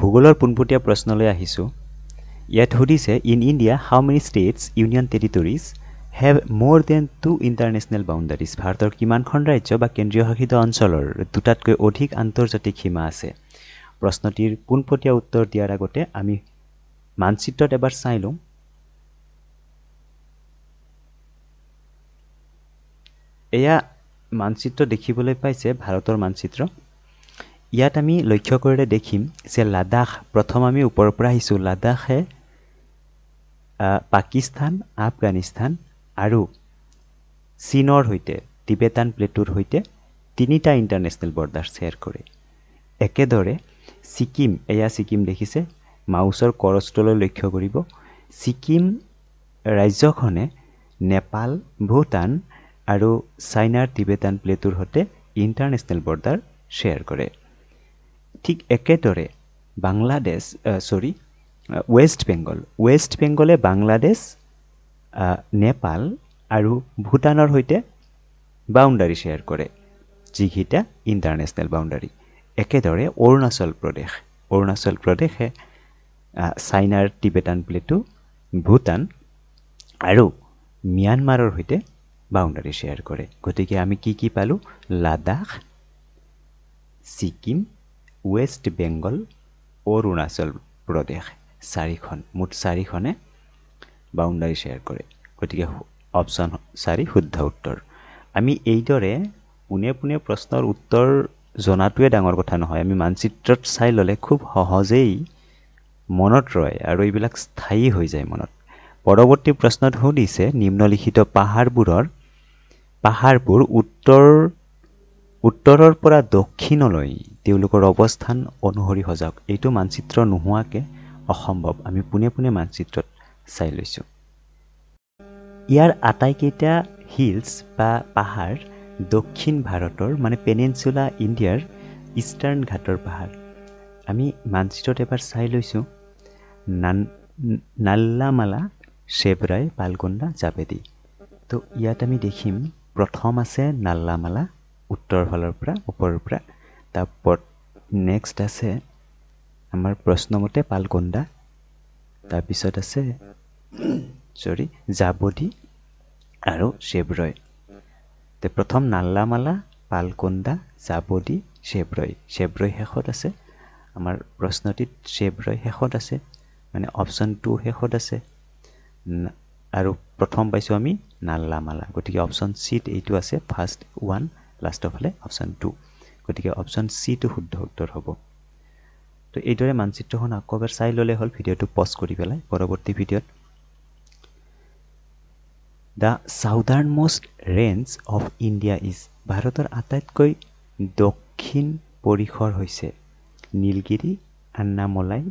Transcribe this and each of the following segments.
ভূগোলৰ পোনপটীয়া প্ৰশ্নলৈ আহিছোঁ ইয়াত সুধিছে in India how many states union territories have more than two international boundaries ভাৰতৰ কিমানখন ৰাজ্য বা কেন্দ্ৰীয় শাসিত অঞ্চলৰ দুটাতকৈ অধিক আন্তৰ্জাতিক সীমা আছে প্ৰশ্নটিৰ পোনপটীয়া উত্তৰ দিয়াৰ আগতে আমি মানচিত্ৰত এবাৰ চাই লওঁ এয়া মানচিত্ৰ দেখিবলৈ পাইছে ভাৰতৰ মানচিত্ৰ ইয়াত আমি লক্ষ্য কৰিলে দেখিম যে লাডাখ প্ৰথম আমি ওপৰৰ পৰা আহিছোঁ লাডাখে পাকিস্তান আফগানিস্তান আৰু চীনৰ সৈতে টিবেটান প্লেটুৰ সৈতে তিনিটা ইণ্টাৰনেশ্যনেল বৰ্ডাৰ শ্বেয়াৰ কৰে একেদৰে ছিকিম এয়া ছিকিম দেখিছে মাউচৰ কৰচটোলৈ লক্ষ্য কৰিব ছিকিম ৰাজ্যখনে নেপাল ভূটান আৰু চাইনাৰ টিবেটান প্লেটুৰ সৈতে ইণ্টাৰনেশ্যনেল বৰ্ডাৰ শ্বেয়াৰ কৰে ঠিক একেদৰে বাংলাদেশ চৰি ৱেষ্ট বেংগল ৱেষ্ট বেংগলে বাংলাদেশ নেপাল আৰু ভূটানৰ সৈতে বাউণ্ডাৰী শ্বেয়াৰ কৰে যিকেইটা ইণ্টাৰনেশ্যনেল বাউণ্ডাৰী একেদৰে অৰুণাচল প্ৰদেশ অৰুণাচল প্ৰদেশে চাইনাৰ টিবেটান প্লেটো ভূটান আৰু ম্যানমাৰৰ সৈতে বাউণ্ডাৰী শ্বেয়াৰ কৰে গতিকে আমি কি কি পালোঁ লাডাখ ছিকিম ৱেষ্ট বেংগল অৰুণাচল প্ৰদেশ চাৰিখন মুঠ চাৰিখনে বাউণ্ডাৰী শ্বেয়াৰ কৰে গতিকে অপশ্যন চাৰি শুদ্ধ উত্তৰ আমি এইদৰে পোনে পোনে প্ৰশ্নৰ উত্তৰ জনাটোৱে ডাঙৰ কথা নহয় আমি মানচিত্ৰত চাই ল'লে খুব সহজেই মনত ৰয় আৰু এইবিলাক স্থায়ী হৈ যায় মনত পৰৱৰ্তী প্ৰশ্নত সুধিছে নিম্নলিখিত পাহাৰবোৰৰ পাহাৰবোৰ উত্তৰ উত্তৰৰ পৰা দক্ষিণলৈ তেওঁলোকৰ অৱস্থান অনুসৰি সজাওক এইটো মানচিত্ৰ নোহোৱাকৈ অসম্ভৱ আমি পোনে পোনে মানচিত্ৰত চাই লৈছোঁ ইয়াৰ আটাইকেইটা হিলছ বা পাহাৰ দক্ষিণ ভাৰতৰ মানে পেনেঞ্চুলা ইণ্ডিয়াৰ ইষ্টাৰ্ণ ঘাটৰ পাহাৰ আমি মানচিত্ৰত এবাৰ চাই লৈছোঁ নান নাল্লামালা চেবৰাই পালগণ্ডা জাবেদি তো ইয়াত আমি দেখিম প্ৰথম আছে নাল্লামালা উত্তৰ ফালৰ পৰা ওপৰৰ পৰা তাৰপৰ নেক্সট আছে আমাৰ প্ৰশ্নমতে পালগণ্ডা তাৰপিছত আছে চৰি জাবদি আৰু চেবৰয় তে প্ৰথম নাল্লামালা পালকণ্ডা জাবদি চেবৰয় চেবৰয় শেষত আছে আমাৰ প্ৰশ্নটিত চেবৰয় শেষত আছে মানে অপশ্যন টু শেষত আছে আৰু প্ৰথম পাইছোঁ আমি নাল্লামালা গতিকে অপশ্যন চিত এইটো আছে ফাৰ্ষ্ট ওৱান লাষ্টৰ ফালে অপশ্যন টু গতিকে অপশ্যন চিটো শুদ্ধ উত্তৰ হ'ব তো এইদৰে মানচিত্ৰখন আকৌ এবাৰ চাই ল'লে হ'ল ভিডিঅ'টো পজ কৰি পেলাই পৰৱৰ্তী ভিডিঅ'ত the southernmost range of India is ভাৰতৰ আটাইতকৈ দক্ষিণ পৰিসৰ হৈছে নীলগিৰি আন্নামলাই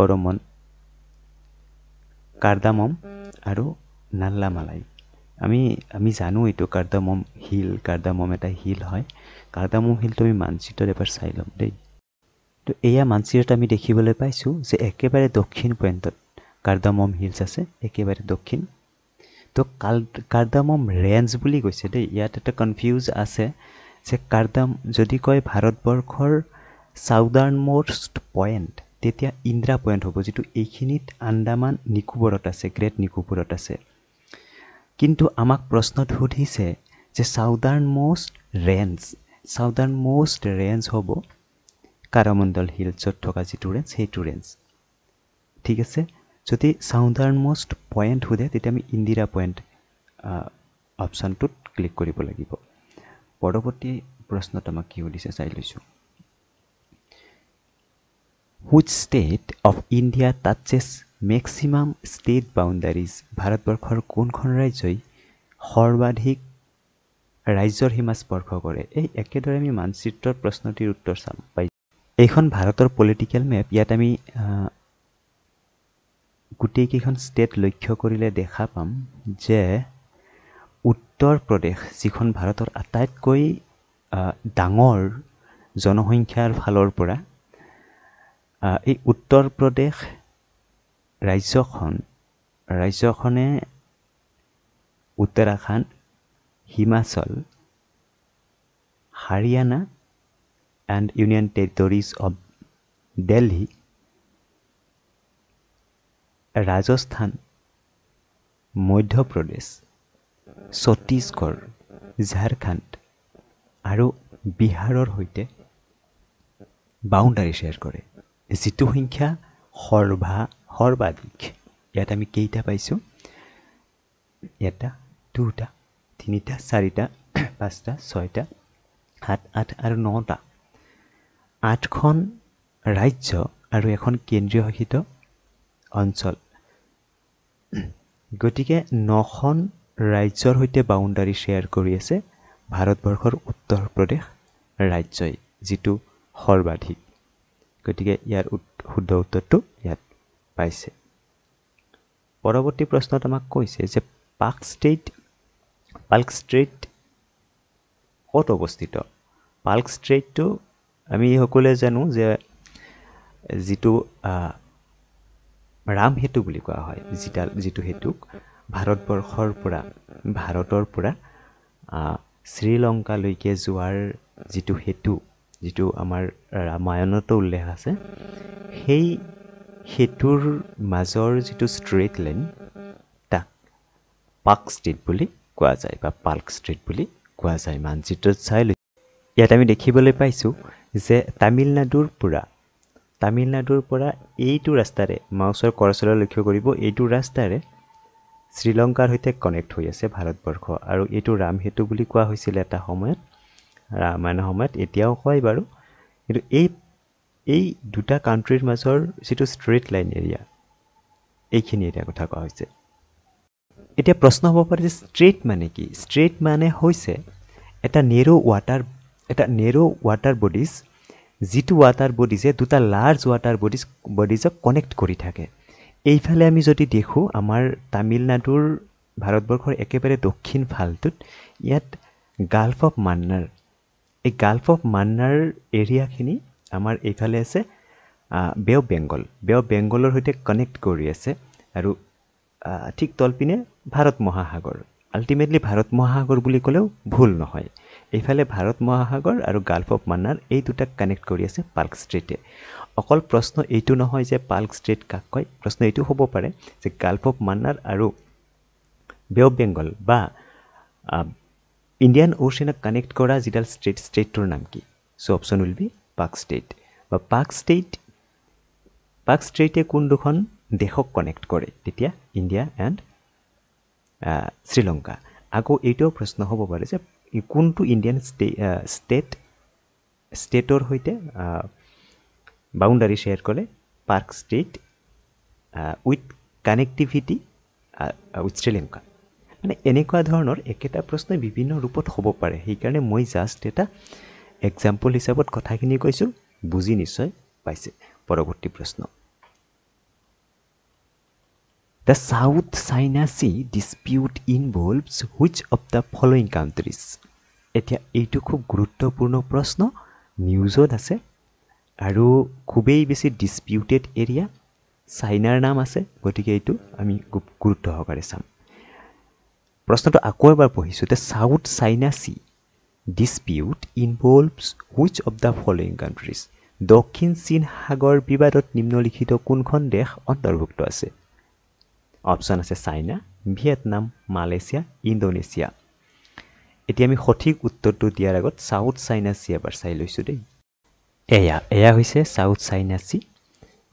কৰমন কাৰ্ডামম আৰু নাল্লামালাই আমি আমি জানো এইটো কাৰ্দামম হিল কাৰ্দামম এটা হিল হয় কাৰ্দামম হিলটো আমি মানচিত্ৰত এবাৰ চাই ল'ম দেই তো এয়া মানচিত্ৰত আমি দেখিবলৈ পাইছোঁ যে একেবাৰে দক্ষিণ পইণ্টত কাৰ্দামম হিলছ আছে একেবাৰে দক্ষিণ তো কাল কাৰ্দামম ৰেঞ্জ বুলি কৈছে দেই ইয়াত এটা কনফিউজ আছে যে কাৰ্দাম যদি কয় ভাৰতবৰ্ষৰ ছাউদাৰ্ণ মষ্ট পইণ্ট তেতিয়া ইন্দ্ৰা পইণ্ট হ'ব যিটো এইখিনিত আন্দামান নিকোবৰত আছে গ্ৰেট নিকোবৰত আছে কিন্তু আমাক প্ৰশ্নত সুধিছে যে southernmost range southernmost range হ'ব কাৰামণ্ডল হিলছত থকা যিটো ৰেঞ্জ সেইটো ৰেঞ্জ ঠিক আছে যদি চাউদাৰ্ণ মষ্ট পইণ্ট সোধে তেতিয়া আমি ইন্দিৰা পইণ্ট অপশ্যনটোত ক্লিক কৰিব লাগিব পৰৱৰ্তী প্ৰশ্নত আমাক কি সুধিছে চাই লৈছোঁ which state of India touches maximum state boundaries ভাৰতবৰ্ষৰ কোনখন ৰাজ্যই সৰ্বাধিক ৰাজ্যৰ সীমা স্পৰ্শ কৰে এই একেদৰে আমি মানচিত্ৰৰ প্ৰশ্নটিৰ উত্তৰ চাম পাই এইখন ভাৰতৰ পলিটিকেল মেপ ইয়াত আমি গোটেইকেইখন ষ্টেট লক্ষ্য কৰিলে দেখা পাম যে উত্তৰ প্ৰদেশ যিখন ভাৰতৰ আটাইতকৈ ডাঙৰ জনসংখ্যাৰ ফালৰ পৰা এই উত্তৰ প্ৰদেশ ৰাজ্যখন ৰাজ্যখনে Uttarakhand Himachal Haryana and union territories of Delhi Rajasthan Madhya Pradesh Chhattisgarh Jharkhand আৰু বিহাৰৰ সৈতে বাউণ্ডাৰী শ্বেয়াৰ কৰে যিটো সংখ্যা সৰ্বা সৰ্বাধিক ইয়াত আমি কেইটা পাইছোঁ এটা দুটা তিনিটা চাৰিটা পাঁচটা ছয়টা সাত আঠ আৰু নটা আঠখন ৰাজ্য আৰু এখন কেন্দ্ৰীয় শাসিত অঞ্চল গতিকে নখন ৰাজ্যৰ সৈতে বাউণ্ডাৰী শ্বেয়াৰ কৰি আছে ভাৰতবৰ্ষৰ উত্তৰ প্ৰদেশ ৰাজ্যই যিটো সৰ্বাধিক গতিকে ইয়াৰ শুদ্ধ উত্তৰটো ইয়াত পাইছে পৰৱৰ্তী প্ৰশ্নত আমাক কৈছে যে পাক ষ্ট্ৰীট পাল্ক ষ্ট্ৰীট ক'ত অৱস্থিত পাল্ক ষ্ট্ৰীটটো আমি সকলোৱে জানো যে যিটো ৰাম সেতু বুলি কোৱা হয় যিডাল যিটো সেতুক ভাৰতবৰ্ষৰ পৰা ভাৰতৰ পৰা শ্ৰীলংকালৈকে যোৱাৰ যিটো সেতু যিটো আমাৰ ৰামায়ণতো উল্লেখ আছে সেই সেতুৰ মাজৰ যিটো ষ্ট্ৰেইট লাইন তাক পাক ষ্ট্ৰীট বুলি কোৱা যায় বা পাল্ক ষ্ট্ৰীট বুলি কোৱা যায় মানচিত্ৰত চাই লৈ ইয়াত আমি দেখিবলৈ পাইছোঁ যে তামিলনাডুৰ পৰা তামিলনাডুৰ পৰা এইটো ৰাস্তাৰে মাউচৰ কৰচলৈ লক্ষ্য কৰিব এইটো ৰাস্তাৰে শ্ৰীলংকাৰ সৈতে কানেক্ট হৈ আছে ভাৰতবৰ্ষ আৰু এইটো ৰাম সেতু বুলি কোৱা হৈছিলে এটা সময়ত ৰামায়ণ সময়ত এতিয়াও কয় বাৰু কিন্তু এই এই দুটা কাণ্ট্ৰিৰ মাজৰ যিটো ষ্ট্ৰেইট লাইন এৰিয়া এইখিনি এতিয়া কথা কোৱা হৈছে এতিয়া প্ৰশ্ন হ'ব পাৰে যে ষ্ট্ৰেইট মানে কি ষ্ট্ৰেইট মানে হৈছে এটা নেৰ' ৱাটাৰ এটা নেৰ' ৱাটাৰ বডিজ যিটো ৱাটাৰ বডিজে দুটা লাৰ্জ ৱাটাৰ বডিজ বডিজক কনেক্ট কৰি থাকে এইফালে আমি যদি দেখোঁ আমাৰ তামিলনাডুৰ ভাৰতবৰ্ষৰ একেবাৰে দক্ষিণ ফালটোত ইয়াত গাল্ফ অফ মান্নাৰ এই গাল্ফ অফ মান্নাৰ এৰিয়াখিনি আমাৰ এইফালে আছে Bay of Bengal Bay of বেংগলৰ সৈতে কানেক্ট কৰি আছে আৰু ঠিক তলপিনে ভাৰত মহাসাগৰ আল্টিমেটলি ভাৰত মহাসাগৰ বুলি ক'লেও ভুল নহয় এইফালে ভাৰত মহাসাগৰ আৰু গাল্ফ অফ মান্নাৰ এই দুটাক কানেক্ট কৰি আছে পাৰ্ক ষ্ট্ৰীটে অকল প্ৰশ্ন এইটো নহয় যে পাৰ্ক ষ্ট্ৰীট কাক কয় প্ৰশ্ন এইটো হ'ব পাৰে যে গাল্ফ অফ মান্নাৰ আৰু বে অফ বেংগল বা ইণ্ডিয়ান অ'চেনক কানেক্ট কৰা যিডাল ষ্ট্ৰীট ষ্ট্ৰীটটোৰ নাম কি so' option will be Palk strait বা পাক ষ্টেট পাক ষ্টেটে কোন দুখন দেশক কনেক্ট কৰে তেতিয়া ইণ্ডিয়া এণ্ড শ্ৰীলংকা আকৌ এইটোও প্ৰশ্ন হ'ব পাৰে যে কোনটো ইণ্ডিয়ান ষ্টে ষ্টেট ষ্টেটৰ সৈতে বাউণ্ডাৰী শ্বেয়াৰ কৰে Palk strait with connectivity with Sri Lanka মানে এনেকুৱা ধৰণৰ একেটা প্ৰশ্নই বিভিন্ন ৰূপত হ'ব পাৰে সেইকাৰণে মই জাষ্ট এটা এক্সাম্পল হিচাপত কথাখিনি কৈছোঁ বুজি নিশ্চয় পাইছে পৰৱৰ্তী প্ৰশ্ন the South China Sea dispute involves which of the following countries এতিয়া এইটো খুব গুৰুত্বপূৰ্ণ প্ৰশ্ন নিউজত আছে আৰু খুবেই বেছি ডিচপিউটেড এৰিয়া চাইনাৰ নাম আছে গতিকে এইটো আমি গুৰুত্ব সহকাৰে চাম প্ৰশ্নটো আকৌ এবাৰ পঢ়িছোঁ the South China Sea dispute involves which of the following countries দক্ষিণ চীন সাগৰ বিবাদত নিম্নলিখিত কোনখন দেশ অন্তৰ্ভুক্ত আছে অপশ্যন আছে চাইনা ভিয়েটনাম মালেছিয়া ইণ্ডোনেছিয়া এতিয়া আমি সঠিক উত্তৰটো দিয়াৰ আগত ছাউথ চাইনা চি এবাৰ চাই লৈছোঁ দেই এয়া এয়া হৈছে ছাউথ চাইনা চি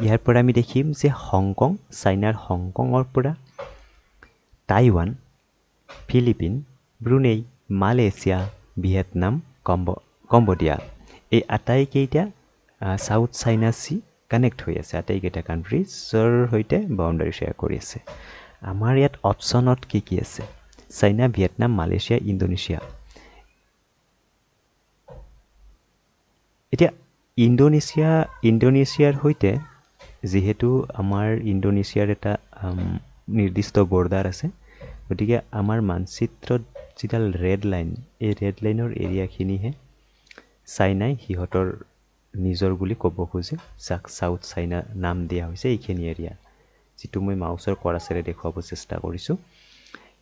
ইয়াৰ পৰা আমি দেখিম যে হংকং চাইনাৰ হংকঙৰ পৰা Taiwan Philippine Brunei Malaysia Vietnam কম্ব কম্বোডিয়া এই আটাইকেইটা ছাউথ চাইনা চি কানেক্ট হৈ আছে আটাইকেইটা কাণ্ট্ৰিজৰ সৈতে বাউণ্ডাৰী শ্বেয়াৰ কৰি আছে আমাৰ ইয়াত অপশ্যনত কি কি আছে চাইনা ভিয়েটনাম মালয়েছিয়া ইণ্ডোনেছিয়া এতিয়া ইণ্ডোনেছিয়া ইণ্ডোনেছিয়াৰ সৈতে যিহেতু আমাৰ ইণ্ডোনেছিয়াৰ এটা নিৰ্দিষ্ট বৰ্ডাৰ আছে গতিকে আমাৰ মানচিত্ৰত যিডাল ৰেড লাইন এই ৰেড লাইনৰ এৰিয়াখিনিহে চাইনাই সিহঁতৰ নিজৰ বুলি ক'ব খোজে যাক চাউথ চাইনা নাম দিয়া হৈছে এইখিনি এৰিয়া যিটো মই মাউচৰ কৰাচেৰে দেখুৱাব চেষ্টা কৰিছোঁ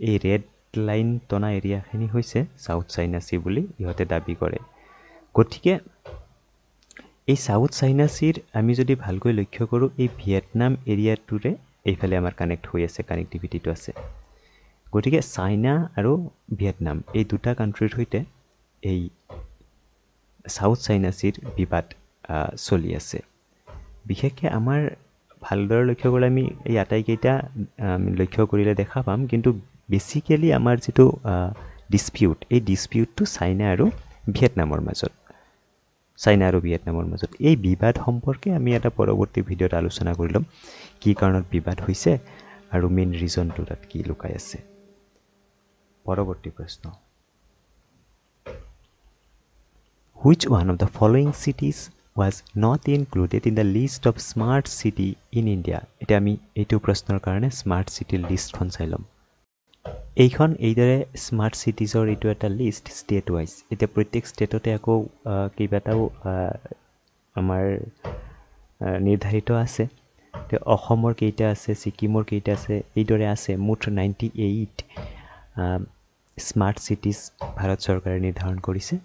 এই ৰেড লাইন টনা এৰিয়াখিনি হৈছে চাউথ চাইনা চি বুলি ইহঁতে দাবী কৰে গতিকে এই চাউথ চাইনা চিৰ আমি যদি ভালকৈ লক্ষ্য কৰোঁ এই ভিয়েটনাম এৰিয়াটোৰে এইফালে আমাৰ কানেক্ট হৈ আছে কানেক্টিভিটিটো আছে গতিকে চাইনা আৰু ভিয়েটনাম এই দুটা কাণ্ট্ৰিৰ সৈতে এই ছাউথ চাইনা চিত বিবাদ চলি আছে বিশেষকৈ আমাৰ ভালদৰে লক্ষ্য কৰিলে আমি এই আটাইকেইটা আমি লক্ষ্য কৰিলে দেখা পাম কিন্তু বেছিকেলি আমাৰ যিটো ডিছপিউট এই ডিছপিউটটো চাইনা আৰু ভিয়েটনামৰ মাজত চাইনা আৰু ভিয়েটনামৰ মাজত এই বিবাদ সম্পৰ্কে আমি এটা পৰৱৰ্তী ভিডিঅ'ত আলোচনা কৰি ল'ম কি কাৰণত বিবাদ হৈছে আৰু মেইন ৰিজনটো তাত কি লুকাই আছে পৰৱৰ্তী প্ৰশ্ন which one of the following cities was not included in the list of smart city in India এতিয়া আমি এইটো প্ৰশ্নৰ কাৰণে স্মাৰ্ট চিটিৰ লিষ্টখন চাই ল'ম এইখন এইদৰে স্মাৰ্ট চিটিজৰ এইটো এটা লিষ্ট ষ্টেট ৱাইজ এতিয়া প্ৰত্যেক ষ্টেটতে আকৌ কেইবাটাও আমাৰ নিৰ্ধাৰিত আছে অসমৰ কেইটা আছে ছিকিমৰ কেইটা আছে এইদৰে আছে মুঠ ninety eight smart cities Bharat চৰকাৰে নিৰ্ধাৰণ কৰিছে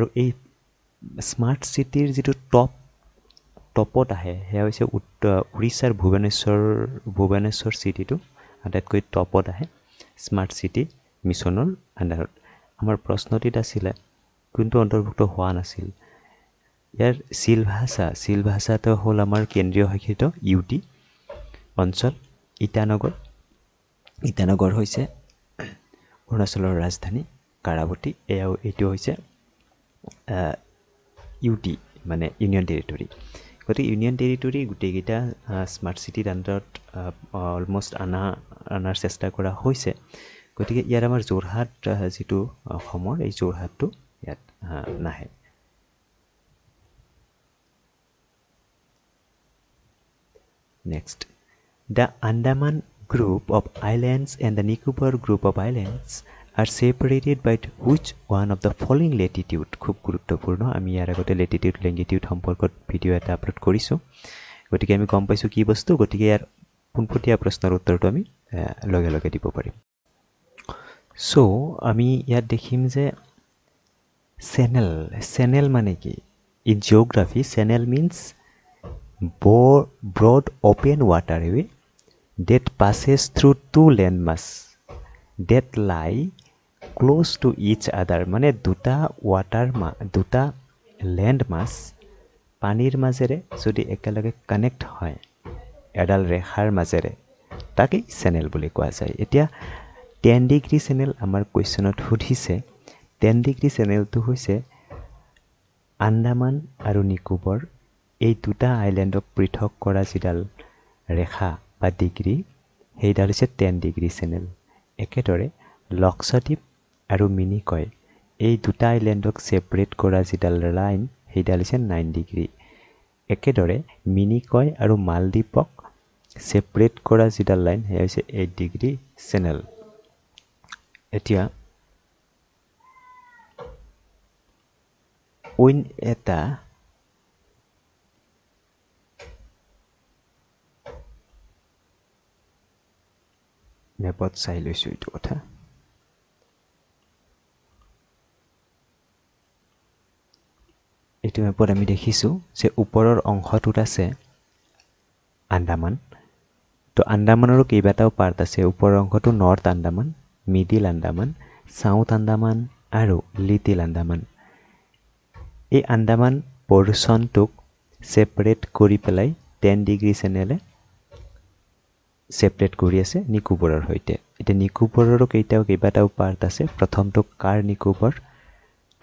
আৰু এই স্মাৰ্ট চিটিৰ যিটো টপ টপত আহে সেয়া হৈছে উৰিষ্যাৰ ভুৱনেশ্বৰ ভুৱনেশ্বৰ চিটিটো আটাইতকৈ টপত আহে স্মাৰ্ট চিটি মিছনৰ আণ্ডাৰত আমাৰ প্ৰশ্নটিত আছিলে কোনটো অন্তৰ্ভুক্ত হোৱা নাছিল ইয়াৰ চিলভাষা চিলভাষাটো হ'ল আমাৰ কেন্দ্ৰীয় শাসিত ইউ টি অঞ্চল ইটানগৰ ইটানগৰ হৈছে অৰুণাচলৰ ৰাজধানী কাৰাৱতী এয়াও এইটো হৈছে ইউ টি মানে ইউনিয়ন টেৰিটৰী গতিকে ইউনিয়ন টেৰিটৰী গোটেইকেইটা স্মাৰ্ট চিটিৰ আণ্ডাৰত অলমষ্ট অনা অনাৰ চেষ্টা কৰা হৈছে গতিকে ইয়াত আমাৰ যোৰহাট যিটো অসমৰ এই যোৰহাটটো ইয়াত নাহে next the Andaman group of islands and the Nicobar group of islands are separated by which one of the following latitude? খুব গুরুত্বপূর্ণ আমি ইয়ার আগতে latitude longitude সম্পর্কত ভিডিও এটা আপলোড করেছো গতিকে আমি কম পাইছো কি বস্তু গতিকে ইয়ার পুনপটিয়া প্রশ্নের উত্তরটা আমি লগে লগে দিব পারি সো আমি ইয়াত দেখিম যে চেনেল চেনেল মানে কি in geography channel means broad open waterway that passes through two landmass that lie close to each other মানে দুটা ৱাটাৰ মা দুটা লেণ্ডমাছ পানীৰ মাজেৰে যদি একেলগে কানেক্ট হয় এডাল ৰেখাৰ মাজেৰে তাকেই চেনেল বুলি কোৱা যায় এতিয়া টেন ডিগ্ৰী চেনেল আমাৰ কুৱেশ্যনত সুধিছে টেন ডিগ্ৰী চেনেলটো হৈছে আন্দামান আৰু নিকোবৰ এই দুটা আইলেণ্ডক পৃথক কৰা যিডাল ৰেখা বা ডিগ্ৰী সেইডাল হৈছে টেন ডিগ্ৰী চেনেল একেদৰে লক্সদ্বীপ আৰু মিনিকয় এই দুটা আইলেণ্ডক চেপাৰেট কৰা যিডাল লাইন সেইডাল হৈছে নাইন ডিগ্ৰী একেদৰে মিনিকয় আৰু মালদ্বীপক ছেপাৰেট কৰা যিডাল লাইন সেয়া হৈছে এইট ডিগ্ৰী চেনেল এতিয়া উইন এটা নেপত চাই লৈছোঁ এইটো কথা এইটো মেপত আমি দেখিছোঁ যে ওপৰৰ অংশটোত আছে আন্দামান তো আন্দামানৰো কেইবাটাও পাৰ্ট আছে ওপৰৰ অংশটো north Andaman middle Andaman south Andaman আৰু লিটিল আন্দামান এই আন্দামান পৰচনটোক ছেপাৰেট কৰি পেলাই টেন ডিগ্ৰী চেনেলে ছেপাৰেট কৰি আছে নিকোবৰৰ সৈতে এতিয়া নিকোবৰৰো কেইটাও কেইবাটাও পাৰ্ট আছে প্ৰথমটো কাৰ নিকোবৰ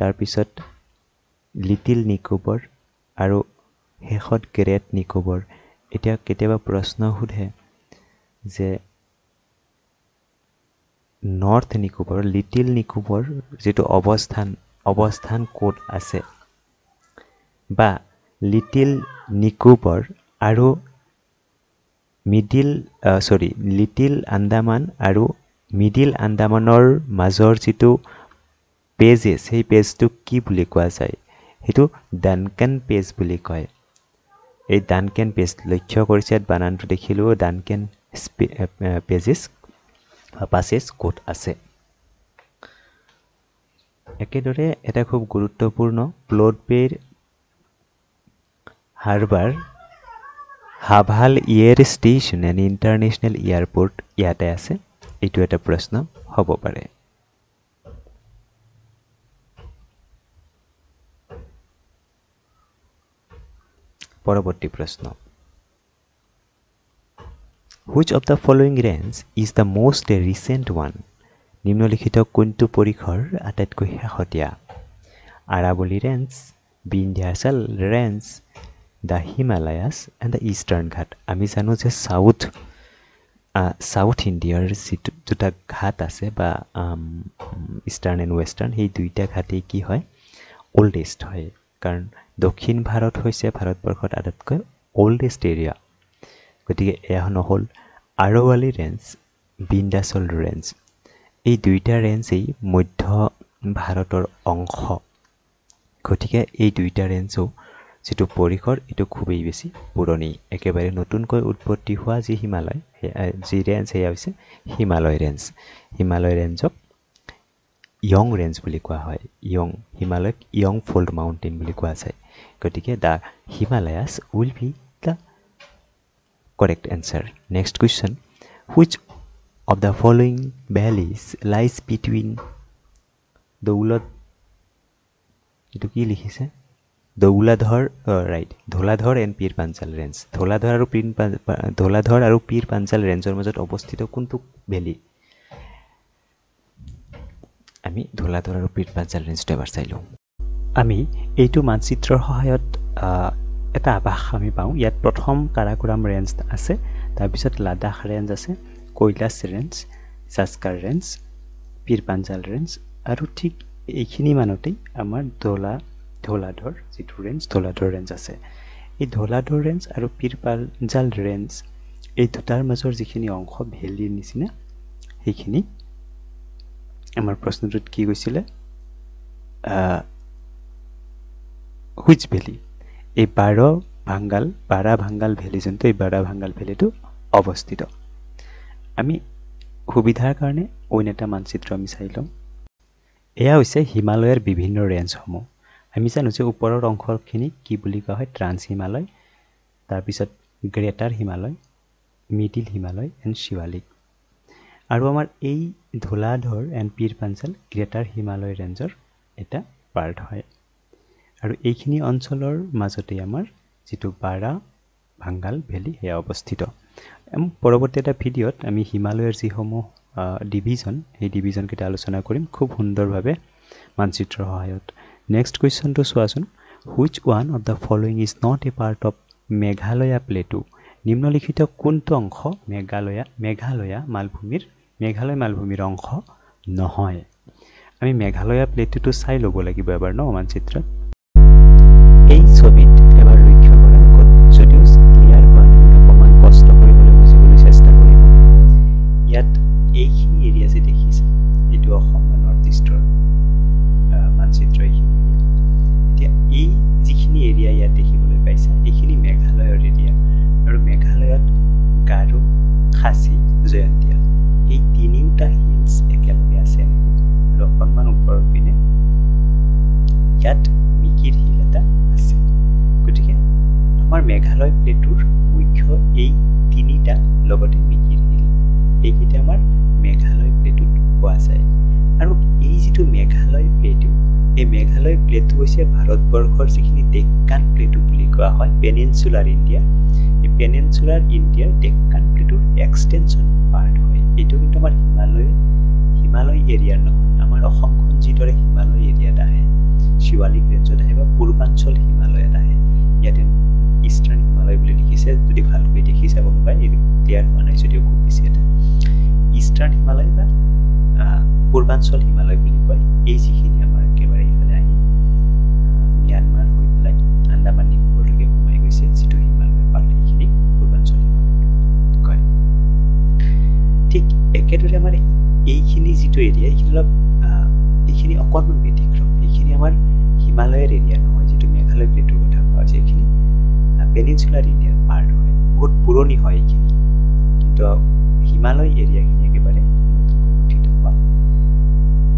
তাৰপিছত লিটিল নিকোবৰ আৰু শেষত গ্ৰেট নিকোবৰ এতিয়া কেতিয়াবা প্ৰশ্ন সোধে যে নৰ্থ নিকোবৰ লিটিল নিকোবৰ যিটো অৱস্থান অৱস্থান ক'ত আছে বা লিটিল নিকোবৰ আৰু মিডিল চৰি লিটিল আন্দামান আৰু মিডিল আন্দামানৰ মাজৰ যিটো পেজেছ সেই পেজটো কি বুলি কোৱা যায় সেইটো ডানকেন পেজ বুলি কয় এই ডানকেন পেজ লক্ষ্য কৰিছে ইয়াত বানানটো দেখিলোঁ ডানকেন পেজেছ পাছেছ ক'ত আছে একেদৰে এটা খুব গুৰুত্বপূৰ্ণ ব্লড বেৰ harbour naval air station and international airport ইয়াতে আছে এইটো এটা প্ৰশ্ন হ'ব পাৰে পৰৱৰ্তী প্ৰশ্ন which of the following range is the most recent one নিম্নলিখিত কোনটো পৰিসৰ আটাইতকৈ শেহতীয়া Aravalli range Vindhyachal range the Himalayas and the Eastern ঘাট আমি জানো যে ছাউথ ছাউথ ইণ্ডিয়াৰ যিটো দুটা ঘাট আছে বা ইষ্টাৰ্ণ এণ্ড ৱেষ্টাৰ্ণ সেই দুয়োটা ঘাটেই কি হয় অল্ডেষ্ট হয় কাৰণ দক্ষিণ ভাৰত হৈছে ভাৰতবৰ্ষত আটাইতকৈ অল্ডেষ্ট এৰিয়া গতিকে এয়া নহ'ল আৰৱালী ৰেঞ্জ বিন্দাচল ৰেঞ্জ এই দুয়োটা ৰেঞ্জেই মধ্য ভাৰতৰ অংশ গতিকে এই দুয়োটা ৰেঞ্জো যিটো পৰিসৰ এইটো খুবেই বেছি পুৰণি একেবাৰে নতুনকৈ উৎপত্তি হোৱা যি হিমালয় যি ৰেঞ্জ সেয়া হৈছে হিমালয় ৰেঞ্জ হিমালয় ৰেঞ্জক ইয়ং ৰেঞ্জ বুলি কোৱা হয় ইয়ং হিমালয়ক ইয়ং ফল্ড মাউণ্টেইন বুলি কোৱা যায় গতিকে the Himalayas will be the correct answer next question which of the following valleys lies between দৌলত এইটো কি লিখিছে Dhauladhar right Dhauladhar and Pir Panjal range Dhauladhar আৰু পীৰ পাঞ্চাল ধোলাধৰ আৰু পীৰ পাঞ্চাল ৰেঞ্জৰ মাজত অৱস্থিত কোনটো ভেলী আমি ধোলাধৰ আৰু পীৰ পাঞ্চাল ৰেঞ্জটো এবাৰ চাই লওঁ আমি এইটো মানচিত্ৰৰ সহায়ত এটা আভাস আমি পাওঁ ইয়াত প্ৰথম কাৰাকোৰাম ৰেঞ্জ আছে তাৰপিছত লাডাখ ৰেঞ্জ আছে Kailash range Zanskar range Pir Panjal range আৰু ঠিক এইখিনি মানতেই আমাৰ ধোলা ধলাধৰ যিটো ৰেঞ্জ ধলাধৰ ৰেঞ্জ আছে এই ধলাধৰ ৰেঞ্জ আৰু পীৰপাল জাল ৰেঞ্জ এই দুটাৰ মাজৰ যিখিনি অংশ ভেলীৰ নিচিনা সেইখিনি আমাৰ প্ৰশ্নটোত কি কৈছিলে হুইজ ভেলী এই বাৰ ভাংগাল বাৰা ভাংগাল ভেলী যোনটো এই বাৰা ভাংগাল ভেলীটো অৱস্থিত আমি সুবিধাৰ কাৰণে অইন এটা মানচিত্ৰ আমি চাই ল'ম এয়া হৈছে হিমালয়ৰ বিভিন্ন ৰেঞ্জসমূহ আমি জানো যে ওপৰৰ অংশখিনি কি বুলি কোৱা হয় ট্ৰান্স হিমালয় তাৰপিছত greater Himalaya middle Himalaya and Shivalik আৰু আমাৰ এই ধোলাধৰ এণ্ড পীৰ পাঞ্চাল গ্ৰেটাৰ হিমালয় ৰেঞ্জৰ এটা পাৰ্ট হয় আৰু এইখিনি অঞ্চলৰ মাজতেই আমাৰ যিটো বাৰা ভাংগাল ভেলি সেয়া অৱস্থিত পৰৱৰ্তী এটা ভিডিঅ'ত আমি হিমালয়ৰ যিসমূহ ডিভিজন সেই ডিভিজনকেইটা আলোচনা কৰিম খুব সুন্দৰভাৱে মানচিত্ৰৰ সহায়ত নেক্সট কুৱেশ্যনটো চোৱাচোন which one of the following is not a part of Meghalaya plateau নিম্নলিখিত কোনটো অংশ মেঘালয়া মেঘালয়া মালভূমিৰ মেঘালয় মালভূমিৰ অংশ নহয় আমি মেঘালয়া প্লেটোটো চাই ল'ব লাগিব এবাৰ ন মানচিত্ৰত এই ছবি পেনিনচুলাৰ ইন্ডিয়া এই পেনিনচুলাৰ ইন্ডিয়াৰ ডেক্কান প্লেটোৰ এক্সটেনশন পাৰ্ট হয় এইটো কিন্তু আমাৰ হিমালয় হিমালয় এৰিয়াৰ নহয় আমাৰ অসমখন যিদৰে হিমালয় এৰিয়াত আহে শিৱালিক ৰেঞ্জত আহে বা পূৰ্বাঞ্চল হিমালয়ত আহে ইয়াতে ইষ্টাৰ্ণ হিমালয় বুলি লিখিছে যদি ভালকৈ দেখি চাব পাৰে এইটো ক্লিয়াৰ হোৱা নাই যদিও খুব বেছি এটা ইষ্টাৰ্ণ হিমালয় বা পূৰ্বাঞ্চল হিমালয় বুলি কয় এই যিখিনি আমাৰ একেবাৰে এইফালে আহি ম্যানমাৰ হৈ পেলাই Andaman Nicobar Gesetz sich durch immer mehr Ball ich nicht, und dann soll ich mal weg. Okay. Tick, er geht wieder mal, ich nicht situiert, ja, ich glaube, ich nicht auch kommen mit dir, ich nicht einmal Himalaya Area, noch heute, du mir alle Blätter gut haben, also ich nicht, Peninsula India, Part, gut, Puroni, heute, ich nicht. Himalaya Area, ich nicht, aber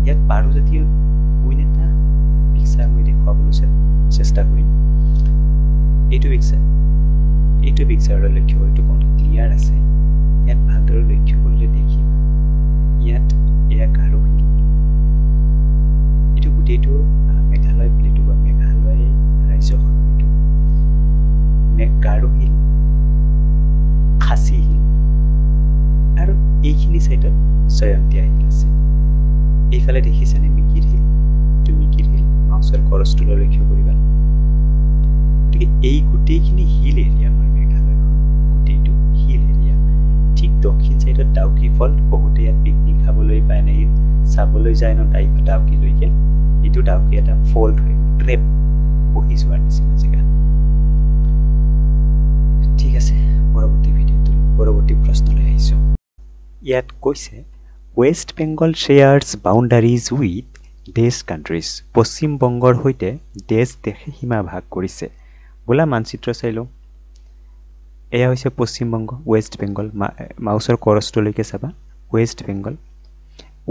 ইয়াত পাৰো যদিও queen এটা picture মই দেখুৱাবলৈ চেষ্টা কৰিম এইটো picture এইটো পিকচাৰৰ লক্ষ্য হয়তো কম ক্লিয়াৰ আছে ইয়াত ভালদৰে লক্ষ্য কৰিলে দেখি ইয়াত এয়া কাৰো এইটো গোটেইটো মেঘালয় প্লেটো বা মেঘালয় ৰাজ্যখন এইটো গাৰো খাচী শিল আৰু এইখিনি ছাইডত জয়ন্তীয়া শিল আছে এইফালে দেখিছেনে মিকিৰ শিল এইটো মিকিৰ শিল মাউচৰ খৰচটোলৈ লক্ষ্য কৰিবা গতিকে এই গোটেইখিনি হিল এৰিয়া আমাৰ মেঘালয়খন গোটেইটো হিল এৰিয়া ঠিক দক্ষিণ ছাইডত ডাউকি ফল বহুতে ইয়াত পিকনিক খাবলৈ বা এনেই চাবলৈ যায় ন ডাই ডাউকিলৈকে এইটো ডাউকি এটা ফল্ট হয় ট্ৰেপ বহি যোৱাৰ নিচিনা জেগা ঠিক আছে পৰৱৰ্তী ভিডিঅ'টো পৰৱৰ্তী প্ৰশ্নলৈ আহিছোঁ ইয়াত কৈছে West Bengal shares boundaries with these countries পশ্চিমবংগৰ সৈতে ডেছ দেশে সীমা ভাগ কৰিছে বোলা মানচিত্ৰ চাই লওঁ এয়া হৈছে পশ্চিমবংগ ৱেষ্ট বেংগল মাউচৰ কৰচটোলৈকে চাবা ৱেষ্ট বেংগল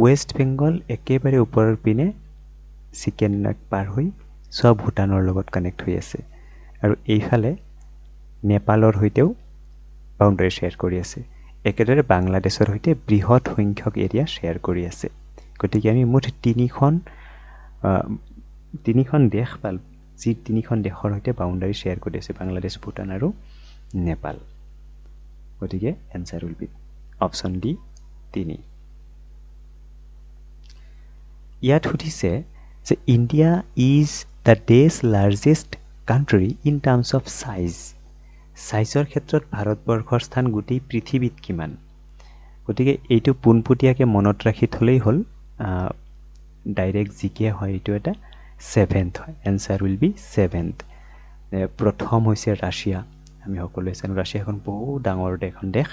ৱেষ্ট বেংগল একেবাৰে ওপৰৰ পিনে চিকেন নাক পাৰ হৈ চব ভূটানৰ লগত কানেক্ট হৈ আছে আৰু এইফালে নেপালৰ সৈতেও বাউণ্ডাৰী শ্বেয়াৰ কৰি আছে একেদৰে বাংলাদেশৰ সৈতে বৃহৎ সংখ্যক এৰিয়া শ্বেয়াৰ কৰি আছে গতিকে আমি মুঠ তিনিখন তিনিখন দেশ পালোঁ যি তিনিখন দেশৰ সৈতে বাউণ্ডাৰী শ্বেয়াৰ কৰি আছে বাংলাদেশ ভূটান আৰু নেপাল গতিকে answer will be option D তিনি ইয়াত সুধিছে যে ইণ্ডিয়া ইজ দ্য ডেজ largest country in terms of size চাইজৰ ক্ষেত্ৰত ভাৰতবৰ্ষৰ স্থান গোটেই পৃথিৱীত কিমান গতিকে এইটো পোনপটীয়াকৈ মনত ৰাখি থ'লেই হ'ল ডাইৰেক্ট জিকে হয় এইটো এটা ছেভেণ্ট হয় এনচাৰ উইল বি ছেভেণ্ট প্ৰথম হৈছে ৰাছিয়া আমি সকলোৱে জানো ৰাছিয়া এখন বহুত ডাঙৰ এখন দেশ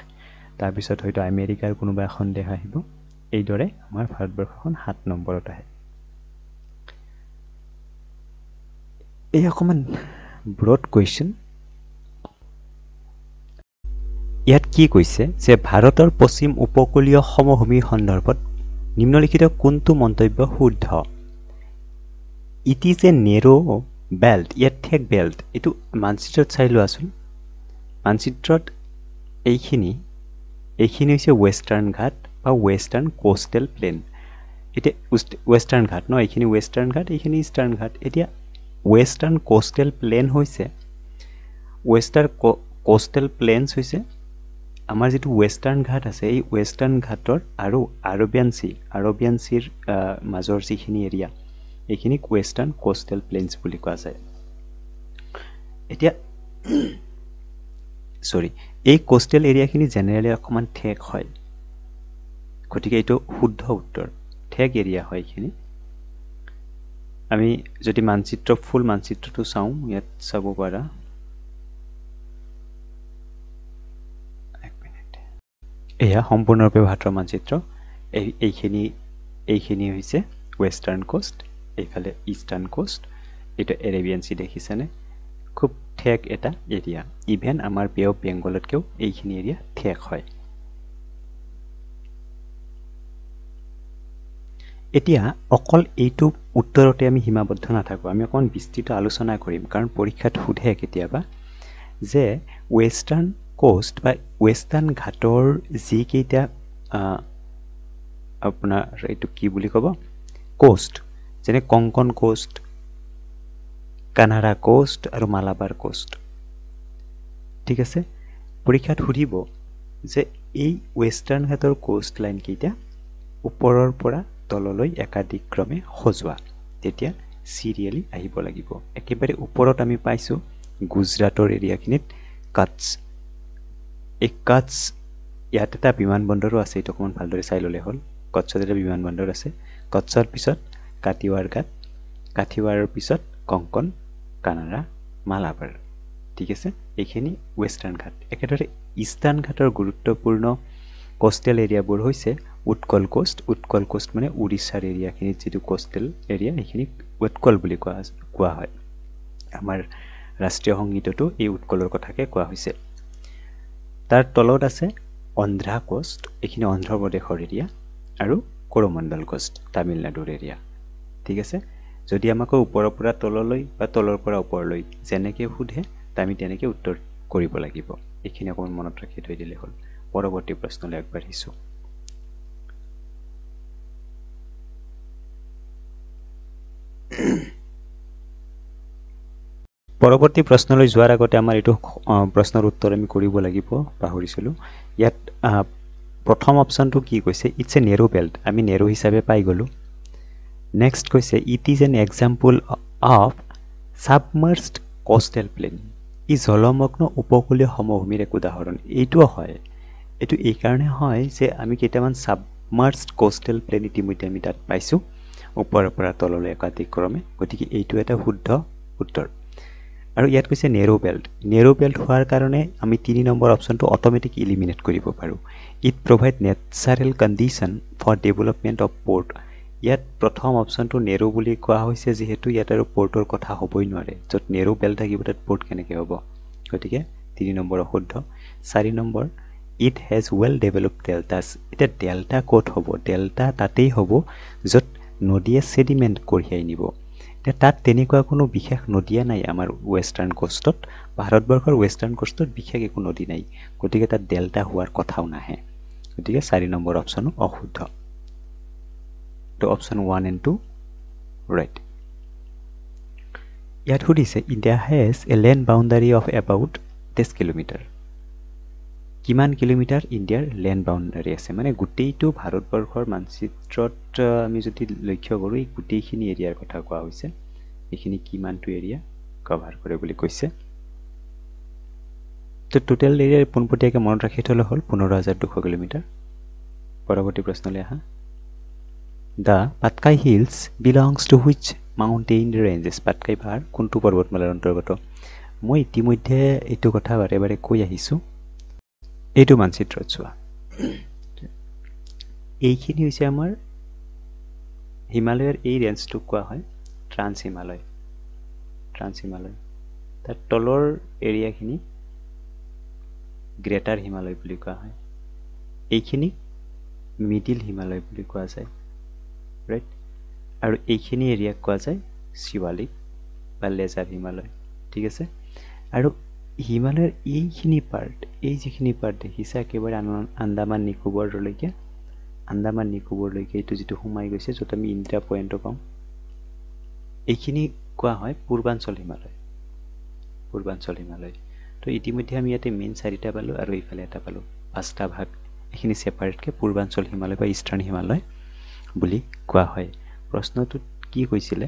তাৰপিছত হয়তো আমেৰিকাৰ কোনোবা এখন দেশ আহিব এইদৰে আমাৰ ভাৰতবৰ্ষখন সাত নম্বৰত আহে এই অকণমান ব্ৰড কুৱেশ্যন ইয়াত কি কৈছে যে ভাৰতৰ পশ্চিম উপকূলীয় সমভূমি সন্দৰ্ভত নিম্নলিখিত কোনটো মন্তব্য শুদ্ধ it is a narrow' belt ইয়াত ঠেক বেল্ট এইটো মানচিত্ৰত চাই লোৱাচোন মানচিত্ৰত এইখিনি এইখিনি হৈছে ৱেষ্টাৰ্ণ ঘাট বা ৱেষ্টাৰ্ণ কোষ্টেল প্লেন এতিয়া ৱেষ্টাৰ্ণ ঘাট ন এইখিনি ৱেষ্টাৰ্ণ ঘাট এইখিনি ইষ্টাৰ্ণ ঘাট এতিয়া ৱেষ্টাৰ্ণ কোষ্টেল প্লেন হৈছে ৱেষ্টাৰ কোষ্টেল প্লেনছ হৈছে আমাৰ যিটো ৱেষ্টাৰ্ণ ঘাট আছে এই ৱেষ্টাৰ্ণ ঘাটৰ আৰু আৰবিয়ান চি আৰবিয়ান চিৰ মাজৰ যিখিনি এৰিয়া এইখিনিক ৱেষ্টাৰ্ণ কষ্টেল প্লেইনছ বুলি কোৱা যায় এতিয়া চৰি এই কষ্টেল এৰিয়াখিনি জেনেৰেলি অকণমান ঠেক হয় গতিকে এইটো শুদ্ধ উত্তৰ ঠেক এৰিয়া হয় এইখিনি আমি যদি মানচিত্ৰ ফুল মানচিত্ৰটো চাওঁ ইয়াত চাব পাৰা এয়া সম্পূৰ্ণৰূপে ভাৰতৰ মানচিত্ৰ এইখিনি এইখিনি হৈছে ৱেষ্টাৰ্ণ কষ্ট এইফালে ইষ্টাৰ্ণ কোষ্ট এইটো এৰেবিয়ান চি দেখিছেনে খুব ঠেক এটা এৰিয়া ইভেন আমাৰ পিয় বেংগলতকৈও এইখিনি এৰিয়া ঠেক হয় এতিয়া অকল এইটো উত্তৰতে আমি সীমাবদ্ধ নাথাকোঁ আমি অকণমান বিস্তৃত আলোচনা কৰিম কাৰণ পৰীক্ষাত সোধে কেতিয়াবা যে ৱেষ্টাৰ্ণ কোষ্ট বা ৱেষ্টাৰ্ণ ঘাটৰ যিকেইটা আপোনাৰ এইটো কি বুলি ক'ব কোষ্ট যেনে কংকন কোষ্ট কানাডা কোষ্ট আৰু মালাবাৰ কোষ্ট ঠিক আছে পৰীক্ষাত সুধিব যে এই ৱেষ্টাৰ্ণ ঘাটৰ কোষ্ট লাইনকেইটা ওপৰৰ পৰা তললৈ একাধিক্ৰমে সজোৱা তেতিয়া চিৰিয়েলি আহিব লাগিব একেবাৰে ওপৰত আমি পাইছোঁ গুজৰাটৰ এৰিয়াখিনিত কাটছ এই কাটছ ইয়াত এটা বিমান বন্দৰো আছে এইটো অকণমান ভালদৰে চাই ল'লে হ'ল কচ্ছত এটা বিমানবন্দৰ আছে কচ্ছৰ পিছত কাটিৱাৰ গাত কাঠিৱাৰৰ পিছত কংকন কানাড়া মালাবাৰ ঠিক আছে এইখিনি ৱেষ্টাৰ্ণ ঘাট একেদৰে ইষ্টাৰ্ণ ঘাটৰ গুৰুত্বপূৰ্ণ কষ্টেল এৰিয়াবোৰ হৈছে উৎকল কোষ্ট উৎকল কোষ্ট মানে উৰিষ্যাৰ এৰিয়াখিনিত যিটো কষ্টেল এৰিয়া সেইখিনিক উৎকল বুলি কোৱা কোৱা হয় আমাৰ ৰাষ্ট্ৰীয় সংগীততো এই উৎকলৰ কথাকে কোৱা হৈছে তাৰ তলত আছে অন্ধ্ৰা কোষ্ট এইখিনি অন্ধ্ৰপ্ৰদেশৰ এৰিয়া আৰু কৰমণ্ডল কোষ্ট তামিলনাডুৰ এৰিয়া ঠিক আছে যদি আমাক ওপৰৰ পৰা তললৈ বা তলৰ পৰা ওপৰলৈ যেনেকৈ সোধে আমি তেনেকৈ উত্তৰ কৰিব লাগিব এইখিনি অকণমান মনত ৰাখি থৈ দিলে হ'ল পৰৱৰ্তী প্ৰশ্নলৈ আগবাঢ়িছোঁ পৰৱৰ্তী প্ৰশ্নলৈ যোৱাৰ আগতে আমাৰ এইটো প্ৰশ্নৰ উত্তৰ আমি কৰিব লাগিব পাহৰিছিলোঁ ইয়াত প্ৰথম অপশ্যনটো কি কৈছে ইটছ এ নেৰো বেল্ট আমি নেৰো হিচাপে পাই গ'লোঁ নেক্সট কৈছে it is an example of submerged coastal plain ই জলমগ্ন উপকূলীয় সমভূমিৰ এক উদাহৰণ এইটোও হয় এইটো এইকাৰণে হয় যে আমি কেইটামান ছাবমাৰ্ষ্ড কষ্টেল প্লেন ইতিমধ্যে আমি তাত পাইছোঁ ওপৰৰ পৰা তললৈ একাতিক্ৰমে গতিকে এইটো এটা শুদ্ধ উত্তৰ আৰু ইয়াত কৈছে নেৰ' বেল্ট নেৰ' বেল্ট হোৱাৰ কাৰণে আমি তিনি নম্বৰ অপশ্যনটো অট'মেটিক ইলিমিনেট কৰিব পাৰোঁ it provide natural condition for development of port ইয়াত প্ৰথম অপশ্যনটো নেৰো বুলি কোৱা হৈছে যিহেতু ইয়াত আৰু পৰ্টৰ কথা হ'বই নোৱাৰে য'ত নেৰো বেল থাকিব তাত পৰ্ট কেনেকৈ হ'ব গতিকে তিনি নম্বৰ অশুদ্ধ চাৰি number it has well develop deltas এতিয়া ডেল্টা ক'ত হ'ব ডেল্টা তাতেই হ'ব য'ত নদীয়ে ছেডিমেণ্ট কঢ়িয়াই নিব এতিয়া তাত তেনেকুৱা কোনো বিশেষ নদীয়া নাই আমাৰ ৱেষ্টাৰ্ণ কষ্টত ভাৰতবৰ্ষৰ ৱেষ্টাৰ্ণ কষ্টত বিশেষ একো নদী নাই গতিকে তাত ডেল্টা হোৱাৰ কথাও নাহে গতিকে চাৰি নম্বৰ অপশ্যনো অশুদ্ধ তো option one and two right ইয়াত সুধিছে India has a land boundary of about তেইছ কিলোমিটাৰ কিমান কিলোমিটাৰ ইণ্ডিয়াৰ লেণ্ড বাউণ্ডাৰী আছে মানে গোটেইটো ভাৰতবৰ্ষৰ মানচিত্ৰত আমি যদি লক্ষ্য কৰোঁ এই গোটেইখিনি এৰিয়াৰ কথা কোৱা হৈছে এইখিনি কিমানটো এৰিয়া কভাৰ কৰে বুলি কৈছে তো টোটেল এৰিয়াৰ পোনপটীয়াকৈ মনত ৰাখি থ'লে হ'ল পোন্ধৰ হাজাৰ দুশ কিলোমিটাৰ পৰৱৰ্তী প্ৰশ্নলৈ আহা the Patkai hills belongs to which mountain ranges Patkai পাহাৰ কোনটো পৰ্বতমালাৰ অন্তৰ্গত মই ইতিমধ্যে এইটো কথা বাৰে বাৰে কৈ আহিছোঁ এইটো মানচিত্ৰত চোৱা এইখিনি হৈছে আমাৰ হিমালয়ৰ এই ৰেঞ্জটোক কোৱা হয় ট্ৰান্স হিমালয় ট্ৰান্স হিমালয় তাৰ তলৰ এৰিয়াখিনি গ্ৰেটাৰ হিমালয় বুলি কোৱা হয় এইখিনিক মিডিল হিমালয় বুলি কোৱা যায় ৰাইট আৰু এইখিনি এৰিয়াক কোৱা যায় শিৱালিক বা লেজাৰ হিমালয় ঠিক আছে আৰু হিমালয়ৰ এইখিনি পাৰ্ট এই যিখিনি পাৰ্ট দেখিছে একেবাৰে আন্দামান নিকোবৰলৈকে আন্দামান নিকোবৰলৈকে এইটো যিটো সোমাই গৈছে য'ত আমি ইণ্ডিয়া পইণ্টো পাওঁ এইখিনি কোৱা হয় পূৰ্বাঞ্চল হিমালয় পূৰ্বাঞ্চল হিমালয় তো ইতিমধ্যে আমি ইয়াতে মেইন চাৰিটা পালোঁ আৰু এইফালে এটা পালোঁ পাঁচটা ভাগ এইখিনি ছেপাৰেটকৈ পূৰ্বাঞ্চল হিমালয় বা ইষ্টাৰ্ণ হিমালয় বুলি কোৱা হয় প্ৰশ্নটোত কি কৈছিলে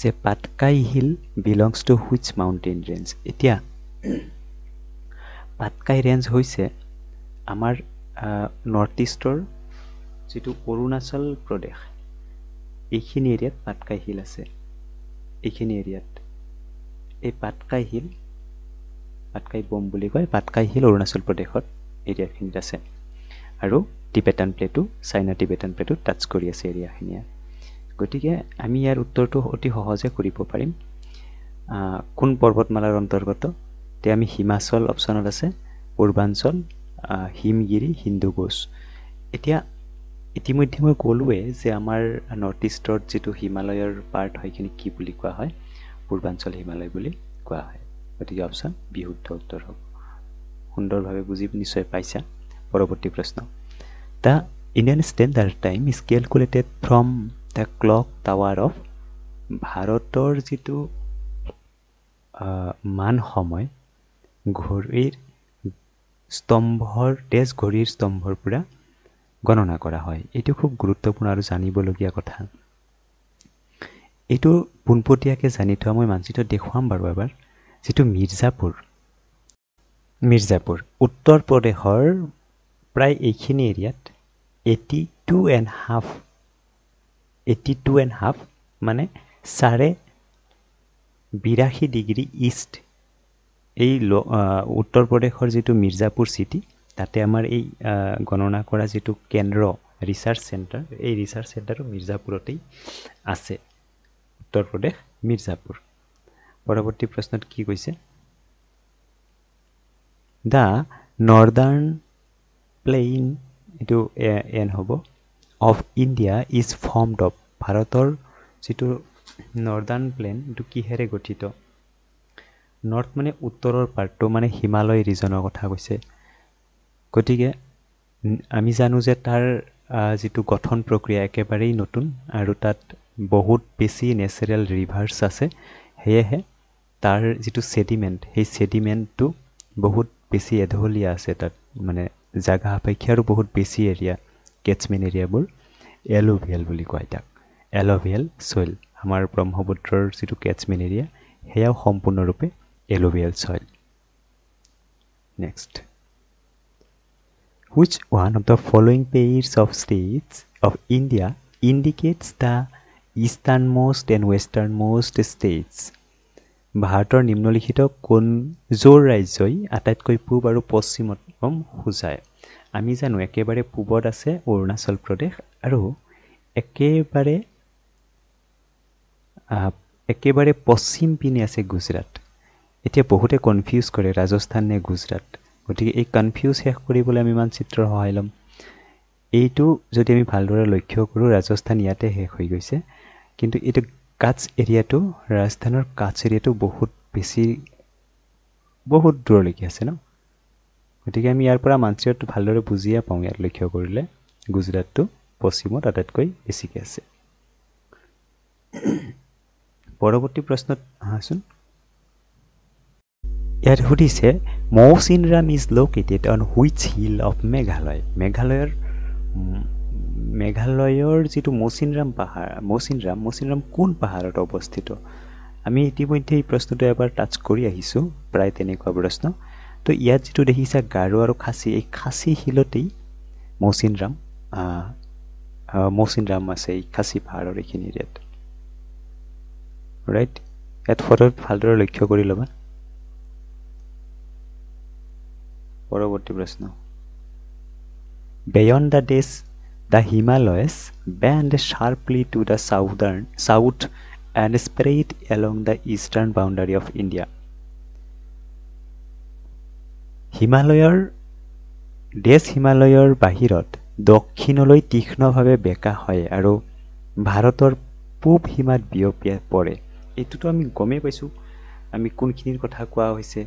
যে Patkai hill belongs to which mountain range এতিয়া পাটকাই ৰেঞ্জ হৈছে আমাৰ নৰ্থ ইষ্টৰ যিটো অৰুণাচল প্ৰদেশ এইখিনি এৰিয়াত পাটকাই হিল আছে এইখিনি এৰিয়াত এই পাটকাই হিল পাটকাই বম বুলি কয় পাটকাই হিল অৰুণাচল প্ৰদেশত এৰিয়াখিনিত আছে আৰু Tibetan plateau China Tibetan plateau touch কৰি আছে এৰিয়াখিনিয়ে গতিকে আমি ইয়াৰ উত্তৰটো অতি সহজে কৰিব পাৰিম কোন পৰ্বতমালাৰ অন্তৰ্গত এতিয়া আমি হিমাচল অপশ্যনত আছে পূৰ্বাঞ্চল হিমগিৰি হিন্দু গোচ এতিয়া ইতিমধ্যে মই ক'লোৱে যে আমাৰ নৰ্থ ইষ্টৰ যিটো হিমালয়ৰ পাৰ্ট হয় সেইখিনি কি বুলি কোৱা হয় পূৰ্বাঞ্চল হিমালয় বুলি কোৱা হয় গতিকে অপশ্যন বিশুদ্ধ উত্তৰ হ'ব সুন্দৰভাৱে বুজি নিশ্চয় পাইছা পৰৱৰ্তী প্ৰশ্ন The Indian Standard Time is calculated from the clock tower of ভাৰতৰ যিটো মান সময় ঘড়ীৰ স্তম্ভৰ তেজ ঘড়ীৰ স্তম্ভৰ পৰা গণনা কৰা হয় এইটো খুব গুৰুত্বপূৰ্ণ আৰু জানিবলগীয়া কথা এইটো পোনপটীয়াকৈ জানি থোৱা মই মানচিত্ৰত দেখুৱাম বাৰু এবাৰ যিটো মিৰ্জাপুৰ মিৰ্জাপুৰ উত্তৰ প্ৰদেশৰ প্ৰায় এইখিনি এৰিয়াত eighty two and half eighty two and half মানে চাৰে বিৰাশী ডিগ্ৰী ইষ্ট এই ল উত্তৰ প্ৰদেশৰ যিটো মিৰ্জাপুৰ চিটি তাতে আমাৰ এই গণনা কৰা যিটো কেন্দ্ৰ ৰিচাৰ্চ চেণ্টাৰ এই ৰিচাৰ্চ চেণ্টাৰো মিৰ্জাপুৰতেই আছে উত্তৰ প্ৰদেশ মিৰ্জাপুৰ পৰৱৰ্তী প্ৰশ্নত কি কৈছে দ্য নৰ্দাৰ্ণ প্লেইন এইটো এন হ'ব of India is formed of ভাৰতৰ যিটো নৰ্দাৰ্ণ প্লেন এইটো কিহেৰে গঠিত নৰ্থ মানে উত্তৰৰ পাৰ্টটো মানে হিমালয় ৰিজনৰ কথা কৈছে গতিকে আমি জানো যে তাৰ যিটো গঠন প্ৰক্ৰিয়া একেবাৰেই নতুন আৰু তাত বহুত বেছি নেচাৰেল ৰিভাৰ্ছ আছে সেয়েহে তাৰ যিটো ছেডিমেণ্ট সেই চেডিমেণ্টটো বহুত বেছি এধলীয়া আছে তাত মানে জেগা সাপেক্ষে আৰু বহুত বেছি এৰিয়া কেটছমেন এৰিয়াবোৰ এল'ভিয়েল বুলি কয় তাক এল'ভিয়েল চইল আমাৰ ব্ৰহ্মপুত্ৰৰ যিটো কেটছমেন এৰিয়া সেয়াও সম্পূৰ্ণৰূপে alluvial soil next which one of the following pairs of states of India indicates the eastern most and western most states ভাৰতৰ নিম্নলিখিত কোন য'ৰ ৰাজ্যই আটাইতকৈ পূব আৰু পশ্চিমতম সুজায় আমি জানো একেবাৰে পূবত আছে অৰুণাচল প্ৰদেশ আৰু একেবাৰে একেবাৰে পশ্চিম পিনে আছে গুজৰাট এতিয়া বহুতে কনফিউজ কৰে ৰাজস্থান নে গুজৰাট গতিকে এই কনফিউজ শেষ কৰিবলৈ আমি ইমান মানচিত্ৰৰ সহায় ল'ম এইটো যদি আমি ভালদৰে লক্ষ্য কৰোঁ ৰাজস্থান ইয়াতে শেষ হৈ গৈছে কিন্তু এইটো কাটছ এৰিয়াটো ৰাজস্থানৰ কাটছ এৰিয়াটো বহুত বেছি বহুত দূৰলৈকে আছে ন গতিকে আমি ইয়াৰ পৰা মানচিয়ৰটো ভালদৰে বুজিয়ে পাওঁ ইয়াত লক্ষ্য কৰিলে গুজৰাটটো পশ্চিমত আটাইতকৈ বেছিকৈ আছে পৰৱৰ্তী প্ৰশ্নত আহাচোন ইয়াত সুধিছে Mawsynram is located on which hill of Meghalaya মেঘালয়ৰ মেঘালয়ৰ যিটো মৌচিনৰাম পাহাৰ মৌচিনৰাম মৌচিনৰাম কোন পাহাৰত অৱস্থিত আমি ইতিমধ্যে এই প্ৰশ্নটো এবাৰ টাচ কৰি আহিছোঁ প্ৰায় তেনেকুৱা প্ৰশ্ন তো ইয়াত যিটো দেখিছা গাৰো আৰু খাচী এই খাচী শিলতেই মৌচিনৰাম মৌচিনৰাম আছে এই খাচী পাহাৰৰ এইখিনি ৰেট ৰাইট ইয়াত ফটোত ভালদৰে লক্ষ্য কৰি ল'বা পৰৱৰ্তী প্ৰশ্ন বেয়ন দ্য ডেছ The Himalayas bend sharply to the southern south and spread along the eastern boundary of India. হিমালয়ৰ দেশ হিমালয়ৰ বাহিৰত দক্ষিণলৈ তীক্ষ্ণভাৱে বেকা হয় আৰু ভাৰতৰ পূব সীমাত বিয়পি পৰে এইটোতো আমি গমেই পাইছোঁ আমি কোনখিনিৰ কথা কোৱা হৈছে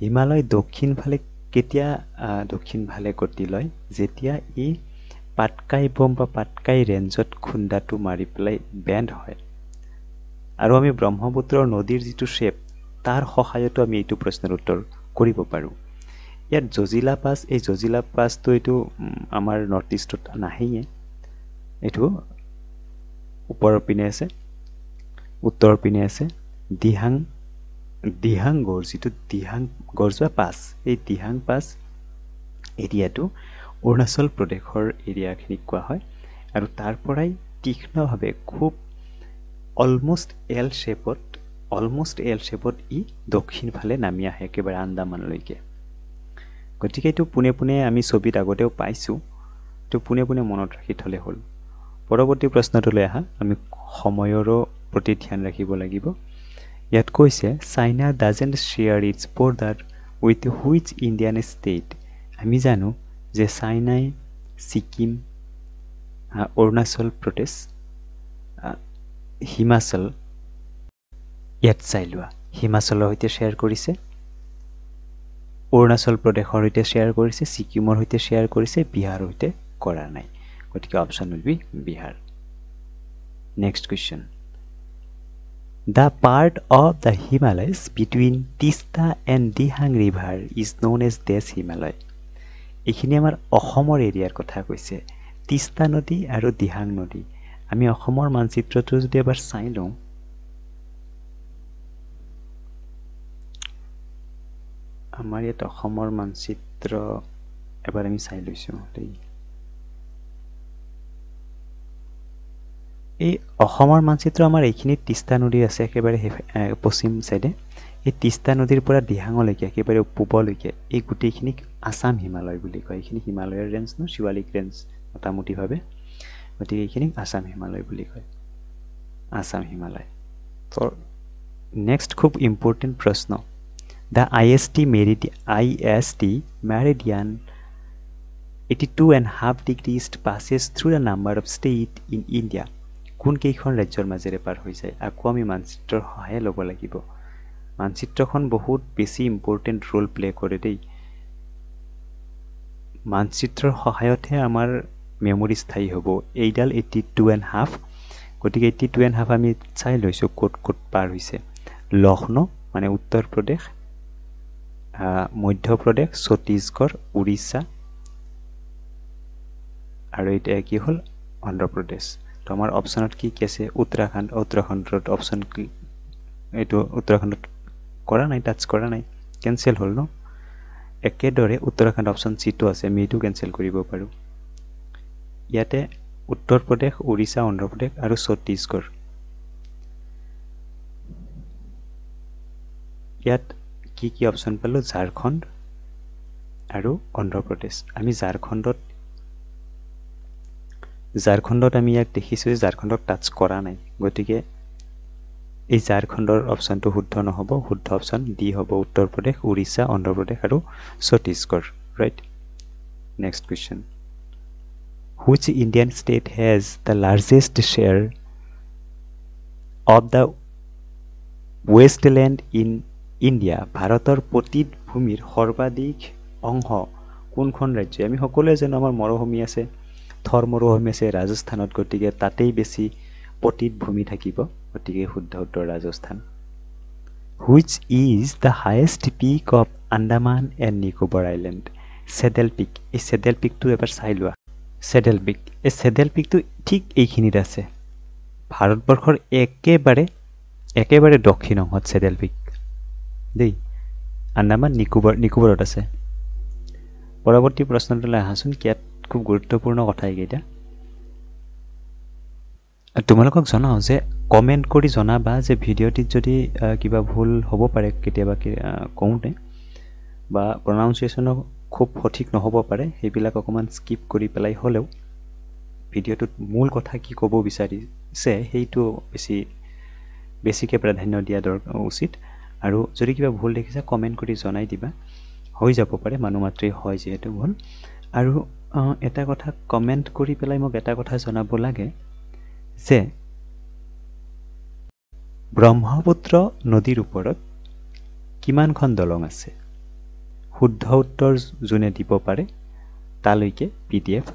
হিমালয় দক্ষিণফালে কেতিয়া দক্ষিণফালে গতি লয় যেতিয়া ই পাটকাই বম বা পাটকাই ৰেঞ্জত খুন্দাটো মাৰি পেলাই বেণ্ড হয় আৰু আমি ব্ৰহ্মপুত্ৰৰ নদীৰ যিটো শ্বেপ তাৰ সহায়তো আমি এইটো প্ৰশ্নৰ উত্তৰ কৰিব পাৰোঁ ইয়াত জজিলা পাছ এই জজিলা পাছটো এইটো আমাৰ নৰ্থ ইষ্টত নাহেয়ে এইটো ওপৰৰ পিনে আছে উত্তৰৰ পিনে আছে দিহাং দিহাং গড় যিটো দিহাং গড় যোৱা পাছ এই দিহাং পাছ এৰিয়াটো অৰুণাচল প্ৰদেশৰ এৰিয়াখিনিক কোৱা হয় আৰু তাৰ পৰাই তীক্ষ্ণভাৱে খুব অলমষ্ট এল শ্বেপত অলমষ্ট এল শ্বেপত ই দক্ষিণফালে নামি আহে একেবাৰে আন্দামানলৈকে গতিকে এইটো পোনে পোনে আমি ছবিত আগতেও পাইছোঁ এইটো পোনে পোনে মনত ৰাখি থ'লে হ'ল পৰৱৰ্তী প্ৰশ্নটোলৈ আহা আমি সময়ৰো প্ৰতি ধ্যান ৰাখিব লাগিব ইয়াত কৈছে China doesn't share its border with which Indian state আমি জানো যে চাইনাই ছিকিম অৰুণাচল প্ৰদেশ হিমাচল ইয়াত চাই লোৱা হিমাচলৰ সৈতে শ্বেয়াৰ কৰিছে অৰুণাচল প্ৰদেশৰ সৈতে শ্বেয়াৰ কৰিছে ছিকিমৰ সৈতে শ্বেয়াৰ কৰিছে বিহাৰৰ সৈতে কৰা নাই গতিকে option will be Bihar next question the part of the Himalayas between Teesta and Dihang river is known as দেছ হিমালয় এইখিনি আমাৰ অসমৰ এৰিয়াৰ কথা কৈছে তিস্তা নদী আৰু দিহাং নদী আমি অসমৰ মানচিত্ৰটো যদি এবাৰ চাই লওঁ আমাৰ ইয়াত অসমৰ মানচিত্ৰ এবাৰ আমি চাই লৈছোঁ দেই এই অসমৰ মানচিত্ৰ আমাৰ এইখিনি তিস্তা নদী আছে একেবাৰে পশ্চিম ছাইডে এই তিস্তা নদীৰ পৰা দিহাঙলৈকে একেবাৰে পূবলৈকে এই গোটেইখিনিক আছাম হিমালয় বুলি কয় এইখিনি হিমালয়ৰ ৰেঞ্জ ন শিৱালিক ৰেঞ্জ মোটামুটিভাৱে গতিকে এইখিনিক আছাম হিমালয় বুলি কয় আছাম হিমালয় নেক্সট খুব ইম্পৰ্টেণ্ট প্ৰশ্ন দ্য আই এছ টি মেৰিডি I S T meridian eighty two and half degree east passes through the number of state in India কোনকেইখন ৰাজ্যৰ মাজেৰে পাৰ হৈ যায় আকৌ আমি মানচিত্ৰৰ সহায় ল'ব লাগিব মানচিত্ৰখন বহুত বেছি ইম্পৰ্টেণ্ট ৰ'ল প্লে' কৰে দেই মানচিত্ৰৰ সহায়তহে আমাৰ মেমৰি স্থায়ী হ'ব এইডাল এইটি টু এণ্ড হাফ গতিকে এইটি টু এণ্ড হাফ আমি চাই লৈছোঁ ক'ত ক'ত পাৰ হৈছে লক্ষ্ণ মানে উত্তৰ প্ৰদেশ মধ্যপ্ৰদেশ ছত্তীশগড় উৰিষ্যা আৰু এতিয়া কি হ'ল অন্ধ্ৰপ্ৰদেশ তো আমাৰ অপশ্যনত কি কি আছে উত্তৰাখণ্ড উত্তৰাখণ্ডত অপশ্যন কি এইটো উত্তৰাখণ্ডত কৰা নাই টাচ কৰা নাই কেঞ্চেল হ'ল ন একেদৰে উত্তৰাখণ্ড অপশ্যন চিটো আছে মিটো কেঞ্চেল কৰিব পাৰোঁ ইয়াতে উত্তৰ প্ৰদেশ উৰিষ্যা অন্ধ্ৰপ্ৰদেশ আৰু ছত্তীশগড় ইয়াত কি কি অপশ্যন পালোঁ ঝাৰখণ্ড আৰু অন্ধ্ৰপ্ৰদেশ আমি ঝাৰখণ্ডত ঝাৰখণ্ডত আমি ইয়াক দেখিছোঁ যে ঝাৰখণ্ডক টাচ কৰা নাই গতিকে এই ঝাৰখণ্ডৰ অপশ্যনটো শুদ্ধ নহ'ব শুদ্ধ অপশ্যন ডি হ'ব উত্তৰ প্ৰদেশ উৰিষ্যা অন্ধ্ৰপ্ৰদেশ আৰু Chhattisgarh right next question which Indian state has the largest share of the wasteland in India ভাৰতৰ পতীত ভূমিৰ সৰ্বাধিক অংশ কোনখন ৰাজ্য আমি সকলোৱে জানো আমাৰ মৰুভূমি আছে থৰ মৰুভূমি আছে ৰাজস্থানত গতিকে তাতেই বেছি পতিত ভূমি থাকিব গতিকে শুদ্ধ উত্তৰ Rajasthan which is the highest peak of Andaman and Nicobar island Saddle Peak এই চেডেল পিকটো এবাৰ চাই লোৱা চেডেল পিক এই চেডেল পিকটো ঠিক এইখিনিত আছে ভাৰতবৰ্ষৰ একেবাৰে একেবাৰে দক্ষিণ অংশত চেডেল পিক দেই আণ্ডামান নিকোবৰ নিকোবৰত আছে পৰৱৰ্তী প্ৰশ্নটোলৈ আহাচোন ইয়াত খুব গুৰুত্বপূৰ্ণ কথা এইকেইটা তোমালোকক জনাওঁ যে কমেণ্ট কৰি জনাবা যে ভিডিঅ'টিত যদি কিবা ভুল হ'ব পাৰে কেতিয়াবা কওঁতে বা প্ৰনাউঞ্চিয়েশ্যনো খুব সঠিক নহ'ব পাৰে সেইবিলাক অকণমান স্কিপ কৰি পেলাই হ'লেও ভিডিঅ'টোত মূল কথা কি ক'ব বিচাৰিছে সেইটো বেছি বেছিকৈ প্ৰাধান্য দিয়া দৰ উচিত আৰু যদি কিবা ভুল দেখিছে কমেণ্ট কৰি জনাই দিবা হৈ যাব পাৰে মানুহ মাত্ৰেই হয় যিহেতু ভুল আৰু এটা কথা কমেণ্ট কৰি পেলাই মোক এটা কথা জনাব লাগে যে ব্ৰহ্মপুত্ৰ নদীৰ ওপৰত কিমানখন দলং আছে শুদ্ধ উত্তৰ যোনে দিব পাৰে তালৈকে পি ডি এফ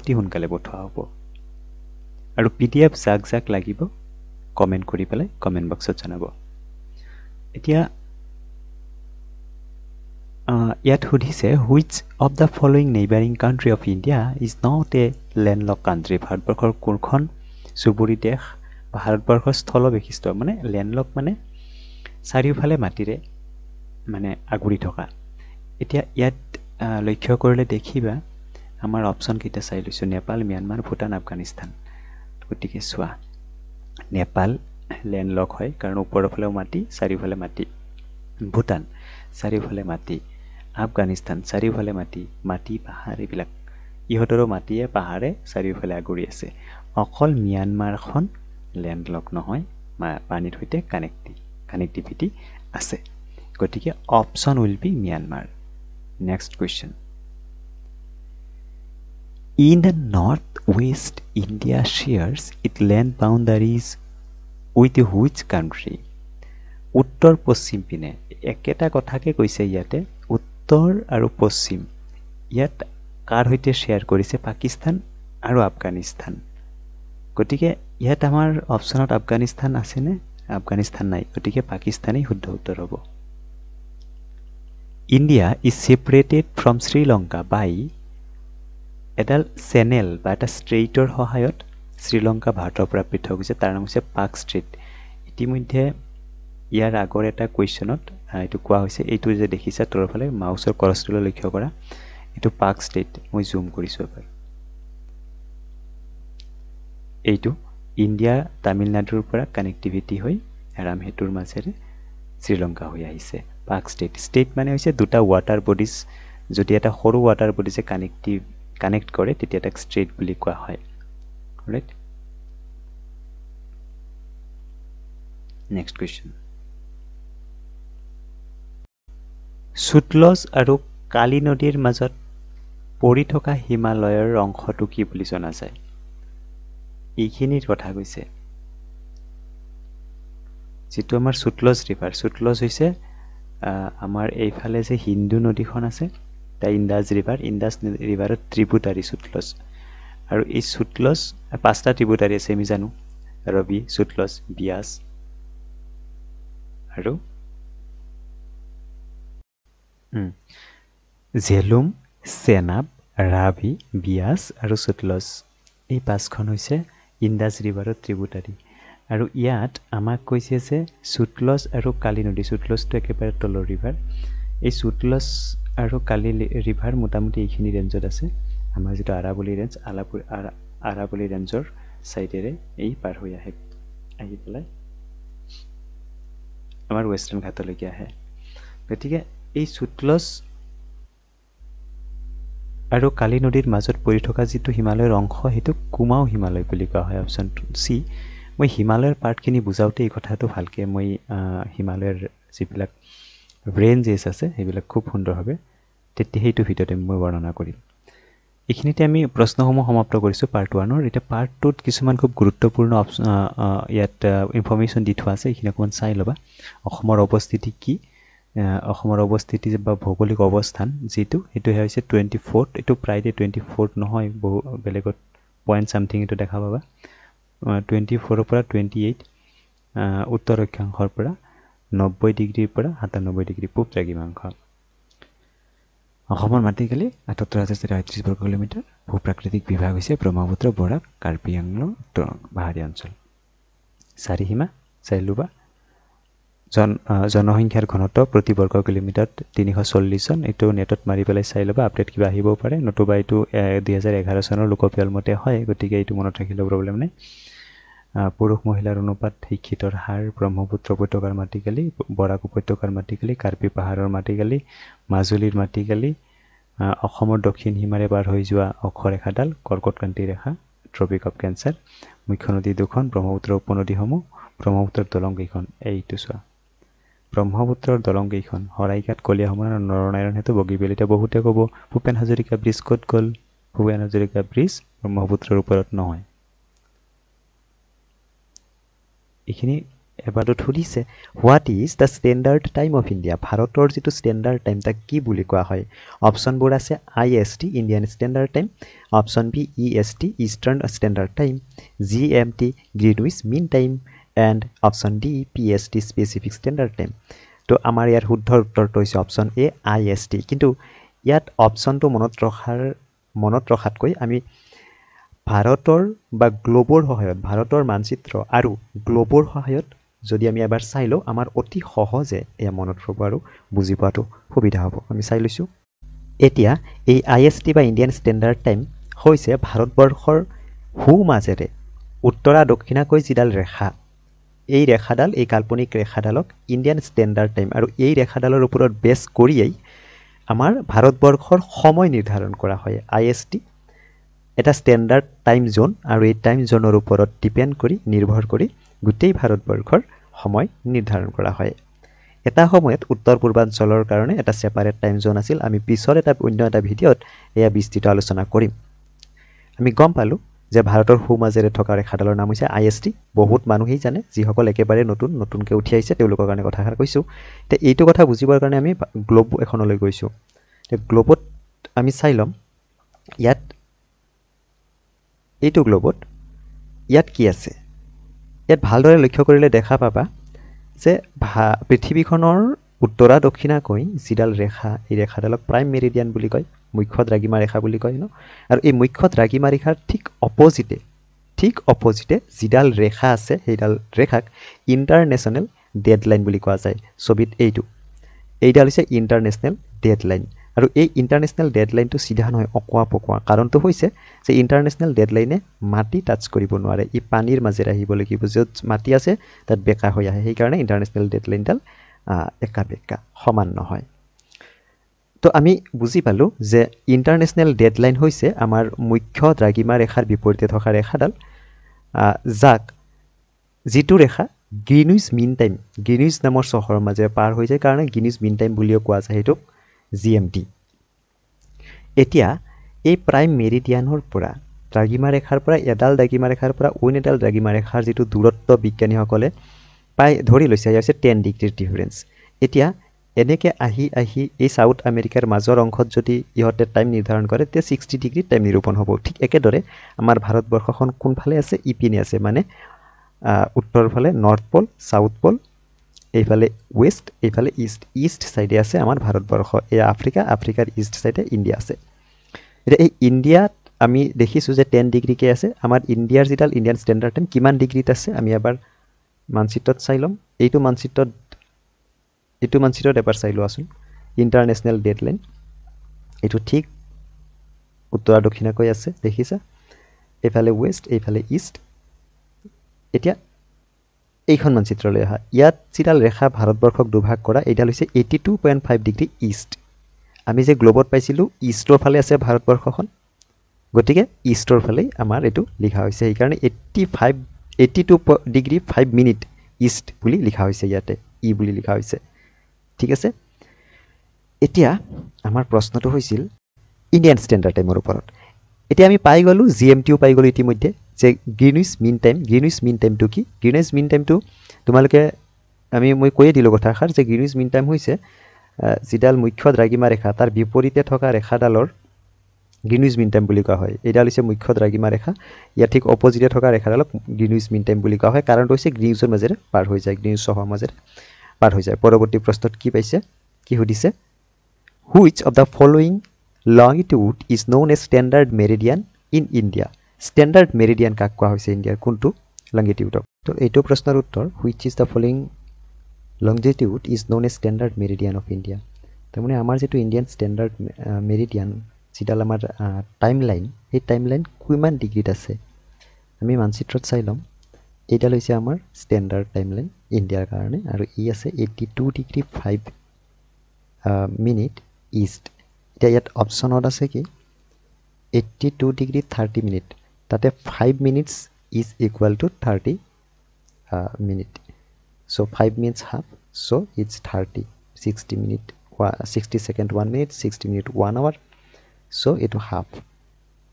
অতি সোনকালে পঠোৱা হ'ব আৰু পি ডি এফ যাক যাক লাগিব কমেণ্ট কৰি পেলাই কমেণ্ট বক্সত জনাব এতিয়া ইয়াত সুধিছে which of the following neighbouring country of India is not a land lock ভাৰতবৰ্ষৰ কোনখন চুবুৰী দেশ ভাৰতবৰ্ষৰ স্থল বিশিষ্ট মানে লেণ্ডলক মানে চাৰিওফালে মাটিৰে মানে আগুৰি থকা এতিয়া ইয়াত লক্ষ্য কৰিলে দেখিবা আমাৰ অপশ্যনকেইটা চাই লৈছোঁ নেপাল ম্যানমাৰ ভূটান আফগানিস্তান গতিকে চোৱা নেপাল লেণ্ডলক হয় কাৰণ ওপৰৰ ফালেও মাটি চাৰিওফালে মাটি ভূটান চাৰিওফালে মাটি আফগানিস্তান চাৰিওফালে মাটি মাটি পাহাৰ এইবিলাক ইহঁতৰো মাটিয়ে পাহাৰে চাৰিওফালে আগুৰি আছে অকল ম্যানমাৰখন লেণ্ডলক নহয় পানীৰ সৈতে কানেক্টি কানেক্টিভিটি আছে গতিকে option will be Myanmar next question In the northwest India shares it land boundaries with which country? উত্তৰ পশ্চিম পিনে একেটা কথাকে কৈছে ইয়াতে উত্তৰ আৰু পশ্চিম ইয়াত কাৰ সৈতে শ্বেয়াৰ কৰিছে পাকিস্তান আৰু আফগানিস্তান গতিকে ইয়াত আমাৰ অপশ্যনত আফগানিস্তান আছেনে আফগানিস্তান নাই গতিকে পাকিস্তানেই শুদ্ধ উত্তৰ হ'ব India is separated from Sri Lanka by এডাল চেনেল বা এটা ষ্ট্ৰেইটৰ সহায়ত শ্ৰীলংকা ভাৰতৰ পৰা পৃথক হৈছে তাৰ নাম হৈছে পাক ষ্ট্ৰীট ইতিমধ্যে ইয়াৰ আগৰ এটা কুৱেশ্যনত এইটো কোৱা হৈছে এইটো যে দেখিছা তোৰফালে মাউচৰ কলষ্ট্ৰলৈ লক্ষ্য কৰা এইটো পাক ষ্ট্ৰীট মই জুম কৰিছোঁ এবাৰ এইটো ইণ্ডিয়া তামিলনাডুৰ পৰা কানেক্টিভিটি হৈ এৰাম সেতুৰ মাজেৰে শ্ৰীলংকা হৈ আহিছে পাক ষ্টেট ষ্টেট মানে হৈছে দুটা ৱাটাৰ বডিজ যদি এটা সৰু ৱাটাৰ বডিজে কানেক্টি কানেক্ট কৰে তেতিয়া তাক ষ্ট্ৰেট বুলি কোৱা হয় ৰাইট নেক্সট কুৱেশ্যন চুটলজ আৰু কালী নদীৰ মাজত পৰি থকা হিমালয়ৰ অংশটো কি বুলি জনা যায় এইখিনিত কথা কৈছে যিটো আমাৰ চুটলজ ৰিভাৰ চুটলজ হৈছে আমাৰ এইফালে যে হিন্দু নদীখন আছে তাই ইণ্ডাজ ৰিভাৰ ইণ্ডাজ ৰিভাৰত ত্ৰিপুটাৰী চুটলজ আৰু এই চুটলজ পাঁচটা ত্ৰিপুটাৰী আছে আমি জানো ৰবি চুটলজ বিয়াজ আৰু জেলুম চেনাব ৰাবি বিয়াজ আৰু চুটলজ এই পাঁচখন হৈছে ইণ্ডাছ ৰিভাৰৰ ট্ৰিবুটাৰী আৰু ইয়াত আমাক কৈছে যে চুটলছ আৰু কালী নদী চুটলছটো একেবাৰে তলৰ ৰিভাৰ এই চুটলছ আৰু কালী ৰিভাৰ মোটামুটি এইখিনি ৰেঞ্জত আছে আমাৰ যিটো আৰাবলী ৰেঞ্জ আলাপু আৰাবলী ৰেঞ্জৰ ছাইডেৰে এই পাৰ হৈ আহে আহি পেলাই আমাৰ ৱেষ্টাৰ্ণ ঘাটলৈকে আহে গতিকে এই চুটলছ আৰু কালি নদীৰ মাজত পৰি থকা যিটো হিমালয়ৰ অংশ সেইটো কুমাও হিমালয় বুলি কোৱা হয় অপশ্যন চি মই হিমালয়ৰ পাৰ্টখিনি বুজাওঁতে এই কথাটো ভালকৈ মই হিমালয়ৰ যিবিলাক ৰেঞ্জেছ আছে সেইবিলাক খুব সুন্দৰভাৱে তেতিয়া সেইটো ভিতৰতে মই বৰ্ণনা কৰিম এইখিনিতে আমি প্ৰশ্নসমূহ সমাপ্ত কৰিছোঁ পাৰ্ট ওৱানৰ এতিয়া পাৰ্ট টুত কিছুমান খুব গুৰুত্বপূৰ্ণ অপশ্যন ইয়াত ইনফৰ্মেশ্যন দি থোৱা আছে এইখিনি অকণমান চাই ল'বা অসমৰ অৱস্থিতি কি অসমৰ অৱস্থিতি বা ভৌগোলিক অৱস্থান যিটো সেইটোহে হৈছে টুৱেণ্টি ফ'ৰ্থ এইটো প্ৰায়তে টুৱেণ্টি ফ'ৰ্থ নহয় বহু বেলেগত পইণ্ট ছামথিং এইটো দেখা পাবা টুৱেণ্টি ফ'ৰৰ পৰা টুৱেণ্টি এইট উত্তৰ অক্ষাংশৰ পৰা নব্বৈ ডিগ্ৰীৰ পৰা সাতান্নব্বৈ ডিগ্ৰী পূব দ্ৰাঘিমাংশ অসমৰ মাটিকালি আঠসত্তৰ হাজাৰ চাৰি আঠত্ৰিছ বৰ্গ কিলোমিটাৰ ভূ প্ৰাকৃতিক বিভাগ হৈছে ব্ৰহ্মপুত্ৰ বৰাক কাৰ্বি আংলং উত্তৰ পাহাৰীয়া অঞ্চল চাৰিসীমা চাৰিলোবা জন জনসংখ্যাৰ ঘনত্ব প্ৰতি বৰ্গ কিলোমিটাৰত তিনিশ চল্লিছ জন এইটো নেটত মাৰি পেলাই চাই ল'ব আপডেট কিবা আহিব পাৰে নতুবা এইটো দুহেজাৰ এঘাৰ চনৰ লোকপিয়াল মতে হয় গতিকে এইটো মনত ৰাখিলে প্ৰব্লেম নাই পুৰুষ মহিলাৰ অনুপাত শিক্ষিতৰ হাৰ ব্ৰহ্মপুত্ৰ উপত্যকাৰ মাটিকালি বৰাক উপত্যকাৰ মাটিকালি কাৰ্বি পাহাৰৰ মাটি কালি মাজুলীৰ মাটি কালি অসমৰ দক্ষিণ সীমাৰে পাৰ হৈ যোৱা অক্ষৰেখাডাল কৰ্কটকান্তি ৰেখা ট্ৰপিক অফ কেঞ্চাৰ মুখ্য নদী দুখন ব্ৰহ্মপুত্ৰ উপনদীসমূহ ব্ৰহ্মপুত্ৰৰ দলংকেইখন এইটো চোৱা ব্ৰহ্মপুত্ৰৰ দলংকেইখন শৰাইঘাট কলীয়া সমানৰ নৰনাৰায়ণহেঁতো বগীবিল এতিয়া বহুতে ক'ব ভূপেন হাজৰিকা ব্ৰিজ ক'ত গ'ল ভূপেন হাজৰিকা ব্ৰিজ ব্ৰহ্মপুত্ৰৰ ওপৰত নহয় এইখিনি এবাৰটো সুধিছে what is the standard time of India ভাৰতৰ যিটো ষ্টেণ্ডাৰ্ড টাইম তাক কি বুলি কোৱা হয় অপশ্যনবোৰ আছে I S T Indian standard time option B E S T eastern standard time G M T Greenwich Mean time and option D P H T specific standard time তো আমাৰ ইয়াৰ শুদ্ধ উত্তৰটো হৈছে option A I S T কিন্তু ইয়াত অপশ্যনটো মনত ৰখাৰ মনত ৰখাতকৈ আমি ভাৰতৰ বা গ্ল'বৰ সহায়ত ভাৰতৰ মানচিত্ৰ আৰু গ্ল'বৰ সহায়ত যদি আমি এবাৰ চাই লওঁ আমাৰ অতি সহজে এয়া মনত ৰ'ব আৰু বুজি পোৱাটো সুবিধা হ'ব আমি চাই লৈছোঁ এতিয়া এই আই এছ টি বা ইণ্ডিয়ান ষ্টেণ্ডাৰ্ড টাইম হৈছে ভাৰতবৰ্ষৰ সু মাজেৰে উত্তৰা দক্ষিণাকৈ যিডাল ৰেখা এই ৰেখাডাল এই কাল্পনিক ৰেখাডালক ইণ্ডিয়ান ষ্টেণ্ডাৰ্ড টাইম আৰু এই ৰেখাডালৰ ওপৰত বেচ কৰিয়েই আমাৰ ভাৰতবৰ্ষৰ সময় নিৰ্ধাৰণ কৰা হয় আই এছ টি এটা ষ্টেণ্ডাৰ্ড টাইম জোন আৰু এই টাইম জোনৰ ওপৰত ডিপেণ্ড কৰি নিৰ্ভৰ কৰি গোটেই ভাৰতবৰ্ষৰ সময় নিৰ্ধাৰণ কৰা হয় এটা সময়ত উত্তৰ পূৰ্বাঞ্চলৰ কাৰণে এটা ছেপাৰেট টাইম জোন আছিল আমি পিছৰ এটা অন্য এটা ভিডিঅ'ত এয়া বিস্তৃত আলোচনা কৰিম আমি গম পালোঁ যে ভাৰতৰ সোমাজেৰে থকা ৰেখাডালৰ নাম হৈছে আই এছ টি বহুত মানুহেই জানে যিসকল একেবাৰে নতুন নতুনকৈ উঠি আহিছে তেওঁলোকৰ কাৰণে কথাষাৰ কৈছোঁ তে এইটো কথা বুজিবৰ কাৰণে আমি গ্ল'ব এখনলৈ গৈছোঁ তে গ্ল'বত আমি চাই ল'ম ইয়াত এইটো গ্ল'বত ইয়াত কি আছে ইয়াত ভালদৰে লক্ষ্য কৰিলে দেখা পাবা যে ভা পৃথিৱীখনৰ উত্তৰা দক্ষিণাকৈ যিডাল ৰেখা এই ৰেখাডালক প্ৰাইম মেৰিডিয়ান বুলি কয় মুখ্য দ্ৰাগিমা ৰেখা বুলি কয় ন আৰু এই মুখ্য দ্ৰাগিমা ৰেখাৰ ঠিক অপজিটে ঠিক অপজিটে যিডাল ৰেখা আছে সেইডাল ৰেখাক ইণ্টাৰনেশ্যনেল ডেডলাইন বুলি কোৱা যায় ছবিত এইটো এইডাল হৈছে ইণ্টাৰনেশ্যনেল ডেডলাইন আৰু এই ইণ্টাৰনেশ্যনেল ডেডলাইনটো চিধা নহয় অকোৱা পকোৱা কাৰণটো হৈছে যে ইণ্টাৰনেশ্যনেল ডেডলাইনে মাটি টাচ কৰিব নোৱাৰে ই পানীৰ মাজেৰে আহিব লাগিব য'ত মাটি আছে তাত বেঁকা হৈ আহে সেইকাৰণে ইণ্টাৰনেশ্যনেল ডেডলাইনডাল একা বেকা সমান নহয় তো আমি বুজি পালোঁ যে ইণ্টাৰনেশ্যনেল ডেডলাইন হৈছে আমাৰ মুখ্য দ্ৰাগিমা ৰেখাৰ বিপৰীতে থকা ৰেখাডাল যাক যিটো ৰেখা গ্ৰীনুইজ মিন টাইম গ্ৰীনুইজ নামৰ চহৰৰ মাজেৰে পাৰ হৈ যায় কাৰণে গ্ৰীনুইজ মিন টাইম বুলিও কোৱা যায় সেইটোক জি এম টি এতিয়া এই প্ৰাইম মেৰিডিয়ানৰ পৰা দ্ৰাগিমা ৰেখাৰ পৰা এডাল দ্ৰাগিমা ৰেখাৰ পৰা ওইন এডাল দ্ৰাগিমা ৰেখাৰ যিটো দূৰত্ব বিজ্ঞানীসকলে পাই ধৰি লৈছে ইয়াৰ হৈছে টেন ডিগ্ৰীৰ ডিফাৰেঞ্চ এতিয়া এনেকৈ আহি আহি এই ছাউথ আমেৰিকাৰ মাজৰ অংশত যদি ইহঁতে টাইম নিৰ্ধাৰণ কৰে তেতিয়া ছিক্সটি ডিগ্ৰী টাইম নিৰূপণ হ'ব ঠিক একেদৰে আমাৰ ভাৰতবৰ্ষখন কোনফালে আছে ইপিনে আছে মানে উত্তৰফালে নৰ্থ পল ছাউথ পল এইফালে ৱেষ্ট এইফালে ইষ্ট ইষ্ট ছাইডে আছে আমাৰ ভাৰতবৰ্ষ এয়া আফ্ৰিকা আফ্ৰিকাৰ ইষ্ট ছাইডে ইণ্ডিয়া আছে এতিয়া এই ইণ্ডিয়াত আমি দেখিছোঁ যে টেন ডিগ্ৰীকৈ আছে আমাৰ ইণ্ডিয়াৰ যিডাল ইণ্ডিয়ান ষ্টেণ্ডাৰ্ড টেন কিমান ডিগ্ৰীত আছে আমি এবাৰ মানচিত্ৰত চাই ল'ম এইটো মানচিত্ৰত এইটো মানচিত্ৰত এবাৰ চাই লোৱাচোন ইণ্টাৰনেশ্যনেল ডেড লাইন এইটো ঠিক উত্তৰা দক্ষিণাকৈ আছে দেখিছা এইফালে ৱেষ্ট এইফালে ইষ্ট এতিয়া এইখন মানচিত্ৰলৈ অহা ইয়াত যিডাল ৰেখা ভাৰতবৰ্ষক দুভাগ কৰা এইডাল হৈছে eighty two point five degree east আমি যে গ্ল'বত পাইছিলোঁ ইষ্টৰ ফালে আছে ভাৰতবৰ্ষখন গতিকে ইষ্টৰ ফালেই আমাৰ এইটো লিখা হৈছে সেইকাৰণে eighty five eighty two degree five minute east বুলি লিখা হৈছে ইয়াতে ই e বুলি লিখা হৈছে ঠিক আছে এতিয়া আমাৰ প্ৰশ্নটো হৈছিল ইণ্ডিয়ান ষ্টেণ্ডাৰ্ড টাইমৰ ওপৰত এতিয়া আমি পাই গ'লোঁ জি এম টিও পাই গ'লোঁ ইতিমধ্যে যে গ্ৰীণইজ মিন টাইম গ্ৰীণইজ মিন টাইমটো কি গ্ৰীণইজ মিন টাইমটো তোমালোকে আমি মই কৈয়ে দিলোঁ কথাষাৰ যে গ্ৰীণইজ মিন টাইম হৈছে যিডাল মুখ্য দ্ৰাগিমা ৰেখা তাৰ বিপৰীতে থকা ৰেখাডালৰ গ্ৰীণইজ মিন টাইম বুলি কোৱা হয় এইডাল হৈছে মুখ্য দ্ৰাগিমা ৰেখা ইয়াৰ ঠিক অপজিটে থকা ৰেখাডালক গ্ৰীণইজ মিন টাইম বুলি কোৱা হয় কাৰণটো হৈছে গ্ৰীণইজৰ মাজেৰে পাৰ হৈ যায় গ্ৰীণইজ চহৰৰ মাজেৰে পাৰ হৈ যায় পৰৱৰ্তী প্ৰশ্নত কি পাইছে কি সুধিছে which of the following longitude is known a standard meridian in India standard meridian কাক কোৱা হৈছে ইণ্ডিয়াৰ কোনটো লংগিটিউডক ত' এইটো প্ৰশ্নৰ উত্তৰ which is the following longitude is known a standard meridian of India তাৰমানে আমাৰ যিটো ইণ্ডিয়ান ষ্টেণ্ডাৰ্ড মেৰিডিয়ান যিডাল আমাৰ টাইম লাইন সেই টাইম লাইন কিমান ডিগ্ৰীত আছে আমি মানচিত্ৰত চাই ল'ম এইডাল লৈছে আমাৰ ষ্টেণ্ডাৰ্ড টাইমলাইন ইণ্ডিয়াৰ কাৰণে আৰু ই আছে eighty two degree five minute east এতিয়া ইয়াত অপশ্যনত আছে কি eighty two degree thirty minute তাতে five minutes is equal to thirty minute so' five minutes half so' it's thirty sixty minute sixty second one minute sixty minute one hour so' এইটো half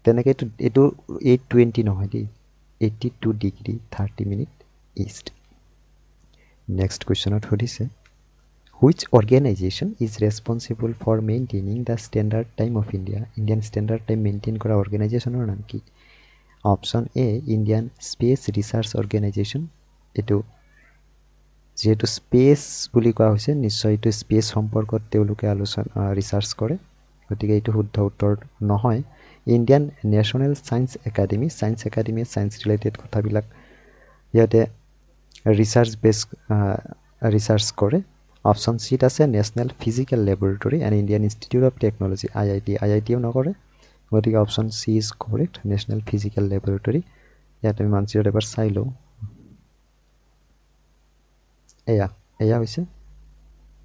তেনেকৈ এইটো এইটো eight twenty নহয় দেই eighty two degree thirty minute east next কুৱেশ্যনত সুধিছে which organisation is responsible for maintaining the standard time of India Indian standard time maintain কৰা অৰ্গেনাইজেশ্যনৰ নাম কি option A Indian space research organisation এইটো যিহেতু স্পেচ বুলি কোৱা হৈছে নিশ্চয় এইটো স্পেচ সম্পৰ্কত তেওঁলোকে আলোচনা ৰিচাৰ্চ কৰে গতিকে এইটো শুদ্ধ উত্তৰ নহয় Indian national science academy science একাডেমীয়ে ছায়েন্স ৰিলেটেড কথাবিলাক ইয়াতে ৰিচাৰ্চ বেছ ৰিচাৰ্চ কৰে অপশ্যন চিট আছে national physical laboratory and Indian institute of technology I I T I I টিও নকৰে গতিকে option C is correct national physical laboratory ইয়াত আমি মানচিত এবাৰ চাই লওঁ এয়া এয়া হৈছে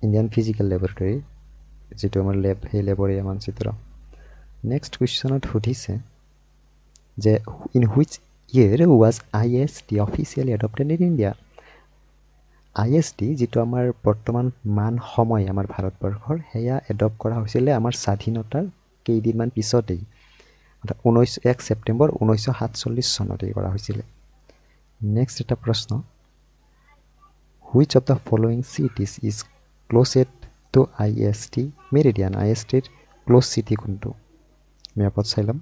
ইণ্ডিয়ান ফিজিকেল লেবৰেটৰী যিটো আমাৰ লেব সেই লেবৰ মানচিত্ৰ নেক্সট কুৱেশ্যনত সুধিছে যে in which year was I S D officially adopted in India I S D যিটো আমাৰ বৰ্তমান মান সময় আমাৰ ভাৰতবৰ্ষৰ সেয়া এডপ্ট কৰা হৈছিলে আমাৰ স্বাধীনতাৰ কেইদিনমান পিছতেই অৰ্থাৎ ঊনৈছ এক ছেপ্টেম্বৰ ঊনৈছশ সাতচল্লিছ চনতেই কৰা হৈছিলে নেক্সট এটা প্ৰশ্ন which of the following cities is closed to I S D meridian I S ডিৰ ক্ল'জ চিটি কোনটো মিৰাপদ চাই ল'ম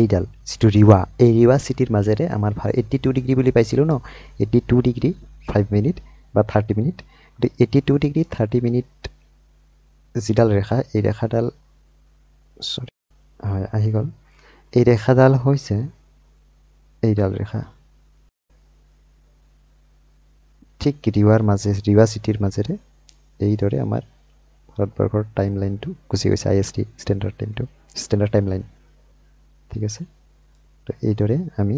এইডাল যিটো ৰিৱা এই ৰিৱা চিটিৰ মাজেৰে আমাৰ ফা এইটি টু ডিগ্ৰী বুলি পাইছিলোঁ ন eighty two degree five minute বা থাৰ্টি মিনিট গতিকে eighty two degree thirty minute যিডাল ৰেখা এই ৰেখাডাল চৰি হয় আহি গ'ল এই ৰেখাডাল হৈছে এইডাল ৰেখা ঠিক ৰিৱাৰ মাজে ৰিৱা চিটিৰ মাজেৰে এইদৰে আমাৰ ভাৰতবৰ্ষৰ টাইম লাইনটো গুচি গৈছে আই এছ টি ষ্টেণ্ডাৰ্ড টাইমটো ষ্টেণ্ডাৰ টাইমলাইন ঠিক আছে তো এইদৰে আমি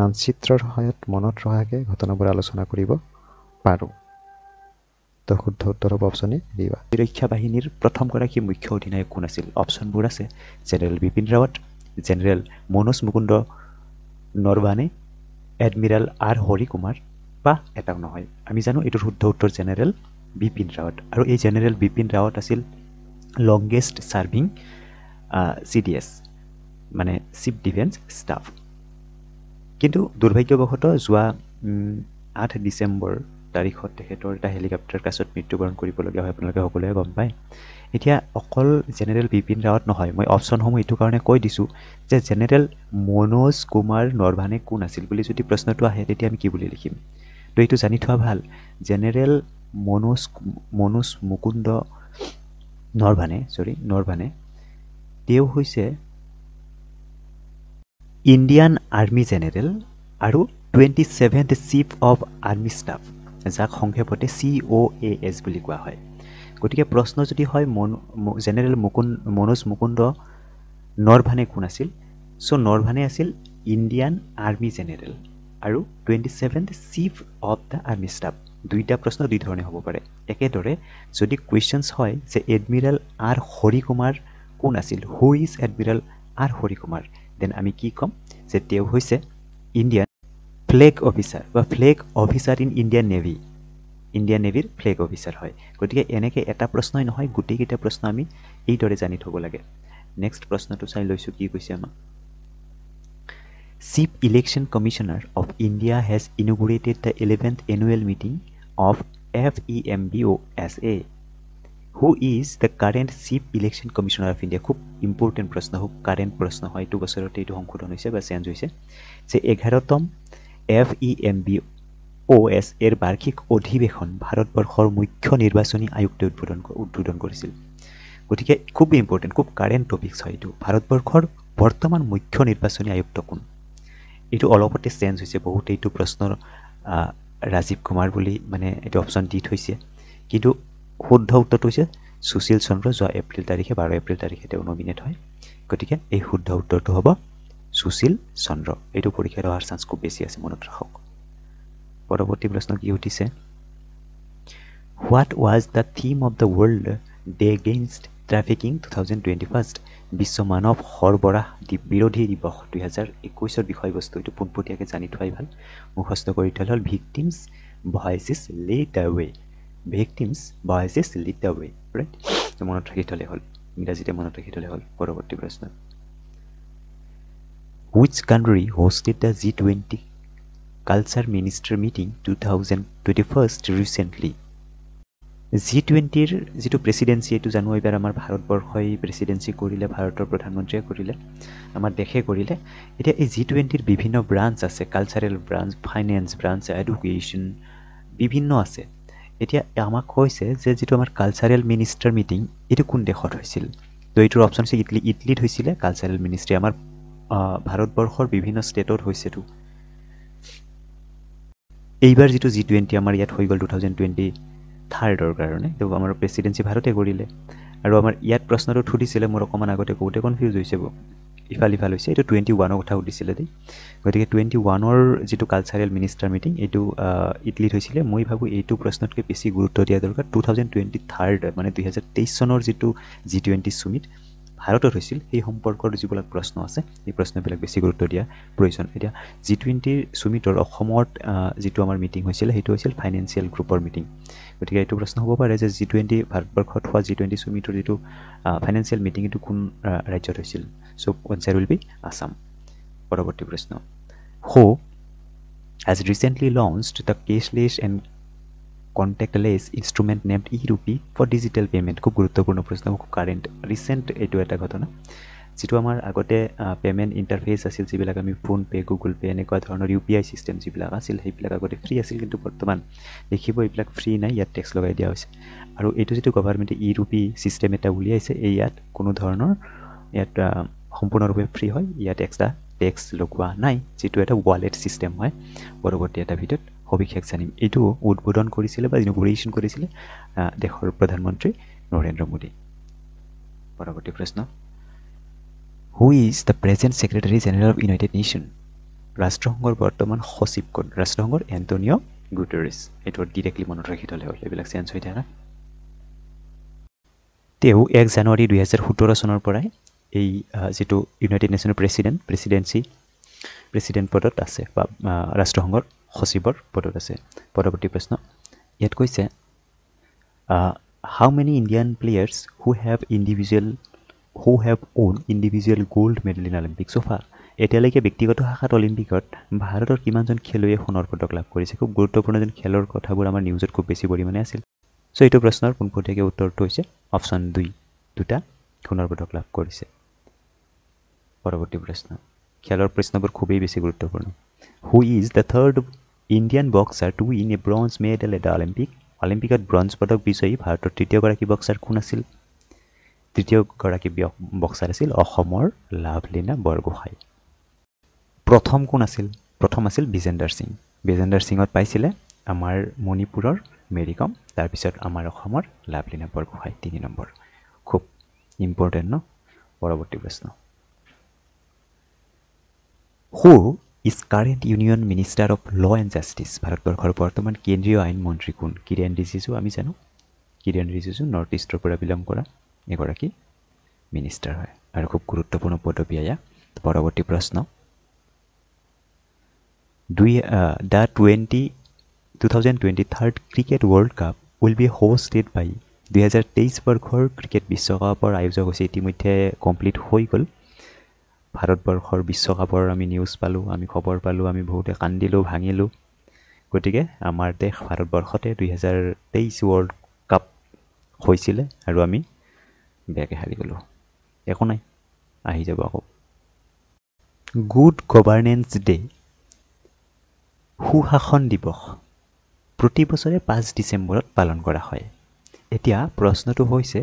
মানচিত্ৰৰ সহায়ত মনত ৰখাকৈ ঘটনাবোৰ আলোচনা কৰিব পাৰোঁ তো শুদ্ধ উত্তৰ হ'ব অপশ্যনে দিবা সুৰক্ষা বাহিনীৰ প্ৰথমগৰাকী মুখ্য অধিনায়ক কোন আছিল অপশ্যনবোৰ আছে general Bipin Rawat general Manoj Mukund Naravane admiral R Hari Kumar বা এটাও নহয় আমি জানো এইটোৰ শুদ্ধ উত্তৰ জেনেৰেল বিপিন ৰাৱত আৰু এই জেনেৰেল বিপিন ৰাৱত আছিল লংগেষ্ট ছাৰ্ভিং ডি এছ মানে চিফ ডিফেন্স ষ্টাফ কিন্তু দুৰ্ভাগ্যবশতঃ যোৱা আঠ ডিচেম্বৰ তাৰিখত তেখেতৰ এটা হেলিকপ্টাৰ কাছত মৃত্যুবৰণ কৰিবলগীয়া হয় আপোনালোকে সকলোৱে গম পায় এতিয়া অকল জেনেৰেল বিপিন ৰাৱত নহয় মই অপশ্যনসমূহ এইটো কাৰণে কৈ দিছোঁ যে জেনেৰেল মনোজ কুমাৰ নৰভানে কোন আছিল বুলি যদি প্ৰশ্নটো আহে তেতিয়া আমি কি বুলি লিখিম তো এইটো জানি থোৱা ভাল জেনেৰেল মনোজ মনোজ মুকুন্দ নৰভানে চৰি নৰভানে তেওঁ হৈছে ইণ্ডিয়ান আৰ্মি জেনেৰেল আৰু twenty seventh chief of army staff যাক সংক্ষেপতে চি অ' এ এছ বুলি কোৱা হয় গতিকে প্ৰশ্ন যদি হয় মন জেনেৰেল মুকুন্দ মনোজ মুকুন্দ নৰভানে কোন আছিল চ' নৰভানে আছিল ইণ্ডিয়ান আৰ্মি জেনেৰেল আৰু twenty seventh chief of the army staff দুইটা প্ৰশ্ন দুই ধৰণে হ'ব পাৰে একেদৰে যদি কুৱেশ্যনছ হয় যে এডমিৰেল আৰ হৰিকুমাৰ কোন আছিল who is admiral R Harikumar then আমি কি ক'ম যে তেওঁ হৈছে ইণ্ডিয়ান ফ্লেগ অফিচাৰ বা flag officer in Indian navy Indian নেভীৰ ফ্লেগ অফিচাৰ হয় গতিকে এনেকৈ এটা প্ৰশ্নই নহয় গোটেইকেইটা প্ৰশ্ন আমি এইদৰে জানি থ'ব লাগে নেক্সট প্ৰশ্নটো চাই লৈছোঁ কি কৈছে আমাক chief election commissioner of India has inaugurated the eleventh annual meeting of F E M B O' S A who is the current chief election commissioner of India খুব ইম্পৰ্টেণ্ট প্ৰশ্ন হওক কাৰেণ্ট প্ৰশ্ন হয় এইটো বছৰতে এইটো সংশোধন হৈছে বা চেঞ্জ হৈছে যে এঘাৰতম F E M B O' S এৰ বাৰ্ষিক অধিৱেশন ভাৰতবৰ্ষৰ মুখ্য নিৰ্বাচনী আয়ুক্তই উদ্বোধন উদ্বোধন কৰিছিল গতিকে খুব ইম্পৰ্টেণ্ট খুব কাৰেণ্ট টপিকছ হয় এইটো ভাৰতবৰ্ষৰ বৰ্তমান মুখ্য নিৰ্বাচনী আয়ুক্ত কোন এইটো অলপতে চেঞ্জ হৈছে বহুতে এইটো প্ৰশ্নৰ ৰাজীৱ কুমাৰ বুলি মানে এইটো অপশ্যন দি থৈছে কিন্তু শুদ্ধ উত্তৰটো হৈছে সুশীল চন্দ্ৰ যোৱা এপ্ৰিল তাৰিখে বাৰ এপ্ৰিল তাৰিখে তেওঁ নমিনেট হয় গতিকে এই শুদ্ধ উত্তৰটো হ'ব সুশীল চন্দ্ৰ এইটো পৰীক্ষা লোৱাৰ চান্স খুব বেছি আছে মনত ৰাখক পৰৱৰ্তী প্ৰশ্ন কি উঠিছে what was the theme of the world day against trafficking two thousand twenty first বিশ্ব মানৱ সৰবৰাহ বিৰোধী দিৱস দুহেজাৰ একৈছৰ বিষয়বস্তু এইটো পোনপটীয়াকৈ জানি থোৱাই ভাল মুখস্থ কৰি থ'লে হ'ল victims victims voices let the way victims voices lead the way right মনত ৰাখি থ'লে হ'ল ইংৰাজীতে মনত ৰাখি থ'লে হ'ল পৰৱৰ্তী প্ৰশ্ন which country hosted the G twenty culture minister meeting two thousand twenty first recently G টুৱেণ্টিৰ যিটো প্ৰেচিডেঞ্চি এইটো জানো এইবাৰ আমাৰ ভাৰতবৰ্ষই প্ৰেচিডেঞ্চি কৰিলে ভাৰতৰ প্ৰধানমন্ত্ৰীয়ে কৰিলে আমাৰ দেশে কৰিলে এতিয়া এই জি টুৱেণ্টিৰ বিভিন্ন ব্ৰাঞ্চ আছে cultural branch finance branch education বিভিন্ন আছে এতিয়া আমাক কৈছে যে যিটো আমাৰ কালচাৰেল মিনিষ্টাৰ মিটিং এইটো কোন দেশত হৈছিল তো এইটোৰ অপশ্যন হৈছে ইটলি ইটলিত হৈছিলে কালচাৰেল মিনিষ্ট্ৰী আমাৰ ভাৰতবৰ্ষৰ বিভিন্ন ষ্টেটত হৈছেতো এইবাৰ যিটো জি টুৱেণ্টি আমাৰ ইয়াত হৈ গ'ল টু থাউজেণ্ড টুৱেণ্টি থাৰ্ডৰ কাৰণে তো আমাৰ প্ৰেচিডেঞ্চি ভাৰতে কৰিলে আৰু আমাৰ ইয়াত প্ৰশ্নটো সুধিছিলে মোৰ অকণমান আগতে কওঁতে কনফিউজ হৈছে ইফাল ইফাল হৈছে এইটো টুৱেণ্টি ওৱানৰ কথা সুধিছিলে দেই গতিকে টুৱেণ্টি ওৱানৰ যিটো কালচাৰেল মিনিষ্টাৰ মিটিং এইটো ইটলিত হৈছিলে মই ভাবোঁ এইটো প্ৰশ্নতকৈ বেছি গুৰুত্ব দিয়া দৰকাৰ টু থাউজেণ্ড টুৱেণ্টি থাৰ্ড মানে দুহেজাৰ তেইছ চনৰ যিটো জি টুৱেণ্টি চুমিট ভাৰতত হৈছিল সেই সম্পৰ্কৰ যিবিলাক প্ৰশ্ন আছে সেই প্ৰশ্নবিলাক বেছি গুৰুত্ব দিয়া প্ৰয়োজন এতিয়া জি টুৱেণ্টিৰ চুমিটৰ অসমত যিটো আমাৰ মিটিং হৈছিলে সেইটো হৈছিল ফাইনেন্সিয়েল গ্ৰুপৰ মিটিং গতিকে এইটো প্ৰশ্ন হ'ব পাৰে যে জি টুৱেণ্টি ভাৰতবৰ্ষত হোৱা জি টুৱেণ্টি চুমিটৰ যিটো ফাইনেন্সিয়েল মিটিং এইটো কোন ৰাজ্যত হৈছিল so' answer will be Assam পৰৱৰ্তী প্ৰশ্ন who' has recently launch the cashless and contactless instrument name E rupee for digital payment খুব গুৰুত্বপূৰ্ণ প্ৰশ্ন খুব কাৰেণ্ট ৰিচেণ্ট এইটো এটা ঘটনা যিটো আমাৰ আগতে পে'মেণ্ট ইণ্টাৰফেচ আছিল যিবিলাক আমি ফোনপে' গুগল পে' এনেকুৱা ধৰণৰ ইউ পি আই ছিষ্টেম যিবিলাক আছিল সেইবিলাক আগতে ফ্ৰী আছিল কিন্তু বৰ্তমান দেখিব এইবিলাক ফ্ৰী নাই ইয়াত টেক্স লগাই দিয়া হৈছে আৰু এইটো যিটো গভৰ্ণমেণ্টে ই ৰুপি ছিষ্টেম এটা উলিয়াইছে এই ইয়াত কোনো ধৰণৰ ইয়াত সম্পূৰ্ণৰূপে ফ্ৰী হয় ইয়াত এক্সট্ৰা টেক্স লগোৱা নাই যিটো এটা ৱালেট ছিষ্টেম হয় পৰৱৰ্তী এটা ভিডিঅ'ত সবিশেষ জানিম এইটো উদ্বোধন কৰিছিলে বা ইনগ্ৰেশ্যন কৰিছিলে দেশৰ প্ৰধানমন্ত্ৰী নৰেন্দ্ৰ মোদী পৰৱৰ্তী প্ৰশ্ন who is the present secretary general of united nation ৰাষ্ট্ৰসংঘৰ বৰ্তমান সচিব কোন ৰাষ্ট্ৰসংঘৰ এণ্টনিঅ' গুটেৰিছ এইটো ডিৰেক্টলি মনত ৰাখি থ'লে হ'ল এইবিলাক চেঞ্জ হৈ থাকে না তেওঁ এক জানুৱাৰী দুহেজাৰ সোতৰ চনৰ পৰাই এই যিটো ইউনাইটেড নেশ্যনৰ প্ৰেচিডেণ্ট প্ৰেচিডেঞ্চি প্ৰেচিডেণ্ট পদত আছে বা ৰাষ্ট্ৰসংঘৰ সচিবৰ পদত আছে পৰৱৰ্তী প্ৰশ্ন ইয়াত কৈছে how many Indian players who have individual who have won individual gold medal in olympic so far এতিয়ালৈকে ব্যক্তিগত শাখাত অলিম্পিকত ভাৰতৰ কিমানজন খেলুৱৈয়ে সোণৰ পদক লাভ কৰিছে খুব গুৰুত্বপূৰ্ণ যেন খেলৰ কথাবোৰ আমাৰ নিউজত খুব বেছি পৰিমাণে আছিল চ' এইটো প্ৰশ্নৰ পোনপটীয়াকৈ উত্তৰটো হৈছে অপশ্যন দুই দুটা সোণৰ পদক লাভ কৰিছে পৰৱৰ্তী প্ৰশ্ন খেলৰ প্ৰশ্নবোৰ খুবেই বেছি গুৰুত্বপূৰ্ণ who is the third Indian boxer to in a bronze medal at the olympic অলিম্পিকত ব্ৰঞ্জ পদক বিজয়ী ভাৰতৰ তৃতীয়গৰাকী বক্সাৰ কোন আছিল তৃতীয়গৰাকী বক্সাৰ আছিল অসমৰ লাভলীনা বৰগোহাঁই প্ৰথম কোন আছিল প্ৰথম আছিল বিজেন্দাৰ সিং বিজেন্দাৰ সিঙত পাইছিলে আমাৰ মণিপুৰৰ মেৰি কম তাৰপিছত আমাৰ অসমৰ লাভলীনা বৰগোহাঁই তিনি নম্বৰ খুব ইম্পৰ্টেণ্ট ন পৰৱৰ্তী প্ৰশ্ন who is current union minister of law and justice ভাৰতবৰ্ষৰ বৰ্তমান কেন্দ্ৰীয় আইন মন্ত্ৰী কোন কিৰেণ ৰিজিজু আমি জানো কিৰেণ ৰিজিজু নৰ্থ ইষ্টৰ পৰা বিলং কৰা এগৰাকী মিনিষ্টাৰ হয় আৰু খুব গুৰুত্বপূৰ্ণ পদবী এয়া পৰৱৰ্তী প্ৰশ্ন দুই the twenty two thousand twenty third cricket world cup will be hosted by দুহেজাৰ তেইছ বৰ্ষৰ ক্ৰিকেট বিশ্বকাপৰ আয়োজক হৈছে ইতিমধ্যে কমপ্লিট হৈ গ'ল ভাৰতবৰ্ষৰ বিশ্বকাপৰ আমি নিউজ পালোঁ আমি খবৰ পালোঁ আমি বহুতে কান্দিলোঁ ভাঙিলোঁ গতিকে আমাৰ দেশ ভাৰতবৰ্ষতে দুহেজাৰ তেইছ ৱৰ্ল্ড কাপ হৈছিলে আৰু আমি বেয়াকৈ হাৰি গ'লোঁ একো নাই আহি যাব আকৌ গুড গভাৰ্ণেঞ্চ ডে সুশাসন দিৱস প্ৰতি বছৰে পাঁচ ডিচেম্বৰত পালন কৰা হয় এতিয়া প্ৰশ্নটো হৈছে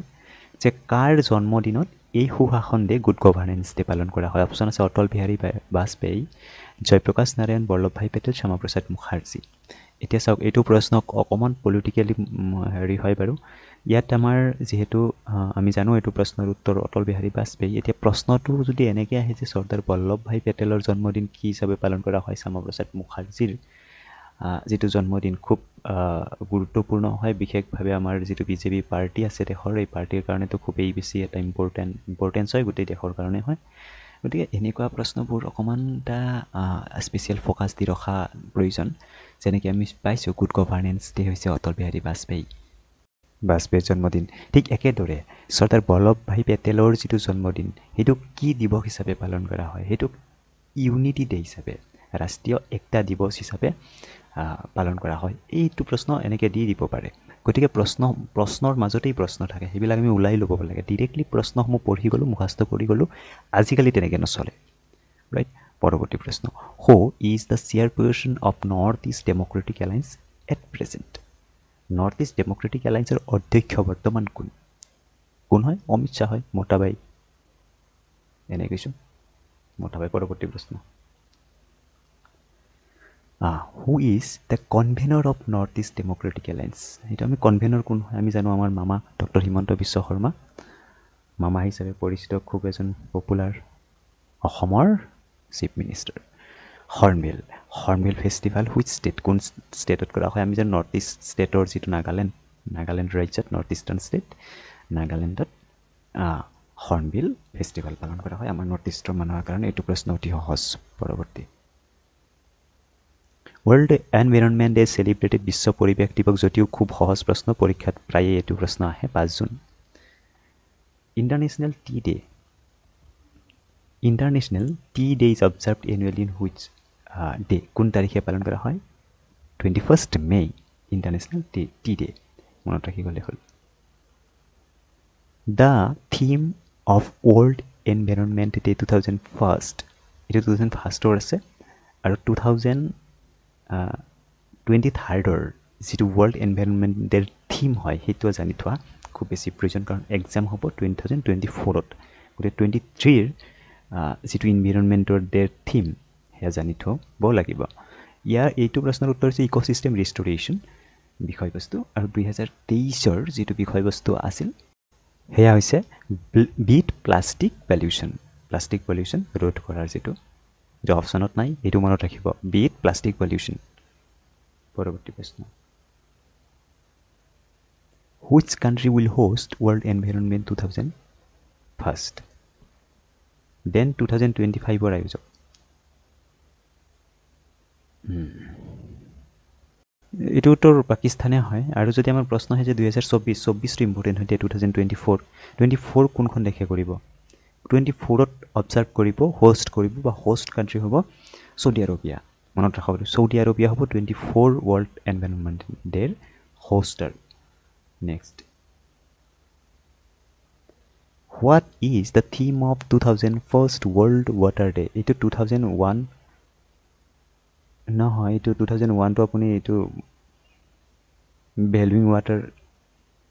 যে কাৰ জন্মদিনত এই সুশাসন ডে গুড গভাৰ্ণেঞ্চ ডে পালন কৰা হয় অপশ্যন আছে অটল বিহাৰী বাজপেয়ী জয়প্ৰকাশ নাৰায়ণ বল্লভভাই পেটেল শ্যামাপ্ৰসাদ মুখাৰ্জী এতিয়া চাওক এইটো প্ৰশ্নক অকণমান পলিটিকেলি হেৰি হয় বাৰু ইয়াত আমাৰ যিহেতু আমি জানো এইটো প্ৰশ্নৰ উত্তৰ অটল বিহাৰী বাজপেয়ী এতিয়া প্ৰশ্নটো যদি এনেকৈ আহে যে চৰ্দাৰ বল্লভ ভাই পেটেলৰ জন্মদিন কি হিচাপে পালন কৰা হয় শ্যামা প্ৰসাদ মুখাৰ্জীৰ যিটো জন্মদিন খুব গুৰুত্বপূৰ্ণ হয় বিশেষভাৱে আমাৰ যিটো বি জে পি পাৰ্টি আছে দেশৰ এই পাৰ্টিৰ কাৰণেতো খুবেই বেছি এটা ইম্পৰ্টেণ্ট ইম্পৰ্টেঞ্চ হয় গোটেই দেশৰ কাৰণে হয় গতিকে এনেকুৱা প্ৰশ্নবোৰ অকণমান এটা স্পেচিয়েল ফ'কাছ দি ৰখা প্ৰয়োজন যেনেকৈ আমি পাইছোঁ গুড গভাৰ্ণেঞ্চ ডে হৈছে অটল বিহাৰী বাজপেয়ী বাজপেয়ীৰ জন্মদিন ঠিক একেদৰে চৰ্দাৰ বল্লভ ভাই পেটেলৰ যিটো জন্মদিন সেইটোক কি দিৱস হিচাপে পালন কৰা হয় সেইটোক ইউনিটি ডে হিচাপে ৰাষ্ট্ৰীয় একতা দিৱস হিচাপে পালন কৰা হয় এইটো প্ৰশ্ন এনেকৈ দি দিব পাৰে গতিকে প্ৰশ্ন প্ৰশ্নৰ মাজতেই প্ৰশ্ন থাকে সেইবিলাক আমি ওলাই ল'ব লাগে ডিৰেক্টলি প্ৰশ্নসমূহ পঢ়ি গ'লোঁ মুখাস্ত কৰি গ'লোঁ আজিকালি তেনেকৈ নচলে ৰাইট পৰৱৰ্তী প্ৰশ্ন who' is the chair person of north east democratic alliance at present north east democratic এলায়েন্সেৰ অধ্যক্ষ বৰ্তমান কোন কোন হয় অমিত শ্বাহ হয় মোটাবাই এনে কৈছোঁ মোটাবাই পৰৱৰ্তী প্ৰশ্ন who is the convenor of north east democratic alliance এটা আমি কনভেনৰ কোন হয় আমি জানো আমাৰ মামা ডক্টৰ হিমন্ত বিশ্ব শৰ্মা মামা হিচাপে পৰিচিত খুব এজন পপুলাৰ অসমৰ chief minister hornbill hornbill festival which state কোন ষ্টেটত কৰা হয় আমি যে নৰ্থ ইষ্ট ষ্টেটৰ যিটো নাগালেণ্ড নাগালেণ্ড ৰাজ্যত নৰ্থ ইষ্টাৰ্ণ ষ্টেট নাগালেণ্ডত হৰ্ণবিল ফেষ্টিভেল পালন কৰা হয় আমাৰ নৰ্থ ইষ্টৰ মানুহৰ কাৰণে এইটো প্ৰশ্ন অতি সহজ পৰৱৰ্তী ৱৰ্ল্ড এনভাইৰণমেণ্ট ডে চেলিব্ৰেটেড বিশ্ব পৰিৱেশ দিৱস যদিও খুব সহজ প্ৰশ্ন পৰীক্ষাত প্ৰায়ে এইটো প্ৰশ্ন আহে পাঁচ June international tea day international tea day is observe annually in which day কোন তাৰিখে পালন কৰা হয় twenty first May' international tea tea day মনত ৰাখি গ'লে হ'ল the theme of world environment day two thousand first এইটো টু থাউজেণ্ড ফাৰ্ষ্টৰ আছে আৰু টু থাউজেণ্ড টুৱেণ্টি থাৰ্ডৰ যিটো ৱৰ্ল্ড ডে'ৰ থিম হয় সেইটো জানি থোৱা খুব বেছি প্ৰয়োজন কাৰণ এক্সাম হ'ব টুৱেণ্টি থাউজেণ্ড টুৱেণ্টি ফ'ৰত গতিকে টুৱেণ্টি থ্ৰীৰ যিটো এনভাইৰণমেণ্টৰ ডেৰ থিম সেয়া জানি থ'ব লাগিব ইয়াৰ এইটো প্ৰশ্নৰ উত্তৰ হৈছে ইক' ইক'চিষ্টেম ৰিষ্টৰেশ্যন বিষয়বস্তু আৰু দুহেজাৰ তেইছৰ যিটো বিষয়বস্তু আছিল সেয়া হৈছে beat plastic pollution plastic pollution ৰোধ কৰাৰ যিটো যে অপশ্যনত নাই সেইটো মনত ৰাখিব বিট প্লাষ্টিক পলিউশ্যন পৰৱৰ্তী প্ৰশ্ন which country will host world environment two thousand first then two thousand twenty ফাইভৰ আয়োজক এইটো উত্তৰ পাকিস্তানে হয় আৰু যদি আমাৰ প্ৰশ্ন আহে যে দুহেজাৰ চৌব্বিছ চৌব্বিছটো ইম্পৰ্টেণ্ট হয় এতিয়া two thousand twenty four twenty four কোনখন দেশে কৰিব টুৱেণ্টি ফ'ৰত অবজাৰ্ভ কৰিব হোষ্ট কৰিব বা হোষ্ট কাণ্ট্ৰি হ'ব ছৌদি আৰবিয়া মনত ৰখাব লাগিব ছৌদি আৰবিয়া হ'ব টুৱেণ্টি ফ'ৰ ৱৰ্ল্ড এনভাইৰমেণ্ট ডেৰ হোষ্টাৰ next what is the theme of two thousand first world water day এইটো টু থাউজেণ্ড ওৱান নহয় এইটো টু থাউজেণ্ড ওৱানটো আপুনি এইটো ভেলুইং ৱাটাৰ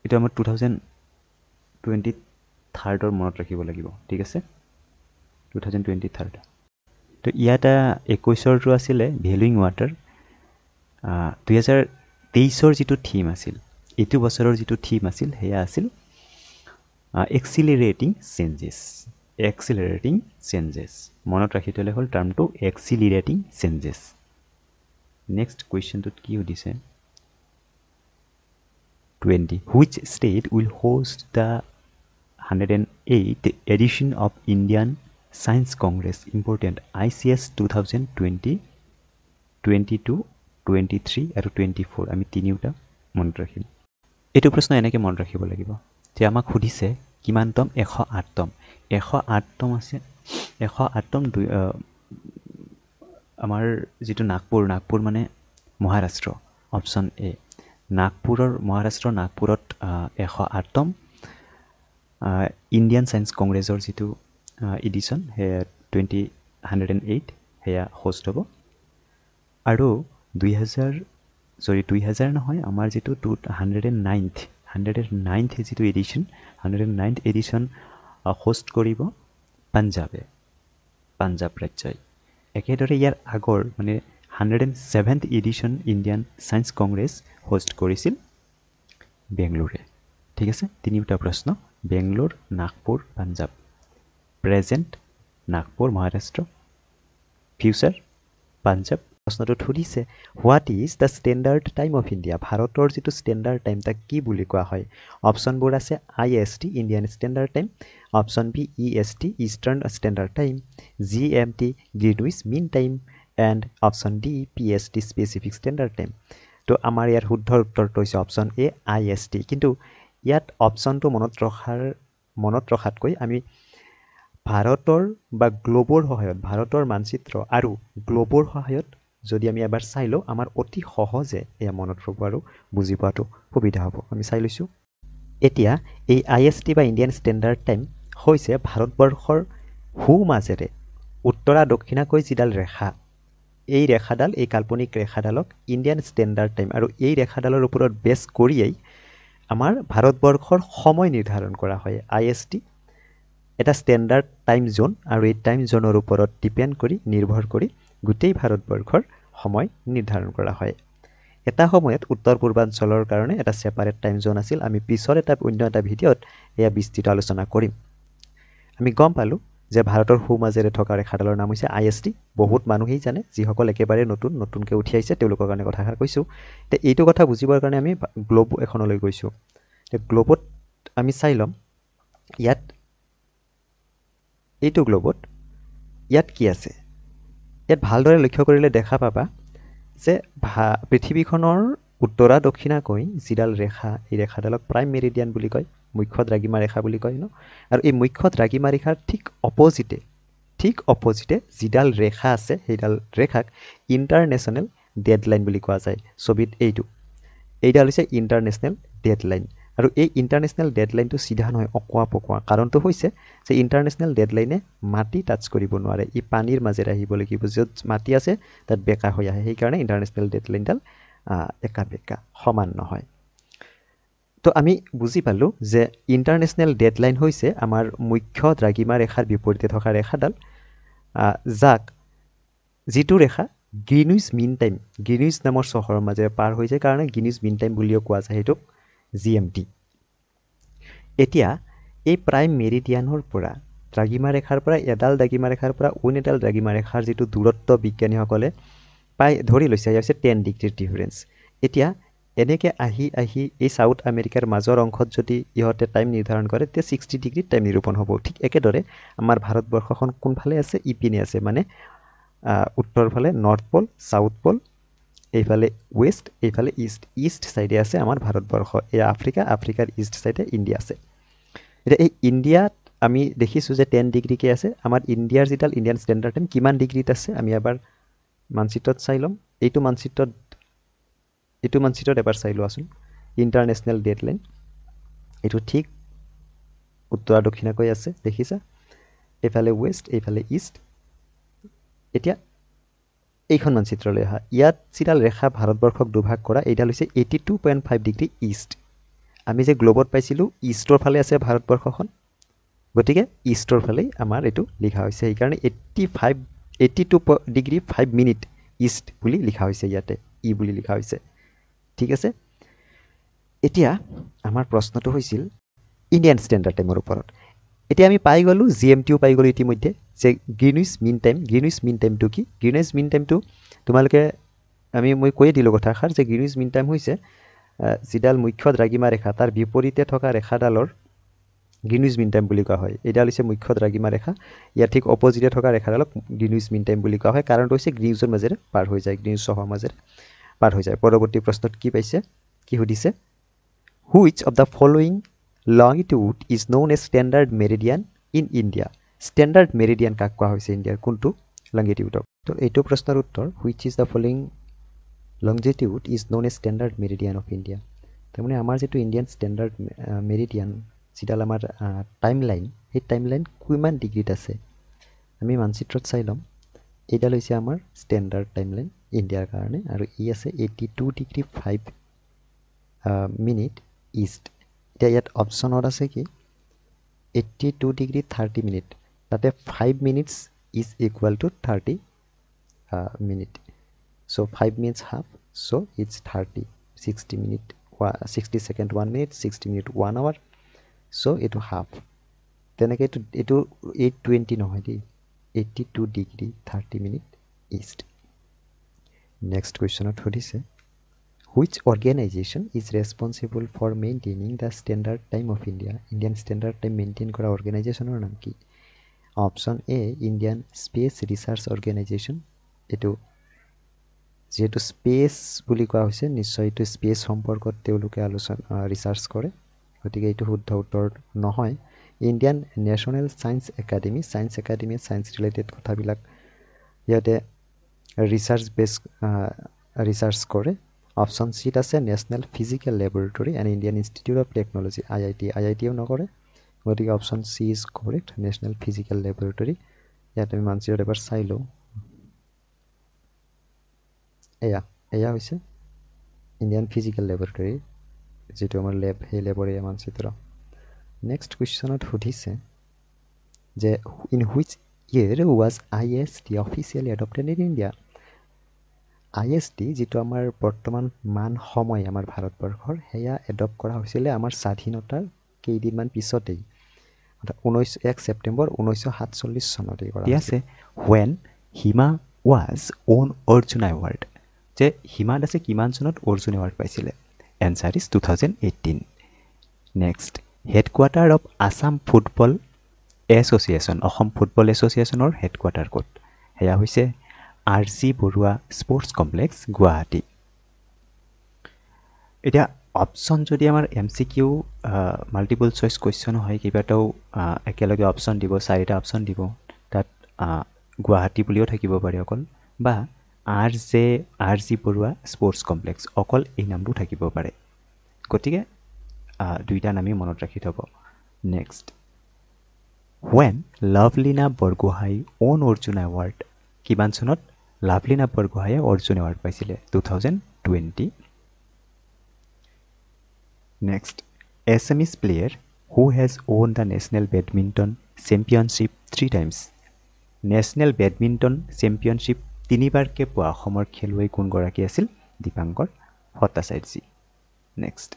এইটো আমাৰ টু থাউজেণ্ড টুৱেণ্টি থাৰ্ডৰ মনত ৰাখিব লাগিব ঠিক আছে টু থাউজেণ্ড টুৱেণ্টি থাৰ্ড তো ইয়াত একৈছৰটো আছিলে ভেলুইং ৱাটাৰ দুহেজাৰ তেইছৰ যিটো থিম আছিল এইটো বছৰৰ যিটো থিম আছিল সেয়া আছিল এক্সিলিৰেটিং চেঞ্জেছ এক্সিলিৰেটিং চেঞ্জেছ মনত ৰাখি থ'লে হ'ল টাৰ্মটো এক্সিলিৰেটিং চেঞ্জেছ নেক্সট কুৱেশ্যনটোত কি সুধিছে twenty which state will host the hundred and eight edition of Indian science congress important I C S two thousand twenty twenty two twenty three আৰু টুৱেণ্টি ফ'ৰ আমি তিনিওটা মনত ৰাখিম এইটো প্ৰশ্ন এনেকৈ মনত ৰাখিব লাগিব যে আমাক সুধিছে কিমানতম এশ আঠতম এশ আঠতম আছে এশ আঠতম দুই আমাৰ যিটো নাগপুৰ নাগপুৰ মানে মহাৰাষ্ট্ৰ অপশ্যন এ নাগপুৰৰ মহাৰাষ্ট্ৰৰ নাগপুৰত এশ আঠতম ইণ্ডিয়ান ছায়েন্স কংগ্ৰেছৰ যিটো ইডিশ্যন সেয়া টুৱেণ্টি হাণ্ড্ৰেড এণ্ড এইট সেয়া হোষ্ট হ'ব আৰু দুই হাজাৰ চৰি দুই হাজাৰ নহয় আমাৰ যিটো two hundred and ninth hundred and ninth যিটো edition hundred and ninth edition host কৰিব পাঞ্জাৱে পাঞ্জাৱ ৰাজ্যই একেদৰে ইয়াৰ আগৰ মানে hundred and seventh edition Indian science congress host কৰিছিল বেংগলোৰে ঠিক আছে তিনিওটা প্ৰশ্ন বেংগলোৰ নাগপুৰ পাঞ্জাৱ প্ৰেজেণ্ট নাগপুৰ মহাৰাষ্ট্ৰ ফিউচাৰ পাঞ্জাৱ প্ৰশ্নটোত সুধিছে what is the standard time of India ভাৰতৰ যিটো ষ্টেণ্ডাৰ্ড টাইম তাক কি বুলি কোৱা হয় অপশ্যনবোৰ আছে I S T Indian standard time option B E S T eastern standard time G M T Greenwich mean time and option D P S T specific standard time তো আমাৰ ইয়াত শুদ্ধ উত্তৰটো হৈছে option A I S T কিন্তু ইয়াত অপশ্যনটো মনত ৰখাৰ মনত ৰখাতকৈ আমি ভাৰতৰ বা গ্ল'বৰ সহায়ত ভাৰতৰ মানচিত্ৰ আৰু গ্ল'বৰ সহায়ত যদি আমি এবাৰ চাই লওঁ আমাৰ অতি সহজে এয়া মনত ৰ'ব আৰু বুজি পোৱাটো সুবিধা হ'ব আমি চাই লৈছোঁ এতিয়া এই আই এছ টি বা ইণ্ডিয়ান ষ্টেণ্ডাৰ্ড টাইম হৈছে ভাৰতবৰ্ষৰ সু মাজেৰে উত্তৰা দক্ষিণাকৈ যিডাল ৰেখা এই ৰেখাডাল এই কাল্পনিক ৰেখাডালক ইণ্ডিয়ান ষ্টেণ্ডাৰ্ড টাইম আৰু এই ৰেখাডালৰ ওপৰত বেচ কৰিয়েই আমাৰ ভাৰতবৰ্ষৰ সময় নিৰ্ধাৰণ কৰা হয় আই এছ টি এটা ষ্টেণ্ডাৰ্ড টাইম জোন আৰু এই টাইম জোনৰ ওপৰত ডিপেণ্ড কৰি নিৰ্ভৰ কৰি গোটেই ভাৰতবৰ্ষৰ সময় নিৰ্ধাৰণ কৰা হয় এটা সময়ত উত্তৰ পূৰ্বাঞ্চলৰ কাৰণে এটা ছেপাৰেট টাইম জ'ন আছিল আমি পিছৰ এটা অন্য এটা ভিডিঅ'ত এয়া বিস্তৃত আলোচনা কৰিম আমি গম পালোঁ যে ভাৰতৰ সোমাজেৰে থকা ৰেখাডালৰ নাম হৈছে আই এছ টি বহুত মানুহেই জানে যিসকল একেবাৰে নতুন নতুনকৈ উঠি আহিছে তেওঁলোকৰ কাৰণে কথাষাৰ কৈছোঁ এতিয়া এইটো কথা বুজিবৰ কাৰণে আমি গ্ল'ব এখনলৈ গৈছোঁ গ্ল'বত আমি চাই ল'ম ইয়াত এইটো গ্ল'বত ইয়াত কি আছে ইয়াত ভালদৰে লক্ষ্য কৰিলে দেখা পাবা যে ভা পৃথিৱীখনৰ উত্তৰা দক্ষিণাকৈ যিডাল ৰেখা এই ৰেখাডালক প্ৰাইম মেৰিডিয়ান বুলি কয় মুখ্য দ্ৰাগিমা ৰেখা বুলি কয় ন আৰু এই মুখ্য দ্ৰাগিমা ৰেখাৰ ঠিক অপজিটে ঠিক অপজিটে যিডাল ৰেখা আছে সেইডাল ৰেখাক ইণ্টাৰনেশ্যনেল ডেডলাইন বুলি কোৱা যায় ছবিত এইটো এইডাল হৈছে ইণ্টাৰনেশ্যনেল ডেডলাইন আৰু এই ইণ্টাৰনেশ্যনেল ডেডলাইনটো চিধা নহয় অকোৱা পকোৱা কাৰণটো হৈছে যে ইণ্টাৰনেশ্যনেল ডেডলাইনে মাটি টাচ কৰিব নোৱাৰে ই পানীৰ মাজেৰে আহিব লাগিব য'ত মাটি আছে তাত বেঁকা হৈ আহে সেইকাৰণে ইণ্টাৰনেশ্যনেল ডেডলাইনডাল একা বেঁকা সমান নহয় তো আমি বুজি পালোঁ যে ইণ্টাৰনেশ্যনেল ডেডলাইন হৈছে আমাৰ মুখ্য দ্ৰাগিমা ৰেখাৰ বিপৰীতে থকা ৰেখাডাল যাক যিটো ৰেখা গ্ৰীনুইজ মিন টাইম গ্ৰীনুইজ নামৰ চহৰৰ মাজেৰে পাৰ হৈছে কাৰণে গ্ৰীনুইজ মিন টাইম বুলিও কোৱা যায় সেইটোক জি এম টি এতিয়া এই প্ৰায় মেৰিডিয়ানৰ পৰা দ্ৰাগিমা ৰেখাৰ পৰা এডাল দ্ৰাগিমা ৰেখাৰ পৰা অইন এডাল দ্ৰাগিমা ৰেখাৰ যিটো দূৰত্ব বিজ্ঞানীসকলে পাই ধৰি লৈছে ইয়াৰ হৈছে টেন ডিগ্ৰীৰ ডিফাৰেঞ্চ এতিয়া এনেকৈ আহি আহি এই ছাউথ আমেৰিকাৰ মাজৰ অংশত যদি ইহঁতে টাইম নিৰ্ধাৰণ কৰে তেতিয়া ছিক্সটি ডিগ্ৰীত টাইম নিৰূপণ হ'ব ঠিক একেদৰে আমাৰ ভাৰতবৰ্ষখন কোনফালে আছে ইপিনে আছে মানে উত্তৰফালে নৰ্থ পল ছাউথ পল এইফালে ৱেষ্ট এইফালে ইষ্ট ইষ্ট ছাইডে আছে আমাৰ ভাৰতবৰ্ষ এই আফ্ৰিকা আফ্ৰিকাৰ ইষ্ট ছাইডে ইণ্ডিয়া আছে এতিয়া এই ইণ্ডিয়াত আমি দেখিছোঁ যে টেন ডিগ্ৰীকৈ আছে আমাৰ ইণ্ডিয়াৰ যিডাল ইণ্ডিয়ান ষ্টেণ্ডাৰ্ড টেম কিমান ডিগ্ৰীত আছে আমি এবাৰ মানচিত্ৰত চাই ল'ম এইটো মানচিত্ৰত এইটো মানচিত্ৰত এবাৰ চাই লোৱাচোন ইণ্টাৰনেশ্যনেল ডেড লাইন এইটো ঠিক উত্তৰা দক্ষিণাকৈ আছে দেখিছা এইফালে ৱেষ্ট এইফালে ইষ্ট এতিয়া এইখন মানচিত্ৰলৈ অহা ইয়াত যিডাল ৰেখা ভাৰতবৰ্ষক দুভাগ কৰা এইডাল হৈছে eighty two point five degree east আমি যে গ্ল'বত পাইছিলোঁ ইষ্টৰ ফালে আছে ভাৰতবৰ্ষখন গতিকে ইষ্টৰ ফালেই আমাৰ এইটো লিখা হৈছে সেইকাৰণে এইটি ফাইভ এইটি টু প ডিগ্ৰী ফাইভ মিনিট ইষ্ট বুলি লিখা হৈছে ইয়াতে ই বুলি লিখা হৈছে ঠিক আছে এতিয়া আমাৰ প্ৰশ্নটো হৈছিল ইণ্ডিয়ান ষ্টেণ্ডাৰ্ড টাইমৰ ওপৰত এতিয়া আমি পাই গ'লোঁ জি এম টিও পাই গ'লোঁ ইতিমধ্যে যে গ্ৰীণইজ মিন টাইম গ্ৰীণইজ মিন টাইমটো কি গ্ৰীণইজ মিন টাইমটো তোমালোকে আমি মই কৈয়ে দিলোঁ কথাষাৰ যে গ্ৰীণইজ মিন টাইম হৈছে যিডাল মুখ্য দ্ৰাগিমা ৰেখা তাৰ বিপৰীতে থকা ৰেখাডালৰ গ্ৰীণইজ মিন টাইম বুলি কোৱা হয় এইডাল হৈছে মুখ্য দ্ৰাগিমা ৰেখা ইয়াৰ ঠিক অপজিটে থকা ৰেখাডালক গ্ৰীণইজ মিন টাইম বুলি কোৱা হয় কাৰণটো হৈছে গ্ৰীণজৰ মাজেৰে পাৰ হৈ যায় গ্ৰীণ চহৰৰ মাজেৰে পাৰ হৈ যায় পৰৱৰ্তী প্ৰশ্নত কি পাইছে কি সুধিছে which of the following longitude is known a standard meridian in India standard meridian কাক কোৱা হৈছে ইণ্ডিয়াৰ কোনটো লংগিটিউডক তো এইটো প্ৰশ্নৰ উত্তৰ which is the following longitude is known a standard meridian of India তাৰমানে আমাৰ যিটো ইণ্ডিয়ান ষ্টেণ্ডাৰ্ড মেৰিডিয়ান যিডাল আমাৰ টাইম লাইন সেই টাইম লাইন কিমান ডিগ্ৰীত আছে আমি মানচিত্ৰত চাই ল'ম এইডাল হৈছে আমাৰ ষ্টেণ্ডাৰ্ড টাইম লাইন ইণ্ডিয়াৰ কাৰণে আৰু ই আছে eighty two degree five minute east এতিয়া ইয়াত অপশ্যনত আছে কি eighty two degree thirty minute তাতে five minutes is equal to thirty minute so' five minutes half so' it's thirty sixty minute sixty second one minute sixty minute one hour so' এইটো half তেনেকৈ এইটো এইটো eight twenty নহয় দেই eighty two degree thirty minute east next কুৱেশ্যনত সুধিছে which organisation is responsible for maintaining the standard time of India Indian standard time maintain কৰা অৰ্গেনাইজেশ্যনৰ নাম কি option A Indian space research organisation এইটো যিহেতু স্পেচ বুলি কোৱা হৈছে নিশ্চয় এইটো স্পেচ সম্পৰ্কত তেওঁলোকে আলোচনা ৰিচাৰ্চ কৰে গতিকে এইটো শুদ্ধ উত্তৰ নহয় Indian national science academy science একাডেমীয়ে ছায়েন্স ৰিলেটেড কথাবিলাক ইয়াতে ৰিচাৰ্চ বেচ ৰিচাৰ্চ কৰে অপশ্যন চিত আছে national physical laboratory and Indian institute of technology I I T I I টিয়েও নকৰে গতি option C is correct national physical laboratory ইয়াত আমি মানচিত এবাৰ চাই লওঁ এয়া এয়া হৈছে ইণ্ডিয়ান ফিজিকেল লেবৰেটৰী যিটো আমাৰ লেব সেই লেবৰেৰী মানচিত্ৰ নেক্সট কুৱেশ্যনত সুধিছে যে in which year was I S D officially adopted in India I S D যিটো আমাৰ বৰ্তমান মান সময় আমাৰ ভাৰতবৰ্ষৰ সেয়া এডপ্ট কৰা হৈছিলে আমাৰ স্বাধীনতাৰ কেইদিনমান পিছতেই অৰ্থাৎ ঊনৈছ এক ছেপ্টেম্বৰ ঊনৈছশ সাতচল্লিছ চনতে কৰা আছে when Hima was won Arjun award যে হিমা দাসে কিমান চনত অৰ্জুন এৱাৰ্ড পাইছিলে answer is two thousand eighteen next headquarter of Assam football association Assam football এছ'চিয়েশ্যনৰ হেডকোৱাৰ্টাৰ ক'ত সেয়া হৈছে R G Baruah sports complex Guwahati এতিয়া অপশ্যন যদি আমাৰ M C Q multiple choice question হয় কেইবাটাও একেলগে অপশ্যন দিব চাৰিটা অপশ্যন দিব তাত গুৱাহাটী বুলিও থাকিব পাৰে অকল বা R J R G Baruah sports complex অকল এই নামটো থাকিব পাৰে গতিকে দুইটা নামেই মনত ৰাখি থ'ব next when Lovlina Borgohain won Arjun award কিমান চনত লাভলীনা বৰগোহাঁয়ে অৰ্জুন এৱাৰ্ড পাইছিলে two thousand twenty Next, SMS player who has won the National Badminton Championship three times. National badminton championship তিনিবাৰকে পোৱা অসমৰ খেলুৱৈ কোনগৰাকী আছিল Dipankar Bhattacharya next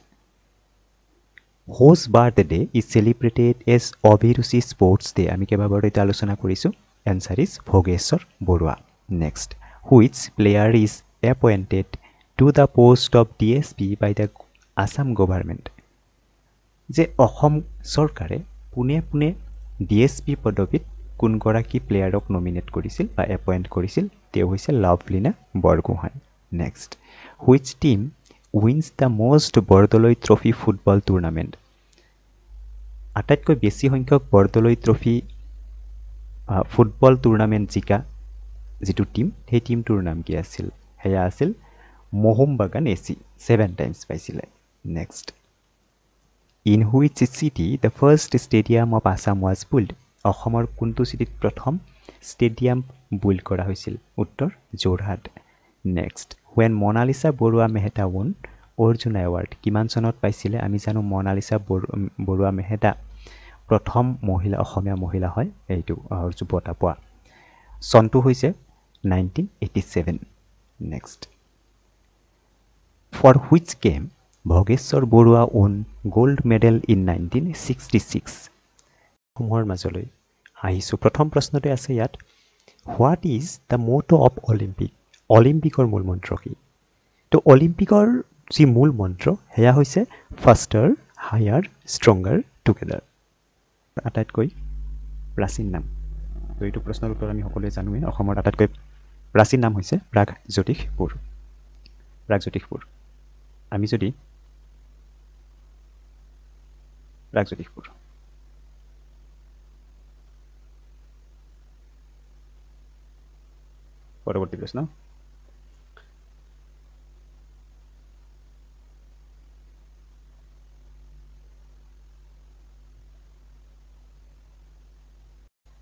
whose birthday is celebrated as Abhiruchi sports day আমি কেইবাবাৰো এতিয়া আলোচনা কৰিছোঁ answer is Bhogeswar Baruah next which player is appointed to the post of D S P by the Assam গভাৰ্মেণ্টে যে অসম চৰকাৰে পোনে পোনে ডি এছ পি পদবীত কোনগৰাকী প্লেয়াৰক নমিনেট কৰিছিল বা এপইণ্ট কৰিছিল তেওঁ হৈছে Lovlina Borgohain next which team wins the most Bordoloi trophy football tournament আটাইতকৈ বেছি সংখ্যক বৰদলৈ ট্ৰফি ফুটবল টুৰ্ণামেণ্ট জিকা যিটো টীম সেই টীমটোৰ নাম কি আছিল সেয়া আছিল Mohun Bagan A C seven times পাইছিলে Next. In which city the first stadium of Assam was built? অসমৰ কোনটো চিটিত প্ৰথম ষ্টেডিয়াম বুল কৰা হৈছিল উত্তৰ Jorhat next when Monalisa Baruah Mehta won Arjun award কিমান চনত পাইছিলে আমি জানো মনালিচা বৰু বৰুৱা মেহতা প্ৰথম মহিলা অসমীয়া মহিলা হয় এইটো অৰ্জু বঁটা পোৱা চনটো হৈছে nineteen eighty seven next for which game Bhogeswar Baruah won gold medal in nineteen sixty six ছিক্সসমূহৰ মাজলৈ আহিছোঁ প্ৰথম প্ৰশ্নটোৱে আছে ইয়াত what is the motto' of Olympic অলিম্পিকৰ মূল মন্ত্ৰ কি তো অলিম্পিকৰ যি মূল মন্ত্ৰ সেয়া হৈছে ফাষ্টাৰ হায়াৰ ষ্ট্ৰংগাৰ টুগেডাৰ আটাইতকৈ প্ৰাচীন নাম তো এইটো প্ৰশ্নৰ উত্তৰ আমি সকলোৱে জানোৱেই অসমৰ আটাইতকৈ প্ৰাচীন নাম হৈছে প্ৰাগজ্যোতিষপুৰ প্ৰাগজ্যোতিষপুৰ আমি যদি Fragst du dich gut? What about this, no?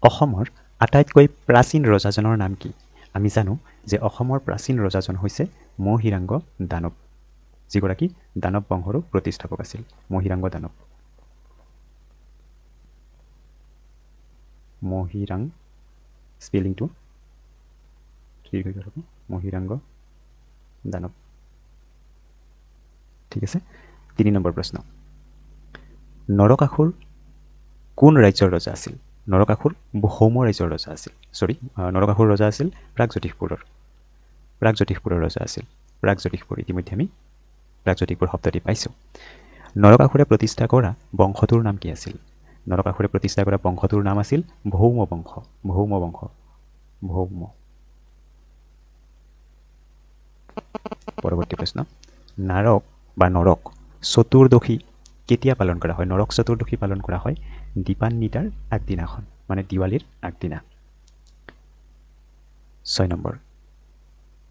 অসমৰ আটাইতকৈ প্ৰাচীন ৰজাজনৰ নাম কি আমি জানো যে অসমৰ প্ৰাচীন ৰজাজন হৈছে মহিৰাংগ দানৱ যিগৰাকী দানৱ বংশৰো প্ৰতিষ্ঠাপক আছিল মহিৰাংগ দানৱ মহিৰাং স্পেলিংটো ঠিক হৈ গ'ল মহিৰাংগ দানৱ ঠিক আছে তিনি নম্বৰ প্ৰশ্ন নৰকাসুৰ কোন ৰাজ্যৰ ৰজা আছিল নৰকাসুৰ সৌম ৰাজ্যৰ ৰজা আছিল চৰি নৰকাসুৰ ৰজা আছিল প্ৰাগজ্যোতিষপুৰৰ প্ৰাগজ্যোতিষপুৰৰ ৰজা আছিল প্ৰাগজ্যোতিষপুৰ ইতিমধ্যে আমি প্ৰাগজ্যোতিষপুৰ শব্দটি পাইছোঁ নৰকাসুৰে প্ৰতিষ্ঠা কৰা বংশটোৰ নাম কি আছিল নৰকাসুৰে প্ৰতিষ্ঠা কৰা বংশটোৰ নাম আছিল ভৌম বংশ ভৌম বংশ ভৌম পৰৱৰ্তী প্ৰশ্ন নাৰক বা নৰক চতুৰ্দশী কেতিয়া পালন কৰা হয় নৰক চতুৰ্দশী পালন কৰা হয় দীপান্বিতাৰ আগদিনাখন মানে দিৱালীৰ আগদিনা ছয় নম্বৰ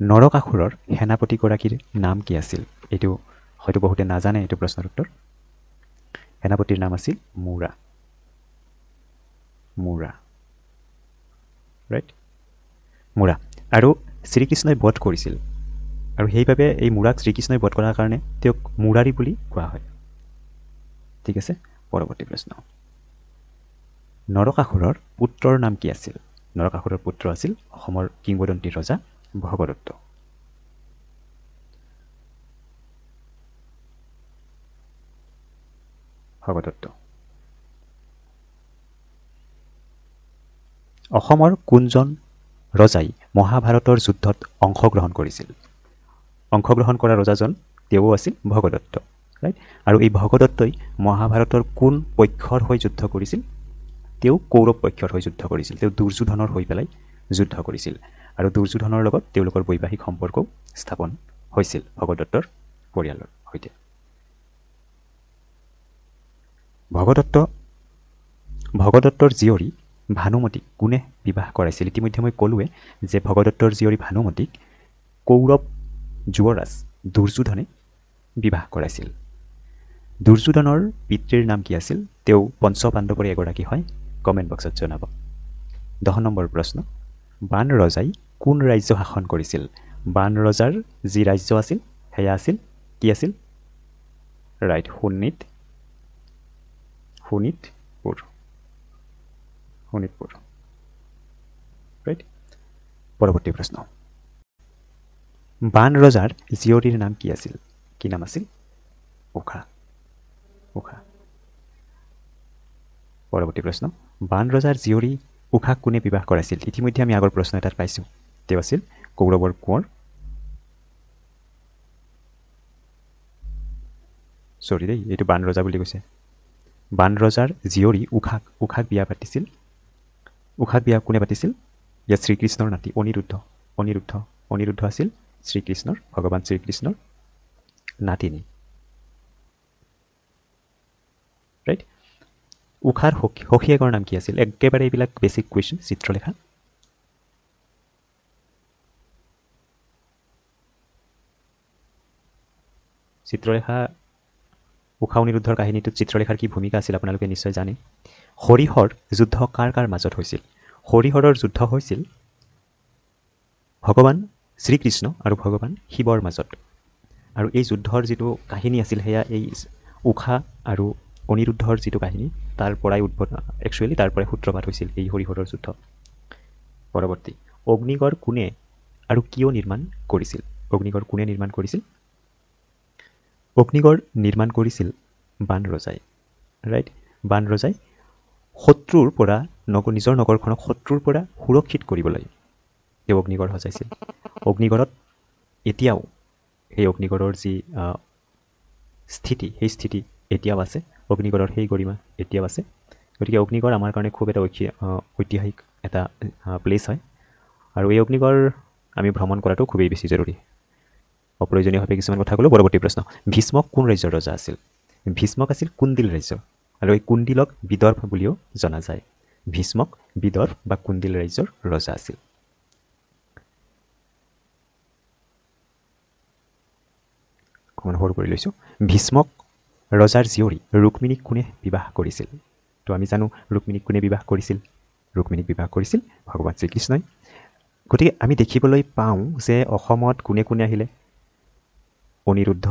নৰকাসুৰৰ সেনাপতিগৰাকীৰ নাম কি আছিল এইটো হয়তো বহুতে নাজানে এইটো প্ৰশ্নৰ উত্তৰ সেনাপতিৰ নাম আছিল মৌৰা মূৰা ৰাইট মূৰা আৰু শ্ৰীকৃষ্ণই বধ কৰিছিল আৰু সেইবাবে এই মূৰাক শ্ৰীকৃষ্ণই বধ কৰাৰ কাৰণে তেওঁক মূৰাৰী বুলি কোৱা হয় ঠিক আছে পৰৱৰ্তী প্ৰশ্ন নৰকাসুৰৰ পুত্ৰৰ নাম কি আছিল নৰকাসুৰৰ পুত্ৰ আছিল অসমৰ কিংবদন্তী ৰজা ভগদত্ত ভগদত্ত অসমৰ কোনজন ৰজাই মহাভাৰতৰ যুদ্ধত অংশগ্ৰহণ কৰিছিল অংশগ্ৰহণ কৰা ৰজাজন তেওঁ আছিল ভগদত্ত ৰাইট আৰু এই ভগদত্তই মহাভাৰতৰ কোন পক্ষৰ হৈ যুদ্ধ কৰিছিল তেওঁ কৌৰৱ পক্ষৰ হৈ যুদ্ধ কৰিছিল তেওঁ দুৰ্যোধনৰ হৈ পেলাই যুদ্ধ কৰিছিল আৰু দুৰ্যোধনৰ লগত তেওঁলোকৰ বৈবাহিক সম্পৰ্কও স্থাপন হৈছিল ভগদত্তৰ পৰিয়ালৰ সৈতে ভগদত্ত ভগদত্তৰ জীয়ৰী ভানুমতীক কোনে বিবাহ কৰাইছিল ইতিমধ্যে মই ক'লোৱে যে ভগদত্তৰ জীয়ৰী ভানুমতীক কৌৰৱ যুৱৰাজ দুৰ্যোধনে বিবাহ কৰাইছিল দুৰ্যোধনৰ পিতৃৰ নাম কি আছিল তেওঁ পঞ্চ পাণ্ডৱৰ এগৰাকী হয় কমেণ্ট বক্সত জনাব দহ নম্বৰ প্ৰশ্ন বান ৰজাই কোন ৰাজ্য শাসন কৰিছিল বান ৰজাৰ যি ৰাজ্য আছিল সেয়া আছিল কি আছিল ৰাইট শোণিত শোণিত শোণিতপুৰ ৰাইট পৰৱৰ্তী প্ৰশ্ন বান ৰজাৰ জীয়ৰীৰ নাম কি আছিল কি নাম আছিল উষা উষা পৰৱৰ্তী প্ৰশ্ন বান ৰজাৰ জীয়ৰী উষাক কোনে বিবাহ কৰাইছিল ইতিমধ্যে আমি আগৰ প্ৰশ্ন এটাত পাইছোঁ তেওঁ আছিল কৌৰৱৰ কোঁৱৰ চৰি দেই এইটো বান ৰজা বুলি কৈছে বান ৰজাৰ জীয়ৰী উষাক উষাক বিয়া পাতিছিল উষাত বিয়া কোনে পাতিছিল ইয়াত শ্ৰীকৃষ্ণৰ নাতি অনিৰুদ্ধ অনিৰুদ্ধ অনিৰুদ্ধ আছিল শ্ৰীকৃষ্ণৰ ভগৱান শ্ৰীকৃষ্ণৰ নাতিনী ৰাইট উষাৰ সখী সখীয়েকৰ নাম কি আছিল একেবাৰে এইবিলাক বেচিক কুৱেশ্যন চিত্ৰলেখা চিত্ৰলেখা উষা অনিৰুদ্ধৰ কাহিনীটোত চিত্ৰলেখাৰ কি ভূমিকা আছিল আপোনালোকে নিশ্চয় জানে হৰিহৰ যুদ্ধ কাৰ কাৰ মাজত হৈছিল হৰিহৰৰ যুদ্ধ হৈছিল ভগৱান শ্ৰীকৃষ্ণ আৰু ভগৱান শিৱৰ মাজত আৰু এই যুদ্ধৰ যিটো কাহিনী আছিল সেয়া এই উষা আৰু অনিৰুদ্ধৰ যিটো কাহিনী তাৰ পৰাই উদ্ভৱ একচুৱেলি তাৰ পৰাই সূত্ৰপাত হৈছিল এই হৰিহৰৰ যুদ্ধ পৰৱৰ্তী অগ্নিগড় কোনে আৰু কিয় নিৰ্মাণ কৰিছিল অগ্নিগড় কোনে নিৰ্মাণ কৰিছিল অগ্নিগড় নিৰ্মাণ কৰিছিল বান ৰজাই ৰাইট বান ৰজাই শত্ৰুৰ পৰা নগৰ নিজৰ নগৰখনক শত্ৰুৰ পৰা সুৰক্ষিত কৰিবলৈ তেওঁ অগ্নিগড় সজাইছিল অগ্নিগড়ত এতিয়াও সেই অগ্নিগড়ৰ যি স্থিতি সেই স্থিতি এতিয়াও আছে অগ্নিগড়ৰ সেই গৰিমা এতিয়াও আছে গতিকে অগ্নিগড় আমাৰ কাৰণে খুব এটা ঐতিহাসিক এটা প্লেচ হয় আৰু এই অগ্নিগড় আমি ভ্ৰমণ কৰাটো খুবেই বেছি জৰুৰী অপ্ৰয়োজনীয়ভাৱে কিছুমান কথা ক'লোঁ পৰৱৰ্তী প্ৰশ্ন ভীষ্মক কোন ৰাজ্যৰ ৰজা আছিল ভীষ্মক আছিল কোনদিল ৰাজ্যৰ আৰু এই কুণ্ডিলক বিদৰ্ভ বুলিও জনা যায় ভীষ্মক বিদৰ্ভ বা কুণ্ডিল ৰাজ্যৰ ৰজা আছিল অকণমান সৰু কৰি লৈছোঁ ভীষ্মক ৰজাৰ জীয়ৰী ৰুক্মিণীক কোনে বিবাহ কৰিছিল তো আমি জানো ৰুক্মিণীক কোনে বিবাহ কৰিছিল ৰুক্মিণীক বিবাহ কৰিছিল ভগৱান শ্ৰীকৃষ্ণই গতিকে আমি দেখিবলৈ পাওঁ যে অসমত কোনে কোনে আহিলে অনিৰুদ্ধ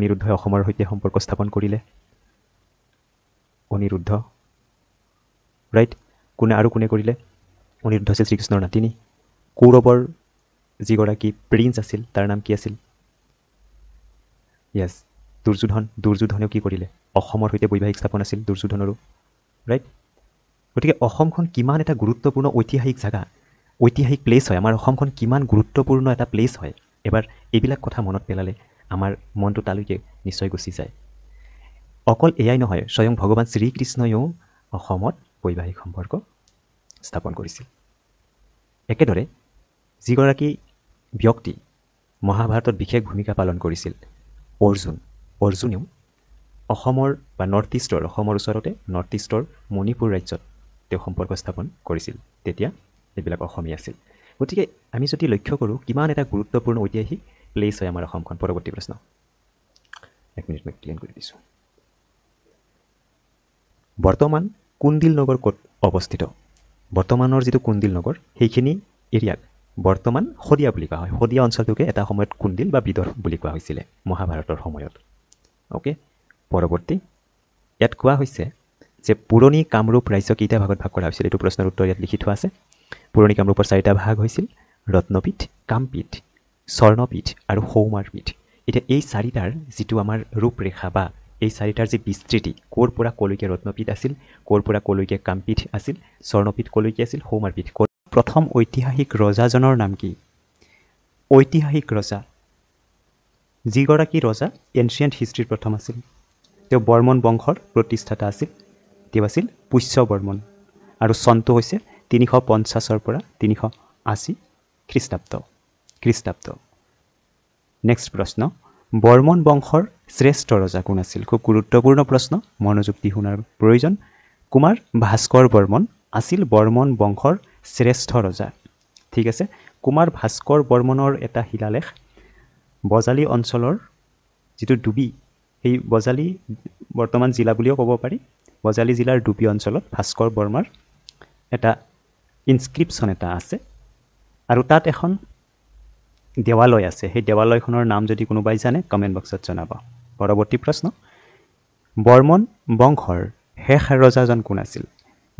অনিৰুদ্ধই অসমৰ সৈতে সম্পৰ্ক স্থাপন কৰিলে অনিৰুদ্ধ ৰাইট কোনে আৰু কোনে কৰিলে অনিৰুদ্ধ আছিল শ্ৰীকৃষ্ণৰ নাতিনী কৌৰৱৰ যিগৰাকী প্ৰিন্স আছিল তাৰ নাম কি আছিল য়েছ দুৰ্যোধন দুৰ্যোধনেও কি কৰিলে অসমৰ সৈতে বৈবাহিক স্থাপন আছিল দুৰ্যোধনৰো ৰাইট গতিকে অসমখন কিমান এটা গুৰুত্বপূৰ্ণ ঐতিহাসিক জেগা ঐতিহাসিক প্লেচ হয় আমাৰ অসমখন কিমান গুৰুত্বপূৰ্ণ এটা প্লেচ হয় এবাৰ এইবিলাক কথা মনত পেলালে আমাৰ মনটো তালৈকে নিশ্চয় গুচি যায় অকল এয়াই নহয় স্বয়ং ভগৱান শ্ৰীকৃষ্ণয়ো অসমত বৈবাহিক সম্পৰ্ক স্থাপন কৰিছিল একেদৰে যিগৰাকী ব্যক্তি মহাভাৰতত বিশেষ ভূমিকা পালন কৰিছিল অৰ্জুন অৰ্জুনেও অসমৰ বা নৰ্থ ইষ্টৰ অসমৰ ওচৰতে নৰ্থ ইষ্টৰ মণিপুৰ ৰাজ্যত তেওঁ সম্পৰ্ক স্থাপন কৰিছিল তেতিয়া এইবিলাক অসমীয়া আছিল গতিকে আমি যদি লক্ষ্য কৰোঁ কিমান এটা গুৰুত্বপূৰ্ণ ঐতিহাসিক প্লেচ হয় আমাৰ অসমখন পৰৱৰ্তী প্ৰশ্ন এক মিনিট মই ক্লিয়াৰ কৰি দিছোঁ বৰ্তমান কুণ্ডিল নগৰ ক'ত অৱস্থিত বৰ্তমানৰ যিটো কুণ্ডিল নগৰ সেইখিনি এৰিয়াক বৰ্তমান শদিয়া বুলি কোৱা হয় শদিয়া অঞ্চলটোকে এটা সময়ত কুন্দিল বা বিদৰ্ভ বুলি কোৱা হৈছিলে মহাভাৰতৰ সময়ত অ'কে পৰৱৰ্তী ইয়াত কোৱা হৈছে যে পুৰণি কামৰূপ ৰাজ্য কেইটা ভাগত ভাগ কৰা হৈছিল এইটো প্ৰশ্নৰ উত্তৰ ইয়াত লিখি থোৱা আছে পুৰণি কামৰূপৰ চাৰিটা ভাগ হৈছিল ৰত্নপীঠ কামপীঠ স্বৰ্ণপীঠ আৰু সৌমাৰ পীঠ এতিয়া এই চাৰিটাৰ যিটো আমাৰ ৰূপৰেখা বা এই চাৰিটাৰ যি বিস্তৃতি ক'ৰ পৰা কলৈকে ৰত্নপীঠ আছিল ক'ৰ পৰা কলৈকে কামপীঠ আছিল স্বৰ্ণপীঠ কলৈকে আছিল সৌমাৰপীঠ প্ৰথম ঐতিহাসিক ৰজাজনৰ নাম কি ঐতিহাসিক ৰজা যিগৰাকী ৰজা এনচিয়েণ্ট হিষ্ট্ৰীৰ প্ৰথম আছিল তেওঁ বৰ্মন বংশৰ প্ৰতিষ্ঠাতা আছিল তেওঁ আছিল পুষ্য বৰ্মন আৰু চনটো হৈছে তিনিশ পঞ্চাছৰ পৰা তিনিশ আশী খ্ৰীষ্টাব্দ খ্ৰীষ্টাব্দ নেক্সট প্ৰশ্ন বৰ্মন বংশৰ শ্ৰেষ্ঠ ৰজা কোন আছিল খুব গুৰুত্বপূৰ্ণ প্ৰশ্ন মনোযোগ দি শুনাৰ প্ৰয়োজন কুমাৰ ভাস্কৰ বৰ্মন আছিল বৰ্মন বংশৰ শ্ৰেষ্ঠ ৰজা ঠিক আছে কুমাৰ ভাস্কৰ বৰ্মনৰ এটা শিলালেখ বজালি অঞ্চলৰ যিটো ডুবি সেই বজালি বৰ্তমান জিলা বুলিও ক'ব পাৰি বজালি জিলাৰ ডুবি অঞ্চলত ভাস্কৰ বৰ্মাৰ এটা ইনস্ক্ৰিপশ্যন এটা আছে আৰু তাত এখন দেৱালয় আছে সেই দেৱালয়খনৰ নাম যদি কোনোবাই জানে কমেণ্ট বক্সত জনাব পৰৱৰ্তী প্ৰশ্ন বৰ্মন বংশৰ শেষ ৰজাজন কোন আছিল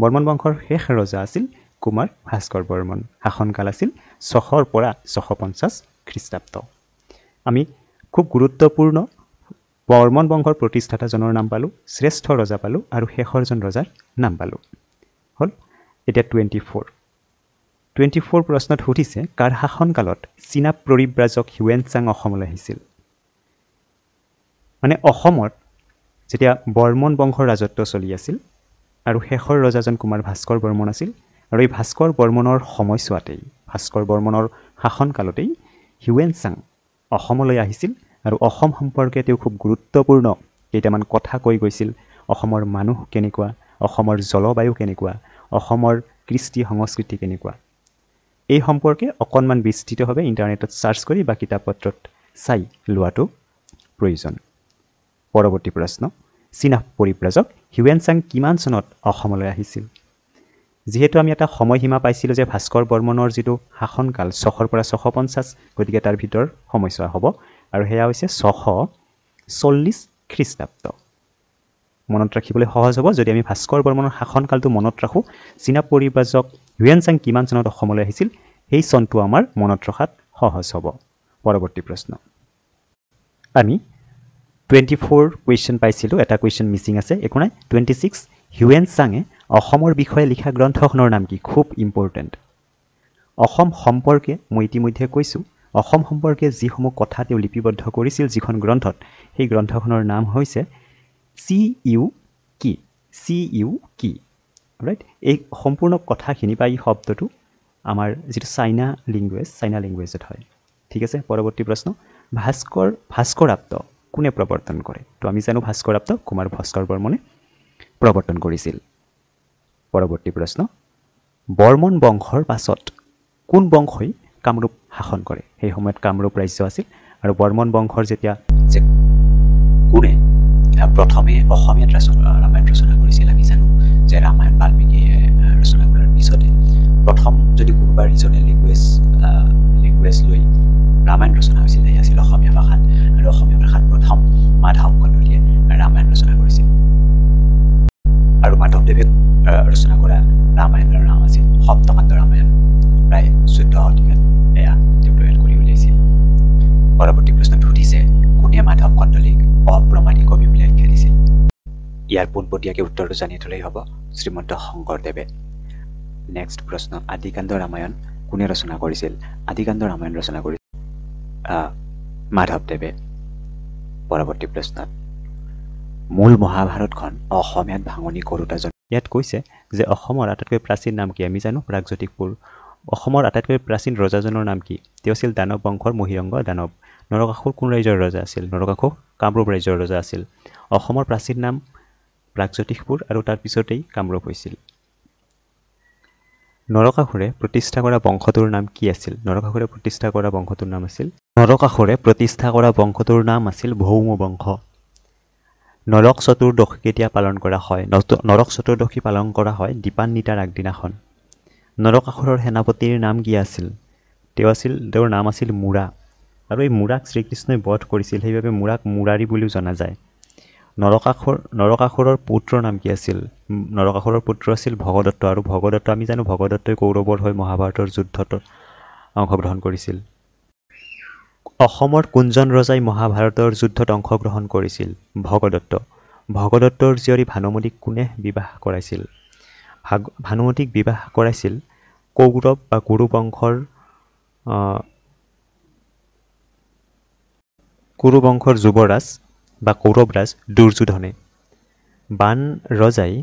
বৰ্মন বংশৰ শেষ ৰজা আছিল কুমাৰ ভাস্কৰ বৰ্মন শাসনকাল আছিল ছশৰ পৰা ছশ পঞ্চাছ খ্ৰীষ্টাব্দ আমি খুব গুৰুত্বপূৰ্ণ বৰ্মন বংশৰ প্ৰতিষ্ঠাতাজনৰ নাম পালোঁ শ্ৰেষ্ঠ ৰজা পালোঁ আৰু শেষৰজন ৰজাৰ নাম পালোঁ হ'ল এতিয়া টুৱেণ্টি ফ'ৰ টুৱেণ্টি ফ'ৰ প্ৰশ্নত সুধিছে কাৰ শাসনকালত চীনা পৰিব্ৰাজক চাং অসমলৈ আহিছিল মানে অসমত যেতিয়া বৰ্মন বংশৰ ৰাজত্ব চলি আছিল আৰু শেষৰ ৰজাজন কুমাৰ ভাস্কৰ বৰ্মন আছিল আৰু এই ভাস্কৰ বৰ্মনৰ সময়ছোৱাতেই ভাস্কৰ বৰ্মনৰ শাসনকালতেই হিউৱেন চাং অসমলৈ আহিছিল আৰু অসম সম্পৰ্কে তেওঁ খুব গুৰুত্বপূৰ্ণ কেইটামান কথা কৈ গৈছিল অসমৰ মানুহ কেনেকুৱা অসমৰ জলবায়ু কেনেকুৱা অসমৰ কৃষ্টি সংস্কৃতি কেনেকুৱা এই সম্পৰ্কে অকণমান বিস্তৃতভাৱে ইণ্টাৰনেটত ছাৰ্চ কৰি বা কিতাপ পত্ৰত চাই লোৱাটো প্ৰয়োজন পৰৱৰ্তী প্ৰশ্ন চীনা পৰিপ্ৰাজক হিউৱেন চাং কিমান চনত অসমলৈ আহিছিল যিহেতু আমি এটা সময়সীমা পাইছিলোঁ যে ভাস্কৰ বৰ্মনৰ যিটো শাসনকাল ছশৰ পৰা ছশ পঞ্চাছ গতিকে তাৰ ভিতৰত সময়ছোৱা হ'ব আৰু সেয়া হৈছে ছশ চল্লিছ খ্ৰীষ্টাব্দ মনত ৰাখিবলৈ সহজ হ'ব যদি আমি ভাস্কৰ বৰ্মনৰ শাসনকালটো মনত ৰাখোঁ চীনা পৰিপ্ৰাজক হিউৱেন চাং কিমান চনত অসমলৈ আহিছিল সেই চনটো আমাৰ মনত ৰখাত সহজ হ'ব পৰৱৰ্তী প্ৰশ্ন আমি টুৱেণ্টি ফ'ৰ কুৱেশ্যন পাইছিলোঁ এটা কুৱেশ্যন মিচিং আছে একো নাই টুৱেণ্টি ছিক্স হিউৱেন চাঙে অসমৰ বিষয়ে লিখা গ্ৰন্থখনৰ নাম কি খুব ইম্পৰ্টেণ্ট অসম সম্পৰ্কে মই ইতিমধ্যে কৈছোঁ অসম সম্পৰ্কে যিসমূহ কথা তেওঁ লিপিবদ্ধ কৰিছিল যিখন গ্ৰন্থত সেই গ্ৰন্থখনৰ নাম হৈছে চি ইউ কি চি ইউ কি ৰাইট এই সম্পূৰ্ণ কথাখিনি বা এই শব্দটো আমাৰ যিটো চাইনা লেংগুৱেজ চাইনা লেংগুৱেজত হয় ঠিক আছে পৰৱৰ্তী প্ৰশ্ন ভাস্কৰ ভাস্কৰাপ্ত কোনে প্ৰৱৰ্তন কৰে তো আমি জানো ভাস্কৰ কুমাৰ ভাস্কৰ বৰ্মনে প্ৰৱৰ্তন কৰিছিল পৰৱৰ্তী প্ৰশ্ন বৰ্মন বংশৰ পাছত কোন বংশই কামৰূপ শাসন কৰে সেই সময়ত কামৰূপ ৰাজ্য আছিল আৰু বৰ্মন বংশৰ যেতিয়া যে কোনে প্ৰথমে অসমীয়াত ৰচনা ৰামায়ণ ৰচনা কৰিছিল আমি জানো যে ৰামায়ণ বাল্মীকিয়ে ৰচনা কৰাৰ পিছতে প্ৰথম যদি কোনোবা ৰিজনেল লেংগুৱেজ লেংগুৱেজ লৈ ৰামায়ণ ৰচনা হৈছিল সেই আছিল অসমীয়া ভাষাত আৰু অসমীয়া ভাষাত মাধৱ কন্দলীয়ে ৰামায়ণ ৰচনা কৰিছিল আৰু মাধৱদেৱে ৰচনা কৰা ৰামায়ণৰ নাম আছিল সপ্তকাণ্ড ৰামায়ণ প্ৰায় চৈধ্য অধিকাৰ এয়া তেওঁ প্ৰয়াণ কৰি উলিয়াইছিল পৰৱৰ্তী প্ৰশ্নত সুধিছে কোনে মাধৱ কণ্ডলীক অপ্ৰমাণিক কবি বুলি খেলিছিল ইয়াৰ পোনপটীয়াকৈ উত্তৰটো জানি থ'লেই হ'ব শ্ৰীমন্ত শংকৰদেৱে নেক্সট প্ৰশ্ন আদিকাণ্ড ৰামায়ণ কোনে ৰচনা কৰিছিল আদিকাণ্ড ৰামায়ণ ৰচনা কৰিছিল মাধৱদেৱে পৰৱৰ্তী প্ৰশ্নত মূল মহাভাৰতখন অসমীয়াত ভাঙনি কৰোতাজন ইয়াত কৈছে যে অসমৰ আটাইতকৈ প্ৰাচীন নাম কি আমি জানো প্ৰাগজ্যোতিষপুৰ অসমৰ আটাইতকৈ প্ৰাচীন ৰজাজনৰ নাম কি তেওঁ আছিল দানৱ বংশৰ মহিৰংগ দানৱ নৰকাসুৰ কোন ৰাজ্যৰ ৰজা আছিল নৰকাসুৰ কামৰূপ ৰাজ্যৰ ৰজা আছিল অসমৰ প্ৰাচীন নাম প্ৰাগজ্যোতিষপুৰ আৰু তাৰ পিছতেই কামৰূপ হৈছিল নৰকাসুৰে প্ৰতিষ্ঠা কৰা বংশটোৰ নাম কি আছিল নৰকাসুৰে প্ৰতিষ্ঠা কৰা বংশটোৰ নাম আছিল নৰকাসুৰে প্ৰতিষ্ঠা কৰা বংশটোৰ নাম আছিল ভৌম বংশ নৰক চতুৰ্দশী কেতিয়া পালন কৰা হয় নৰক চতুৰ্দশী পালন কৰা হয় দীপান্বিতাৰ আগদিনাখন নৰকাসুৰৰ সেনাপতিৰ নাম কি আছিল তেওঁ আছিল তেওঁৰ নাম আছিল মূৰা আৰু এই মূৰাক শ্ৰীকৃষ্ণই বধ কৰিছিল সেইবাবে মূৰাক মূৰাৰী বুলিও জনা যায় নৰকাসুৰ নৰকাসুৰৰ পুত্ৰৰ নাম কি আছিল নৰকাসুৰৰ পুত্ৰ আছিল ভগদত্ত আৰু ভগদত্ত আমি জানো ভগদত্তই কৌৰৱৰ হৈ মহাভাৰতৰ যুদ্ধত অংশগ্ৰহণ কৰিছিল অসমৰ কোনজন ৰজাই মহাভাৰতৰ যুদ্ধত অংশগ্ৰহণ কৰিছিল ভগদত্ত ভগদত্তৰ জীয়ৰী ভানুমতীক কোনে বিবাহ কৰাইছিল ভাগ ভানুমতীক বিবাহ কৰাইছিল কৌৰৱ বা কুৰুবংশৰ কুৰুবংশৰ যুৱৰাজ বা কৌৰৱৰাজ দুৰ্যোধনে বান ৰজাই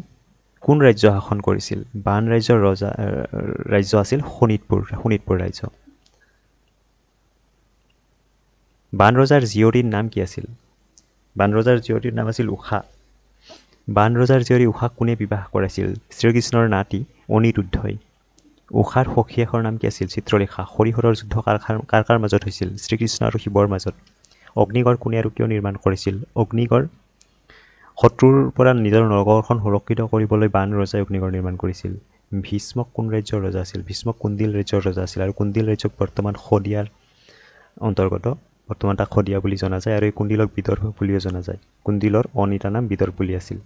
কোন ৰাজ্য শাসন কৰিছিল বান ৰাজ্যৰ ৰজা ৰাজ্য আছিল শোণিতপুৰ শোণিতপুৰ ৰাজ্য বান ৰজাৰ জীয়ৰীৰ নাম কি আছিল বান ৰজাৰ জীয়ৰীৰ নাম আছিল ঊষা বান ৰজাৰ জীয়ৰী ঊষাক কোনে বিবাহ কৰাইছিল শ্ৰীকৃষ্ণৰ নাতি অনিৰুদ্ধই ঊষাৰ সখীয়েকৰ নাম কি আছিল চিত্ৰলেখা হৰিহৰৰ যুদ্ধ কাৰ কাৰ কাৰ মাজত হৈছিল শ্ৰীকৃষ্ণ আৰু শিৱৰ মাজত অগ্নিগড় কোনে আৰু কিয় নিৰ্মাণ কৰিছিল অগ্নিগড় শত্ৰুৰ পৰা নিজৰ নগৰখন সুৰক্ষিত কৰিবলৈ বান ৰজাই অগ্নিগড় নিৰ্মাণ কৰিছিল ভীষ্মক কোন ৰাজ্যৰ ৰজা আছিল ভীষ্মক কুণ্ডিল ৰাজ্যৰ ৰজা আছিল আৰু কুণ্ডিল ৰাজ্যক বৰ্তমান শদিয়াৰ অন্তৰ্গত বৰ্তমান তাক শদিয়া বুলি জনা যায় আৰু এই কুণ্ডিলক বিদৰ্ভ বুলিও জনা যায় কুণ্ডিলৰ অনিতা নাম বিদৰ্ভ বুলি আছিল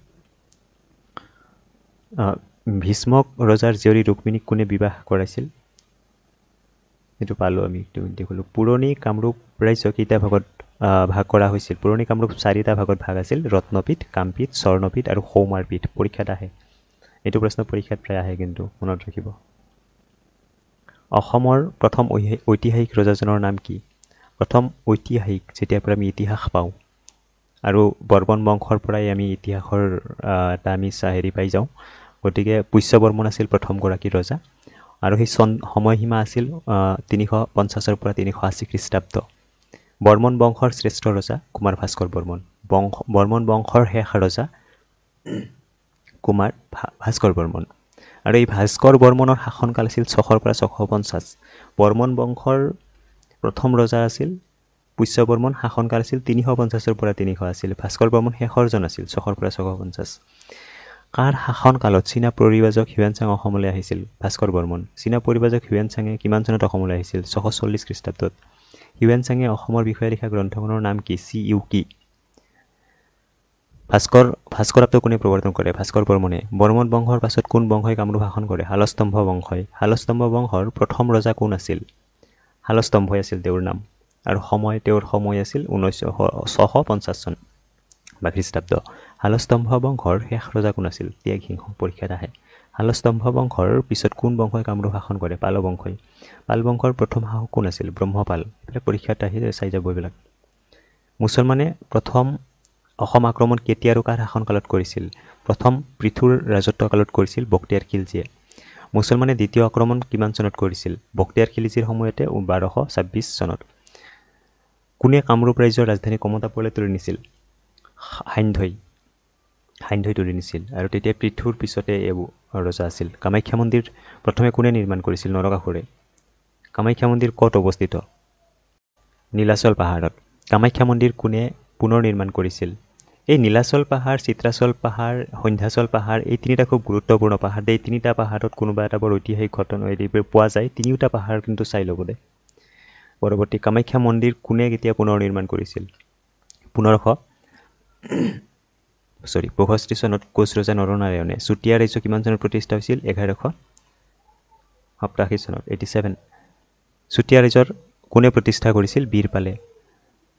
ভীষ্মক ৰজাৰ জীয়ৰী ৰুক্মিণীক কোনে বিবাহ কৰাইছিল সেইটো পালোঁ আমি দেখিলোঁ পুৰণি কামৰূপ ৰাজ্যকেইটা ভাগত ভাগ কৰা হৈছিল পুৰণি কামৰূপ চাৰিটা ভাগত ভাগ আছিল ৰত্নপীঠ কামপীঠ স্বৰ্ণপীঠ আৰু সৌমাৰ পীঠ পৰীক্ষাত আহে এইটো প্ৰশ্ন পৰীক্ষাত প্ৰায় আহে কিন্তু মনত ৰাখিব অসমৰ প্ৰথম ঐতিহাসিক ৰজাজনৰ নাম কি প্ৰথম ঐতিহাসিক যেতিয়াৰ পৰা আমি ইতিহাস পাওঁ আৰু বৰ্মন বংশৰ পৰাই আমি ইতিহাসৰ এটা আমি হেৰি পাই যাওঁ গতিকে পুষ্য বৰ্মন আছিল প্ৰথমগৰাকী ৰজা আৰু সেই চন সময়সীমা আছিল তিনিশ পঞ্চাছৰ পৰা তিনিশ আশী খ্ৰীষ্টাব্দ বৰ্মন বংশৰ শ্ৰেষ্ঠ ৰজা কুমাৰ ভাস্কৰ বৰ্মন বংশ বৰ্মন বংশৰ শেষ ৰজা কুমাৰ ভা ভাস্কৰ বৰ্মন আৰু এই ভাস্কৰ বৰ্মনৰ শাসনকাল আছিল ছশৰ পৰা ছশ পঞ্চাছ বৰ্মন বংশৰ প্ৰথম ৰজা আছিল পুষ্য বৰ্মন শাসনকাল আছিল তিনিশ পঞ্চাছৰ পৰা তিনিশ আছিল ভাস্কৰ বৰ্মন শেষৰজন আছিল ছশৰ পৰা ছশ পঞ্চাছ কাৰ শাসনকালত চীনা পৰিবাজক হিউৱেন চাং অসমলৈ আহিছিল ভাস্কৰ বৰ্মন চীনা পৰিবাজক হিউৱেন চাঙে কিমান চনত অসমলৈ আহিছিল ছশ চল্লিছ খ্ৰীষ্টাব্দত হিউৱেন চাঙে অসমৰ বিষয়ে লিখা গ্ৰন্থখনৰ নাম কি চি ইউ কি ভাস্কৰ ভাস্কৰাব্দ কোনে প্ৰৱৰ্তন কৰে ভাস্কৰ বৰ্মনে বৰ্মন বংশৰ পাছত কোন বংশই কামৰূপ শাসন কৰে হালস্তম্ভ বংশই হালস্তম্ভ বংশৰ প্ৰথম ৰজা কোন আছিল আলস্তম্ভই আছিল তেওঁৰ নাম আৰু সময় তেওঁৰ সময় আছিল ঊনৈছশ ছশ পঞ্চাছ চন বা খ্ৰীষ্টাব্দ হালস্তম্ভ বংশৰ শেষ ৰজা কোন আছিল ত্যাগ সিংহ পৰীক্ষাত আহে হালস্তম্ভ বংশৰ পিছত কোন বংশই কামৰূপ শাসন কৰে পাল বংশই পাল বংশৰ প্ৰথম শাসক কোন আছিল ব্ৰহ্মপাল এইবিলাক পৰীক্ষাত আহি চাই যাব এইবিলাক মুছলমানে প্ৰথম অসম আক্ৰমণ কেতিয়া আৰু কাৰ শাসনকালত কৰিছিল প্ৰথম পৃথুৰ ৰাজত্বকালত কৰিছিল বক্তিয়াৰ খিলজীয়ে মুছলমানে দ্বিতীয় আক্ৰমণ কিমান চনত কৰিছিল বক্তিয়াৰ খিলিজিৰ সময়তে বাৰশ ছাব্বিছ চনত কোনে কামৰূপ ৰাজ্যৰ ৰাজধানী কমতাপুৰলৈ তুলি নিছিল হাইন্ধৈ হাইন্ধৈ তুলি নিছিল আৰু তেতিয়া পৃথুৰ পিছতে এইবোৰ ৰজা আছিল কামাখ্যা মন্দিৰ প্ৰথমে কোনে নিৰ্মাণ কৰিছিল নৰকাসুৰে কামাখ্যা মন্দিৰ ক'ত অৱস্থিত নীলাচল পাহাৰত কামাখ্যা মন্দিৰ কোনে পুনৰ নিৰ্মাণ কৰিছিল এই নীলাচল পাহাৰ চিত্ৰাচল পাহাৰ সন্ধ্যাচল পাহাৰ এই তিনিটা খুব গুৰুত্বপূৰ্ণ পাহাৰ এই তিনিটা পাহাৰত কোনোবা এটা বৰ ঐতিহাসিক ঘটনা এইবোৰ পোৱা যায় তিনিওটা পাহাৰ কিন্তু চাই ল'বলৈ পৰৱৰ্তী কামাখ্যা মন্দিৰ কোনে কেতিয়া পুনৰ নিৰ্মাণ কৰিছিল পোন্ধৰশ চৰি পঁষষ্ঠি চনত কোচ ৰজা নৰনাৰায়ণে চুতীয়া ৰাজ্য কিমান চনত প্ৰতিষ্ঠা হৈছিল এঘাৰশ সপ্তাশী চনত এইটি ছেভেন চুতীয়া ৰাজ্যৰ কোনে প্ৰতিষ্ঠা কৰিছিল বীৰপালে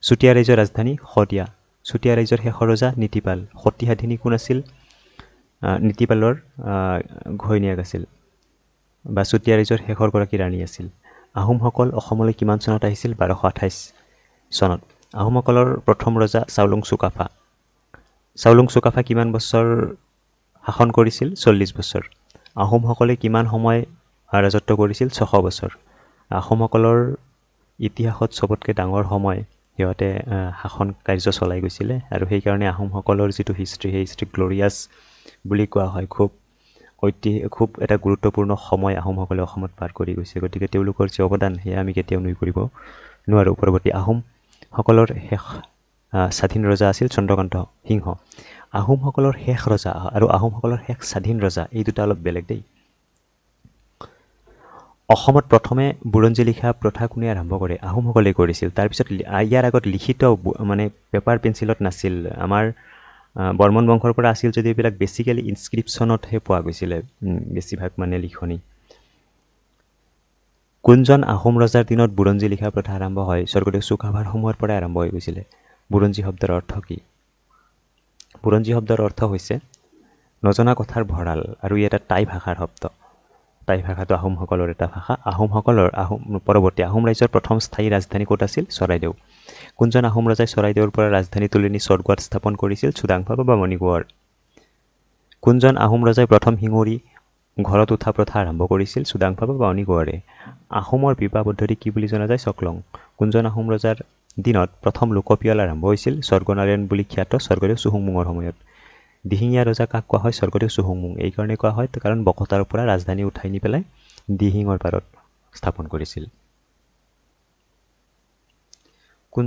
চুতীয়া ৰাজ্যৰ ৰাজধানী শদিয়া চুতীয়া ৰাজ্যৰ শেষৰ ৰজা নীতিপাল সাধিনী কোন আছিল নীতিপালৰ ঘৈণীয়েক আছিল বা চুতীয়া ৰাজ্যৰ শেষৰগৰাকী ৰাণী আছিল আহোমসকল অসমলৈ কিমান চনত আহিছিল বাৰশ আঠাইছ চনত আহোমসকলৰ প্ৰথম ৰজা চাউলুং চুকাফা চাউলুং চুকাফা কিমান বছৰ শাসন কৰিছিল চল্লিছ বছৰ আহোমসকলে কিমান সময় ৰাজত্ব কৰিছিল ছশ বছৰ আহোমসকলৰ ইতিহাসত চবতকৈ ডাঙৰ সময় সিহঁতে শাসন কাৰ্য চলাই গৈছিলে আৰু সেইকাৰণে আহোমসকলৰ যিটো হিষ্ট্ৰী সেই হিষ্ট্ৰী গ্ল'ৰিয়াছ বুলি কোৱা হয় খুব ঐতিহ খুব এটা গুৰুত্বপূৰ্ণ সময় আহোমসকলে অসমত পাৰ কৰি গৈছে গতিকে তেওঁলোকৰ যি অৱদান সেয়া আমি কেতিয়াও নুই কৰিব নোৱাৰোঁ পৰৱৰ্তী আহোমসকলৰ শেষ স্বাধীন ৰজা আছিল চন্দ্ৰকান্ত সিংহ আহোমসকলৰ শেষ ৰজা আৰু আহোমসকলৰ শেষ স্বাধীন ৰজা এই দুটা অলপ বেলেগ দেই অসমত প্ৰথমে বুৰঞ্জী লিখা প্ৰথা কোনে আৰম্ভ কৰে আহোমসকলে কৰিছিল তাৰপিছত ইয়াৰ আগত লিখিত মানে পেপাৰ পেঞ্চিলত নাছিল আমাৰ বৰ্মন বংশৰ পৰা আছিল যদিও এইবিলাক বেছিকেলি ইনস্ক্ৰিপশ্যনতহে পোৱা গৈছিলে বেছিভাগ মানে লিখনি কোনজন আহোম ৰজাৰ দিনত বুৰঞ্জী লিখা প্ৰথা আৰম্ভ হয় স্বৰ্গদেৱ চুকাভাৰ সময়ৰ পৰাই আৰম্ভ হৈ গৈছিলে বুৰঞ্জী শব্দৰ অৰ্থ কি বুৰঞ্জী শব্দৰ অৰ্থ হৈছে নজনা কথাৰ ভঁৰাল আৰু ই এটা টাই ভাষাৰ শব্দ তাই ভাষাটো আহোমসকলৰ এটা ভাষা আহোমসকলৰ আহোম পৰৱৰ্তী আহোম ৰাজ্যৰ প্ৰথম স্থায়ী ৰাজধানী ক'ত আছিল চৰাইদেউ কোনজন আহোম ৰজাই চৰাইদেউৰ পৰা ৰাজধানী তুলি নি স্বৰ্গত স্থাপন কৰিছিল চুদাংফা বা মণিকোঁৱৰ কোনজন আহোম ৰজাই প্ৰথম শিঙৰি ঘৰত উঠা প্ৰথা আৰম্ভ কৰিছিল চুদাংফা বা মণিকোঁৱৰে আহোমৰ বিবাহ পদ্ধতি কি বুলি জনা যায় চকলং কোনজন আহোম ৰজাৰ দিনত প্ৰথম লোকপিয়াল আৰম্ভ হৈছিল স্বৰ্গনাৰায়ণ বুলি খ্যাত স্বৰ্গদেউ চুহুংমুঙৰ সময়ত দিহিঙীয়া ৰজা কাক কোৱা হয় স্বৰ্গদেৱ চুহুংমুং এইকাৰণে কোৱা হয় কাৰণ বকতাৰ পৰা ৰাজধানী উঠাই নি পেলাই দিহিঙৰ পাৰত স্থাপন কৰিছিল কোন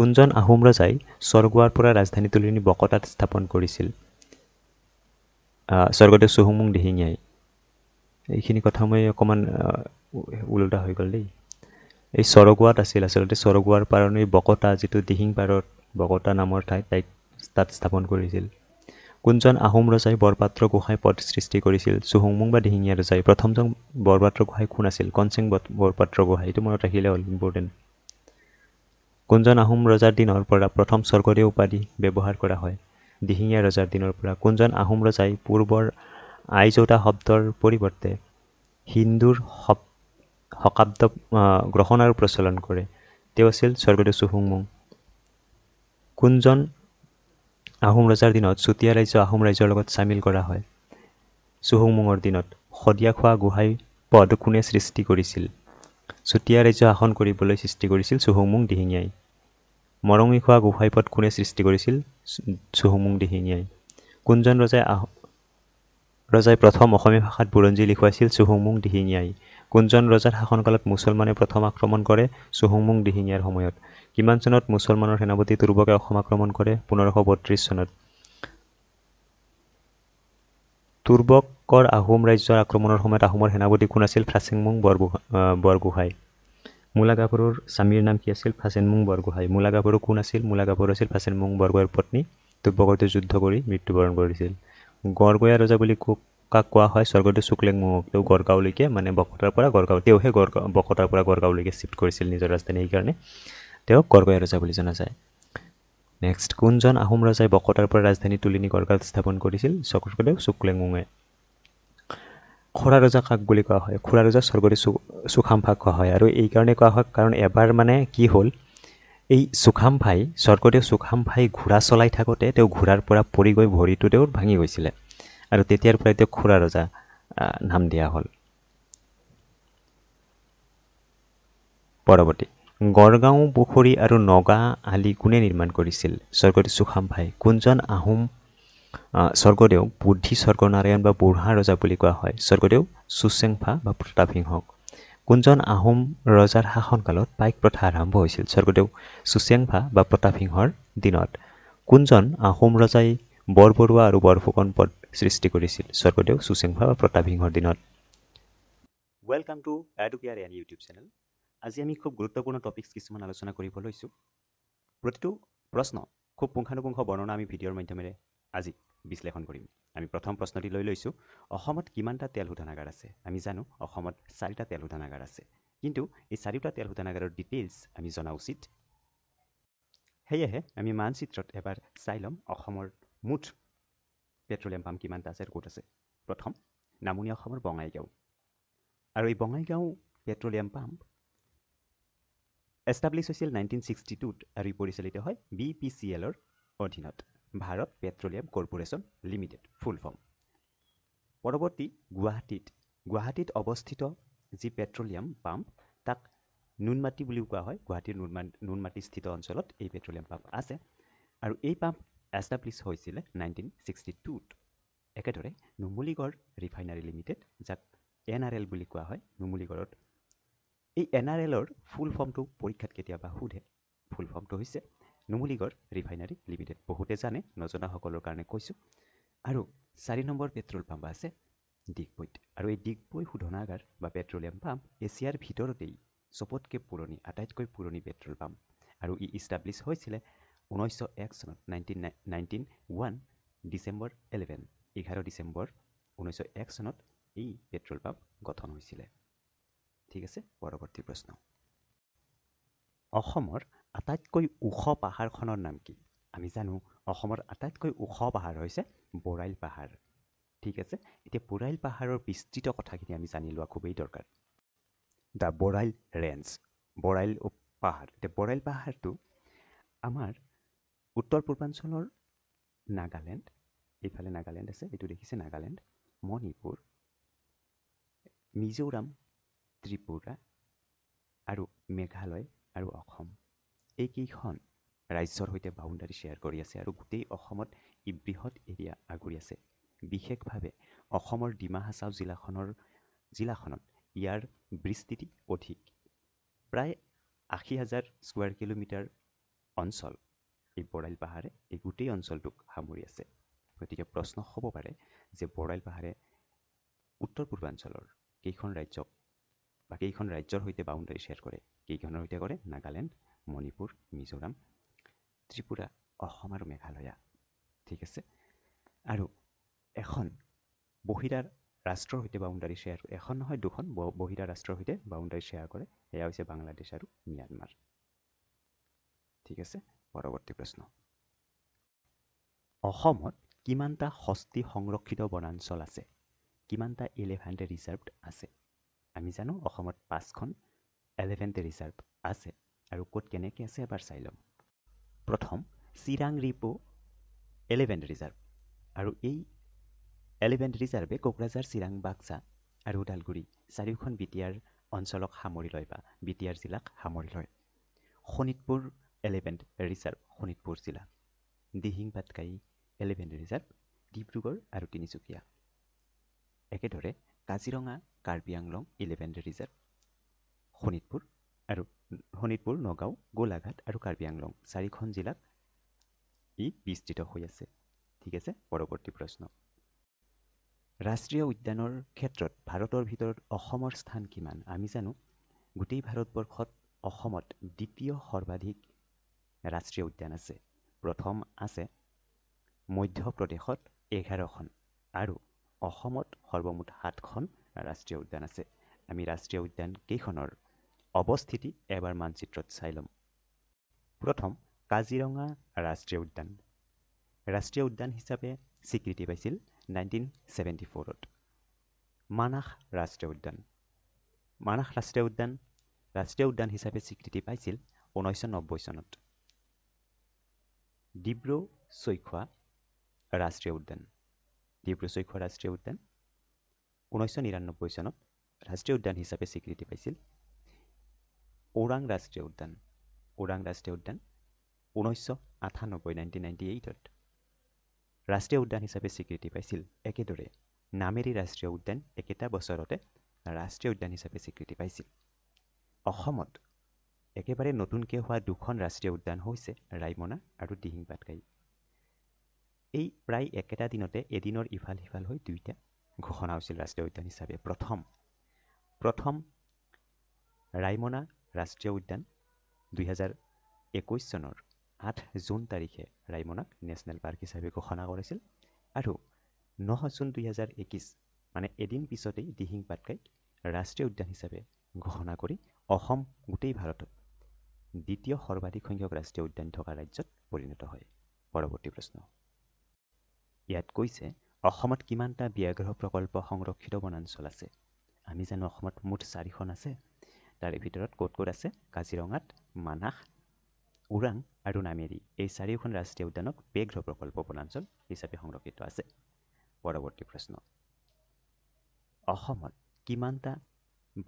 কোনজন আহোম ৰজাই স্বৰ্গোৱাৰ পৰা ৰাজধানী তুলি নি বকতাত স্থাপন কৰিছিল স্বৰ্গদেৱ চুহুংমুং দিহিঙীয়াই এইখিনি কথা মই অকণমান ওলোটা হৈ গ'ল দেই এই স্বৰগোৱাত আছিল আচলতে স্বৰগোৱাৰ পাৰণৈ বকতা যিটো দিহিং পাৰত বকতা নামৰ ঠাইত তাইক তাত স্থাপন কৰিছিল কোনজন আহোম ৰজাই বৰপাত্ৰ গোহাঁই পদ সৃষ্টি কৰিছিল চুহুংমুং বা দিহিঙীয়া ৰজাই প্ৰথমজন বৰপাত্ৰ গোহাঁই কোন আছিল কনচিং বৰপাত্ৰ গোহাঁই এইটো মনত ৰাখিলে অল ইম্পৰ্টেণ্ট কোনজন আহোম ৰজাৰ দিনৰ পৰা প্ৰথম স্বৰ্গদেউ উপাধি ব্যৱহাৰ কৰা হয় দিহিঙীয়া ৰজাৰ দিনৰ পৰা কোনজন আহোম ৰজাই পূৰ্বৰ আইজোতা শব্দৰ পৰিৱৰ্তে হিন্দুৰ শব শকাব্দ গ্ৰহণ আৰু প্ৰচলন কৰে তেওঁ আছিল স্বৰ্গদেউ চুহুংমুং কোনজন আহোম ৰজাৰ দিনত চুতীয়া ৰাজ্য আহোম ৰাজ্যৰ লগত চামিল কৰা হয় চুহুংমুঙৰ দিনত শদিয়া খোৱা গোহাঁই পদ কোনে সৃষ্টি কৰিছিল চুতীয়া ৰাজ্য শাসন কৰিবলৈ সৃষ্টি কৰিছিল চুহুংমুং দিহিঙীয়াই মৰঙি খোৱা গোহাঁই পদ কোনে সৃষ্টি কৰিছিল চুহুংমুং দিহিঙীয়াই কোনজন ৰজাই আহ ৰজাই প্ৰথম অসমীয়া ভাষাত বুৰঞ্জী লিখুৱাইছিল চুহুংমুং দিহিঙীয়াই কোনজন ৰজাৰ শাসনকালত মুছলমানে প্ৰথম আক্ৰমণ কৰে চুহুংমুং দিহিঙীয়াৰ সময়ত কিমান চনত মুছলমানৰ সেনাপতি তুৰ্বকে অসম আক্ৰমণ কৰে পোন্ধৰশ বত্ৰিছ চনত তুৰ্বকৰ আহোম ৰাজ্যৰ আক্ৰমণৰ সময়ত আহোমৰ সেনাপতি কোন আছিল ফ্ৰাচিংমুং বৰগোহাঁ বৰগোহাঁই মোলা গাভৰুৰ স্বামীৰ নাম কি আছিল ফাচেনমুং বৰগোহাঁই মোলা গাভৰু কোন আছিল মোলা গাভৰু আছিল ফাচেনমুং বৰগোহাঁৰ পত্নী তুৰ্বকৰ যুদ্ধ কৰি মৃত্যুবৰণ কৰিছিল গড়গয়া ৰজা বুলি কোক কাক কোৱা হয় স্বৰ্গদেউ চুকলেংমুঙক তেওঁ গড়গাঁৱলৈকে মানে বকতাৰ পৰা গড়গাঁও তেওঁহে গড়গাঁও বকতাৰ পৰা গড়গাঁৱলৈকে শ্বিফ্ট কৰিছিল নিজৰ ৰাজধানী সেইকাৰণে তেওঁক গৰ্গাই ৰজা বুলি জনা যায় নেক্সট কোনজন আহোম ৰজাই বকতাৰ পৰা ৰাজধানী তুলিনী গৰ্গাত স্থাপন কৰিছিল স্বৰ্গদেৱ চুকলেঙুঙে খুৰা ৰজা কাক বুলি কোৱা হয় খুৰা ৰজা স্বৰ্গদেৱ চু চুখামফাক কোৱা হয় আৰু এইকাৰণে কোৱা হয় কাৰণ এবাৰ মানে কি হ'ল এই চুখাম চুখামফাই স্বৰ্গদেৱ ভাই ঘোঁৰা চলাই থাকোঁতে তেওঁ ঘোঁৰাৰ পৰা পৰি গৈ ভৰিটো তেওঁ ভাঙি গৈছিলে আৰু তেতিয়াৰ পৰাই তেওঁ খুৰা ৰজা নাম দিয়া হ'ল পৰৱৰ্তী গড়গাঁও পুখুৰী আৰু নগা আলি কোনে নিৰ্মাণ কৰিছিল স্বৰ্গদেৱ ভাই কোনজন আহোম স্বৰ্গদেউ বুদ্ধি স্বৰ্গনাৰায়ণ বা বুঢ়া ৰজা বুলি কোৱা হয় স্বৰ্গদেউ চুচেংফা বা প্ৰতাপ সিংহক কোনজন আহোম ৰজাৰ শাসনকালত পাইক প্ৰথা আৰম্ভ হৈছিল স্বৰ্গদেউ চুচেংফা বা প্ৰতাপ সিংহৰ দিনত কোনজন আহোম ৰজাই বৰবৰুৱা আৰু বৰফুকন পদ সৃষ্টি কৰিছিল স্বৰ্গদেউ চুচেংফা বা প্ৰতাপ সিংহৰ দিনত welcome to Educare YouTube channel আজি আমি খুব গুৰুত্বপূৰ্ণ টপিকছ কিছুমান আলোচনা কৰিব লৈছোঁ প্ৰতিটো প্ৰশ্ন খুব পুংখানুপুংখ বৰ্ণনা আমি ভিডিঅ'ৰ মাধ্যমেৰে আজি বিশ্লেষণ কৰিম আমি প্ৰথম প্ৰশ্নটি লৈ লৈছোঁ অসমত কিমানটা তেল শোধনাগাৰ আছে আমি জানো অসমত চাৰিটা তেল শোধনাগাৰ আছে কিন্তু এই চাৰিটা তেল শোধনাগাৰৰ ডিটেইলছ আমি জনা উচিত সেয়েহে আমি মানচিত্ৰত এবাৰ চাই ল'ম অসমৰ মুঠ পেট্ৰলিয়াম পাম্প কিমানটা আছে ক'ত আছে প্ৰথম নামনি অসমৰ বঙাইগাঁও আৰু এই বঙাইগাঁও পেট্ৰলিয়াম পাম্প এষ্টাব্লিছ হৈছিল নাইনটিন ছিক্সটি টুত আৰু পৰিচালিত হয় বি পি চি এলৰ অধীনত Bharat petroleum corporation limited full form পৰৱৰ্তী গুৱাহাটীত গুৱাহাটীত অৱস্থিত যি পেট্ৰলিয়াম পাম্প তাক নুনমাটি বুলিও কোৱা হয় গুৱাহাটীৰ নুনমা নুনমাটিস্থিত অঞ্চলত এই পেট্ৰলিয়াম পাম্প আছে আৰু এই পাম্প এষ্টাব্লিছ হৈছিলে নাইনটিন ছিক্সটি টুত একেদৰে নুমলীগড় ৰিফাইনাৰী লিমিটেড যাক এন আৰ এল বুলি কোৱা হয় নুমলীগড়ত এই এন আৰ এলৰ ফুল ফৰ্মটো পৰীক্ষাত কেতিয়াবা সোধে ফুল ফৰ্মটো হৈছে নুমলীগড় ৰিফাইনাৰী লিমিটেড বহুতে জানে নজনাসকলৰ কাৰণে কৈছোঁ আৰু চাৰি নম্বৰ পেট্ৰল পাম্প আছে ডিগবৈত আৰু এই ডিগবৈ শোধনাগাৰ বা পেট্ৰলিয়াম পাম্প এছিয়াৰ ভিতৰতেই চবতকৈ পুৰণি আটাইতকৈ পুৰণি পেট্ৰল পাম্প আৰু ই ইষ্টাব্লিছ হৈছিলে ঊনৈছশ এক চনত nineteen nineteen one December eleven এঘাৰ ডিচেম্বৰ ঊনৈছশ এক চনত এই পেট্ৰল পাম্প গঠন হৈছিলে ঠিক আছে পৰৱৰ্তী প্ৰশ্ন অসমৰ আটাইতকৈ ওখ পাহাৰখনৰ নাম কি আমি জানো অসমৰ আটাইতকৈ ওখ পাহাৰ হৈছে বৰাইল পাহাৰ ঠিক আছে এতিয়া বৰাইল পাহাৰৰ বিস্তৃত কথাখিনি আমি জানি লোৱা খুবেই দৰকাৰ দ্য বৰাইল ৰেঞ্জ বৰাইল পাহাৰ এতিয়া বৰাইল পাহাৰটো আমাৰ উত্তৰ পূৰ্বাঞ্চলৰ নাগালেণ্ড এইফালে নাগালেণ্ড আছে এইটো দেখিছে নাগালেণ্ড মণিপুৰ মিজোৰাম ত্ৰিপুৰা আৰু মেঘালয় আৰু অসম এইকেইখন ৰাজ্যৰ সৈতে বাউণ্ডাৰী শ্বেয়াৰ কৰি আছে আৰু গোটেই অসমত ই বৃহৎ এৰিয়া আগুৰি আছে বিশেষভাৱে অসমৰ ডিমা হাচাও জিলাখনৰ জিলাখনত ইয়াৰ বিস্তৃতি অধিক প্ৰায় আশী হাজাৰ স্কুৱাৰ কিলোমিটাৰ অঞ্চল এই বৰাইল পাহাৰে এই গোটেই অঞ্চলটোক সামৰি আছে গতিকে প্ৰশ্ন হ'ব পাৰে যে বৰাইল পাহাৰে উত্তৰ পূৰ্বাঞ্চলৰ কেইখন ৰাজ্যক কেইখন ৰাজ্যৰ সৈতে বাউণ্ডেৰী শ্বেয়াৰ কৰে কেইখনৰ সৈতে কৰে নাগালেণ্ড মণিপুৰ মিজোৰাম ত্ৰিপুৰা অসম আৰু মেঘালয়া ঠিক আছে আৰু এখন বহিৰা ৰাষ্ট্ৰৰ সৈতে বাউণ্ডাৰী শ্বেয়াৰ কৰে এখন নহয় দুখন বহিৰা ৰাষ্ট্ৰৰ সৈতে বাউণ্ডাৰী শ্বেয়াৰ কৰে সেয়া হৈছে বাংলাদেশ আৰু ম্যানমাৰ ঠিক আছে পৰৱৰ্তী প্ৰশ্ন অসমত কিমানটা সস্তি সংৰক্ষিত বনাঞ্চল আছে কিমানটা এলিফেণ্ট ৰিজাৰ্ভ আছে আমি জানো অসমত পাঁচখন এলেভেণ্ট ৰিজাৰ্ভ আছে আৰু ক'ত কেনেকৈ আছে এবাৰ চাই ল'ম প্ৰথম চিৰাং ৰিপো এলেভেণ্ট ৰিজাৰ্ভ আৰু এই এলেভেণ্ট ৰিজাৰ্ভে কোকৰাঝাৰ চিৰাং বাক্সা আৰু ওদালগুৰি চাৰিওখন বি টি আৰ অঞ্চলক সামৰি লয় বা বি টি আৰ জিলাক সামৰি লয় শোণিতপুৰ এলেভেণ্ট ৰিজাৰ্ভ শোণিতপুৰ জিলা দিহিং বাটকাৰী এলেভেণ্ট ৰিজাৰ্ভ ডিব্ৰুগড় আৰু তিনিচুকীয়া একেদৰে কাজিৰঙা কাৰ্বি আংলং ইলেভেন ৰিজাৰ্ভ শোণিতপুৰ আৰু শোণিতপুৰ নগাঁও গোলাঘাট আৰু কাৰ্বি আংলং চাৰিখন জিলাত ই বিস্তৃত হৈ আছে ঠিক আছে পৰৱৰ্তী প্ৰশ্ন ৰাষ্ট্ৰীয় উদ্যানৰ ক্ষেত্ৰত ভাৰতৰ ভিতৰত অসমৰ স্থান কিমান আমি জানো গোটেই ভাৰতবৰ্ষত অসমত দ্বিতীয় সৰ্বাধিক ৰাষ্ট্ৰীয় উদ্যান আছে প্ৰথম আছে মধ্য প্ৰদেশত এঘাৰখন আৰু অসমত সৰ্বমুঠ সাতখন ৰাষ্ট্ৰীয় উদ্যান আছে আমি ৰাষ্ট্ৰীয় উদ্যান কেইখনৰ অৱস্থিতি এবাৰ মানচিত্ৰত চাই ল'ম প্ৰথম কাজিৰঙা ৰাষ্ট্ৰীয় উদ্যান ৰাষ্ট্ৰীয় উদ্যান হিচাপে স্বীকৃতি পাইছিল নাইনটিন চেভেণ্টি ফ'ৰত মানাস ৰাষ্ট্ৰীয় উদ্যান মানাস ৰাষ্ট্ৰীয় উদ্যান ৰাষ্ট্ৰীয় উদ্যান হিচাপে স্বীকৃতি পাইছিল ঊনৈছশ নব্বৈ চনত ডিব্ৰু চৈখোৱা ৰাষ্ট্ৰীয় উদ্যান ডিব্ৰু চৈখোৱা ৰাষ্ট্ৰীয় উদ্যান ঊনৈছশ নিৰান্নব্বৈ চনত ৰাষ্ট্ৰীয় উদ্যান হিচাপে স্বীকৃতি পাইছিল ওৰাং ৰাষ্ট্ৰীয় উদ্যান ওৰাং ৰাষ্ট্ৰীয় উদ্যান ঊনৈছশ আঠানব্বৈ নাইণ্টিন নাইণ্টি এইটত ৰাষ্ট্ৰীয় উদ্যান হিচাপে স্বীকৃতি পাইছিল একেদৰে নামেৰি ৰাষ্ট্ৰীয় উদ্যান একেটা বছৰতে ৰাষ্ট্ৰীয় উদ্যান হিচাপে স্বীকৃতি পাইছিল অসমত একেবাৰে নতুনকৈ হোৱা দুখন ৰাষ্ট্ৰীয় উদ্যান হৈছে ৰাইমনা আৰু দিহিং পাটকাৰী এই প্ৰায় একেটা দিনতে এদিনৰ ইফাল সিফাল হৈ দুইটা ঘোষণা হৈছিল ৰাষ্ট্ৰীয় উদ্যান হিচাপে প্ৰথম প্ৰথম ৰাইমনা ৰাষ্ট্ৰীয় উদ্যান দুহেজাৰ একৈছ চনৰ আঠ জুন তাৰিখে ৰাইমনাক নেশ্যনেল পাৰ্ক হিচাপে ঘোষণা কৰিছিল আৰু ন জুন দুহেজাৰ একৈছ মানে এদিন পিছতেই দিহিং পাটকাইক ৰাষ্ট্ৰীয় উদ্যান হিচাপে ঘোষণা কৰি অসম গোটেই ভাৰতত দ্বিতীয় সৰ্বাধিক সংখ্যক ৰাষ্ট্ৰীয় উদ্যান থকা ৰাজ্যত পৰিণত হয় পৰৱৰ্তী প্ৰশ্ন ইয়াত কৈছে অসমত কিমানটা ব্যাঘ্ৰ প্ৰকল্প সংৰক্ষিত বনাঞ্চল আছে আমি জানো অসমত মুঠ চাৰিখন আছে তাৰে ভিতৰত ক'ত ক'ত আছে কাজিৰঙাত মানাহ ওৰাং আৰু নামেৰি এই চাৰিওখন ৰাষ্ট্ৰীয় উদ্যানক ব্যাঘ্ৰ প্ৰকল্প বনাঞ্চল হিচাপে সংৰক্ষিত আছে পৰৱৰ্তী প্ৰশ্ন অসমত কিমানটা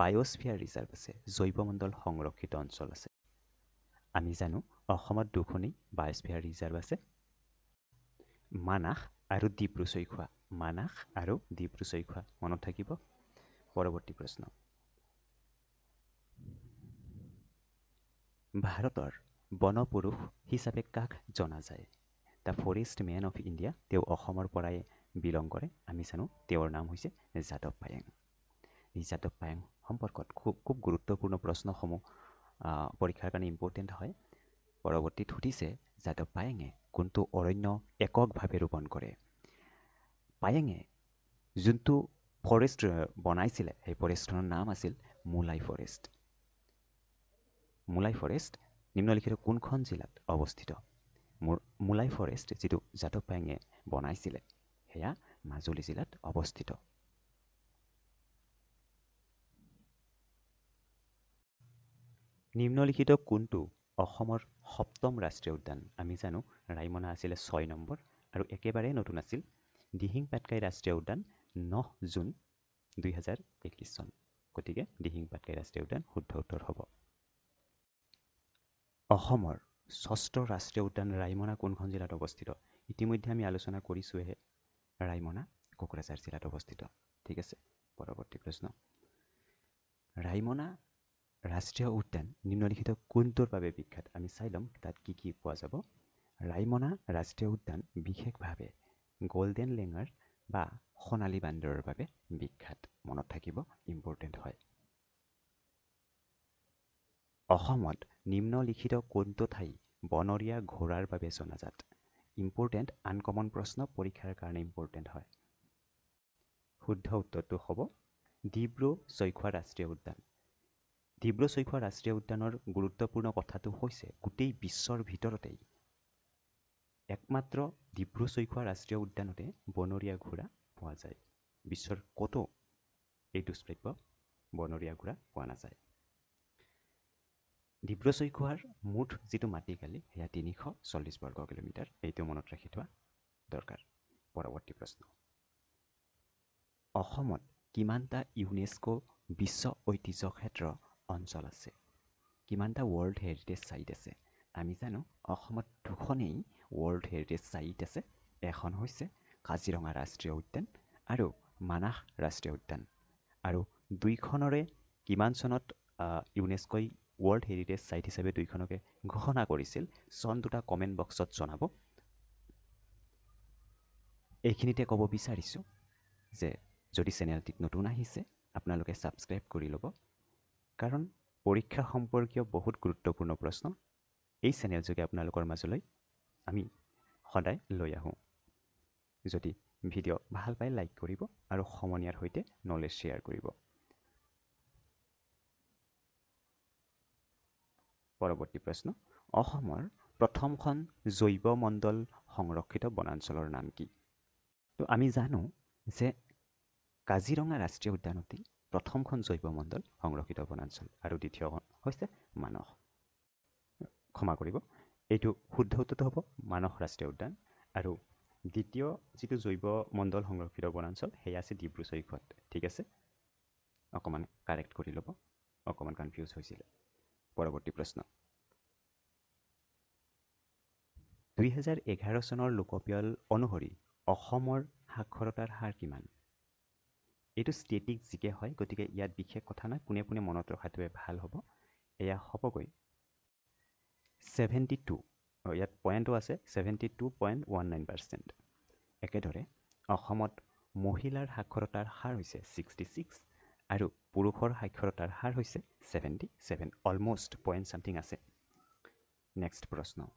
বায়'স্ফিয়াৰ ৰিজাৰ্ভ আছে জৈৱমণ্ডল সংৰক্ষিত অঞ্চল আছে আমি জানো অসমত দুখনেই বায়'স্ফিয়াৰ ৰিজাৰ্ভ আছে মানাস আৰু দ্বীপ ৰুচৈ খোৱা মানাস আৰু দ্বীপ ৰুচৈ খোৱা মনত থাকিব পৰৱৰ্তী প্ৰশ্ন ভাৰতৰ বনপুৰুষ হিচাপে কাক জনা যায় the forest man of India তেওঁ অসমৰ পৰাই বিলং কৰে আমি জানো তেওঁৰ নাম হৈছে যাদৱ পায়েং এই যাদৱ পায়েং সম্পৰ্কত খুব খুব গুৰুত্বপূৰ্ণ প্ৰশ্নসমূহ পৰীক্ষাৰ কাৰণে ইম্পৰ্টেণ্ট হয় পৰৱৰ্তীত সুধিছে যাদৱ পায়েঙে কোনটো অৰণ্য এককভাৱে ৰোপণ কৰে পায়েঙে যোনটো ফৰেষ্ট বনাইছিলে সেই ফৰেষ্টখনৰ নাম আছিল মুলাই ফৰেষ্ট মুলাই ফৰেষ্ট নিম্নলিখিত কোনখন জিলাত অৱস্থিত মোৰ মুলাই ফৰেষ্ট যিটো যাদৱ পায়েঙে বনাইছিলে সেয়া মাজুলী জিলাত অৱস্থিত নিম্নলিখিত কোনটো অসমৰ সপ্তম ৰাষ্ট্ৰীয় উদ্যান আমি জানো ৰাইমনা আছিলে ছয় নম্বৰ আৰু একেবাৰে নতুন আছিল দিহিং পাটকাই ৰাষ্ট্ৰীয় উদ্যান ন জুন দুহেজাৰ একৈছ চন গতিকে দিহিং পাটকাই ৰাষ্ট্ৰীয় উদ্যান শুদ্ধ উত্তৰ হ'ব অসমৰ ষষ্ঠ ৰাষ্ট্ৰীয় উদ্যান ৰাইমনা কোনখন জিলাত অৱস্থিত ইতিমধ্যে আমি আলোচনা কৰিছোঁহে ৰাইমনা কোকৰাঝাৰ জিলাত অৱস্থিত ঠিক আছে পৰৱৰ্তী প্ৰশ্ন ৰাইমনা ৰাষ্ট্ৰীয় উদ্যান নিম্নলিখিত কোনটোৰ বাবে বিখ্যাত আমি চাই ল'ম তাত কি কি পোৱা যাব ৰাইমনা ৰাষ্ট্ৰীয় উদ্যান বিশেষভাৱে গ'ল্ডেন লেঙাৰ বা সোণালী বান্দৰৰ বাবে বিখ্যাত মনত থাকিব ইম্পৰ্টেণ্ট হয় অসমত নিম্নলিখিত কোনটো ঠাই বনৰীয়া ঘোঁৰাৰ বাবে জনাজাত ইম্পৰ্টেণ্ট আনকমন প্ৰশ্ন পৰীক্ষাৰ কাৰণে ইম্পৰ্টেণ্ট হয় শুদ্ধ উত্তৰটো হ'ব ডিব্ৰু চৈখোৱা ৰাষ্ট্ৰীয় উদ্যান ডিব্ৰু চৈখোৱা ৰাষ্ট্ৰীয় উদ্যানৰ গুৰুত্বপূৰ্ণ কথাটো হৈছে গোটেই বিশ্বৰ ভিতৰতেই একমাত্ৰ ডিব্ৰু চৈখোৱা ৰাষ্ট্ৰীয় উদ্যানতে বনৰীয়া ঘোঁৰা পোৱা যায় বিশ্বৰ ক'তো এই দুষ্প্ৰাপ্য বনৰীয়া ঘোঁৰা পোৱা নাযায় ডিব্ৰু চৈখোৱাৰ মুঠ যিটো মাটিকালি সেয়া তিনিশ চল্লিছ বৰ্গ কিলোমিটাৰ এইটো মনত ৰাখি থোৱা দৰকাৰ পৰৱৰ্তী প্ৰশ্ন অসমত কিমানটা ইউনেস্কো বিশ্ব ঐতিহ্য ক্ষেত্ৰ অঞ্চল আছে কিমানটা ৱৰ্ল্ড হেৰিটেজ ছাইট আছে আমি জানো অসমত দুখনেই ৱৰ্ল্ড হেৰিটেজ ছাইট আছে এখন হৈছে কাজিৰঙা ৰাষ্ট্ৰীয় উদ্যান আৰু মানাহ ৰাষ্ট্ৰীয় উদ্যান আৰু দুইখনৰে কিমান চনত ইউনেস্কই ৱৰ্ল্ড হেৰিটেজ ছাইট হিচাপে দুইখনকে ঘোষণা কৰিছিল চন দুটা কমেণ্ট বক্সত জনাব এইখিনিতে ক'ব বিচাৰিছোঁ যে যদি চেনেলটিত নতুন আহিছে আপোনালোকে ছাবস্ক্ৰাইব কৰি ল'ব কাৰণ পৰীক্ষা সম্পৰ্কীয় বহুত গুৰুত্বপূৰ্ণ প্ৰশ্ন এই চেনেলযোগে আপোনালোকৰ মাজলৈ আমি সদায় লৈ আহোঁ যদি ভিডিঅ' ভাল পায় লাইক কৰিব আৰু সমনীয়াৰ সৈতে নলেজ শ্বেয়াৰ কৰিব পৰৱৰ্তী প্ৰশ্ন অসমৰ প্ৰথমখন জৈৱ মণ্ডল সংৰক্ষিত বনাঞ্চলৰ নাম কি ত' আমি জানো যে কাজিৰঙা ৰাষ্ট্ৰীয় উদ্যানতেই প্ৰথমখন জৈৱমণ্ডল সংৰক্ষিত বনাঞ্চল আৰু দ্বিতীয়খন হৈছে মানস ক্ষমা কৰিব এইটো শুদ্ধ উত্তৰটো হ'ব মানস ৰাষ্ট্ৰীয় উদ্যান আৰু দ্বিতীয় যিটো জৈৱমণ্ডল সংৰক্ষিত বনাঞ্চল সেয়া আছে ডিব্ৰু চৈখোৱাত ঠিক আছে অকণমান কাৰেক্ট কৰি ল'ব অকণমান কনফিউজ হৈছিলে পৰৱৰ্তী প্ৰশ্ন দুহেজাৰ এঘাৰ চনৰ লোকপিয়ল অনুসৰি অসমৰ সাক্ষৰতাৰ হাৰ কিমান এইটো ষ্টেটিক জিকে হয় গতিকে ইয়াত বিশেষ কথা নাই পোনে পোনে মনত ৰখাটোৱে ভাল হ'ব এয়া হ'বগৈ ছেভেণ্টি টু ইয়াত পইণ্টো আছে seventy two point one nine percent একেদৰে অসমত মহিলাৰ সাক্ষৰতাৰ হাৰ হৈছে ছিক্সটি ছিক্স আৰু পুৰুষৰ সাক্ষৰতাৰ হাৰ হৈছে seventy seven almost point something আছে নেক্সট প্ৰশ্ন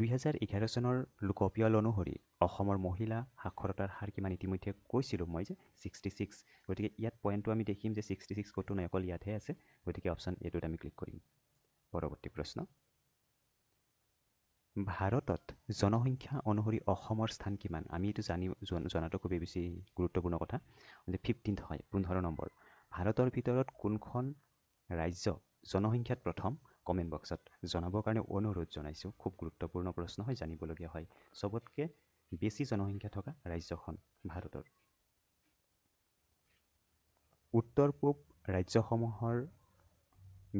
দুহেজাৰ এঘাৰ চনৰ লোকপিয়ল অনুসৰি অসমৰ মহিলা সাক্ষৰতাৰ হাৰ কিমান ইতিমধ্যে কৈছিলোঁ মই যে ছিক্সটি ছিক্স গতিকে ইয়াত পইণ্টটো আমি দেখিম যে ছিক্সটি ছিক্স ক'তো নাই অকল ইয়াতহে আছে গতিকে অপশ্যন এইটোত আমি ক্লিক কৰিম পৰৱৰ্তী প্ৰশ্ন ভাৰতত জনসংখ্যা অনুসৰি অসমৰ স্থান কিমান আমি এইটো জানি জনাটো খুবেই বেছি গুৰুত্বপূৰ্ণ কথা যে ফিফটিন্থ হয় পোন্ধৰ নম্বৰ ভাৰতৰ ভিতৰত কোনখন ৰাজ্য জনসংখ্যাত প্ৰথম কমেণ্ট বক্সত জনাবৰ কাৰণে অনুৰোধ জনাইছোঁ খুব গুৰুত্বপূৰ্ণ প্ৰশ্ন হয় জানিবলগীয়া হয় চবতকৈ বেছি জনসংখ্যা থকা ৰাজ্যখন ভাৰতৰ উত্তৰ পূব ৰাজ্যসমূহৰ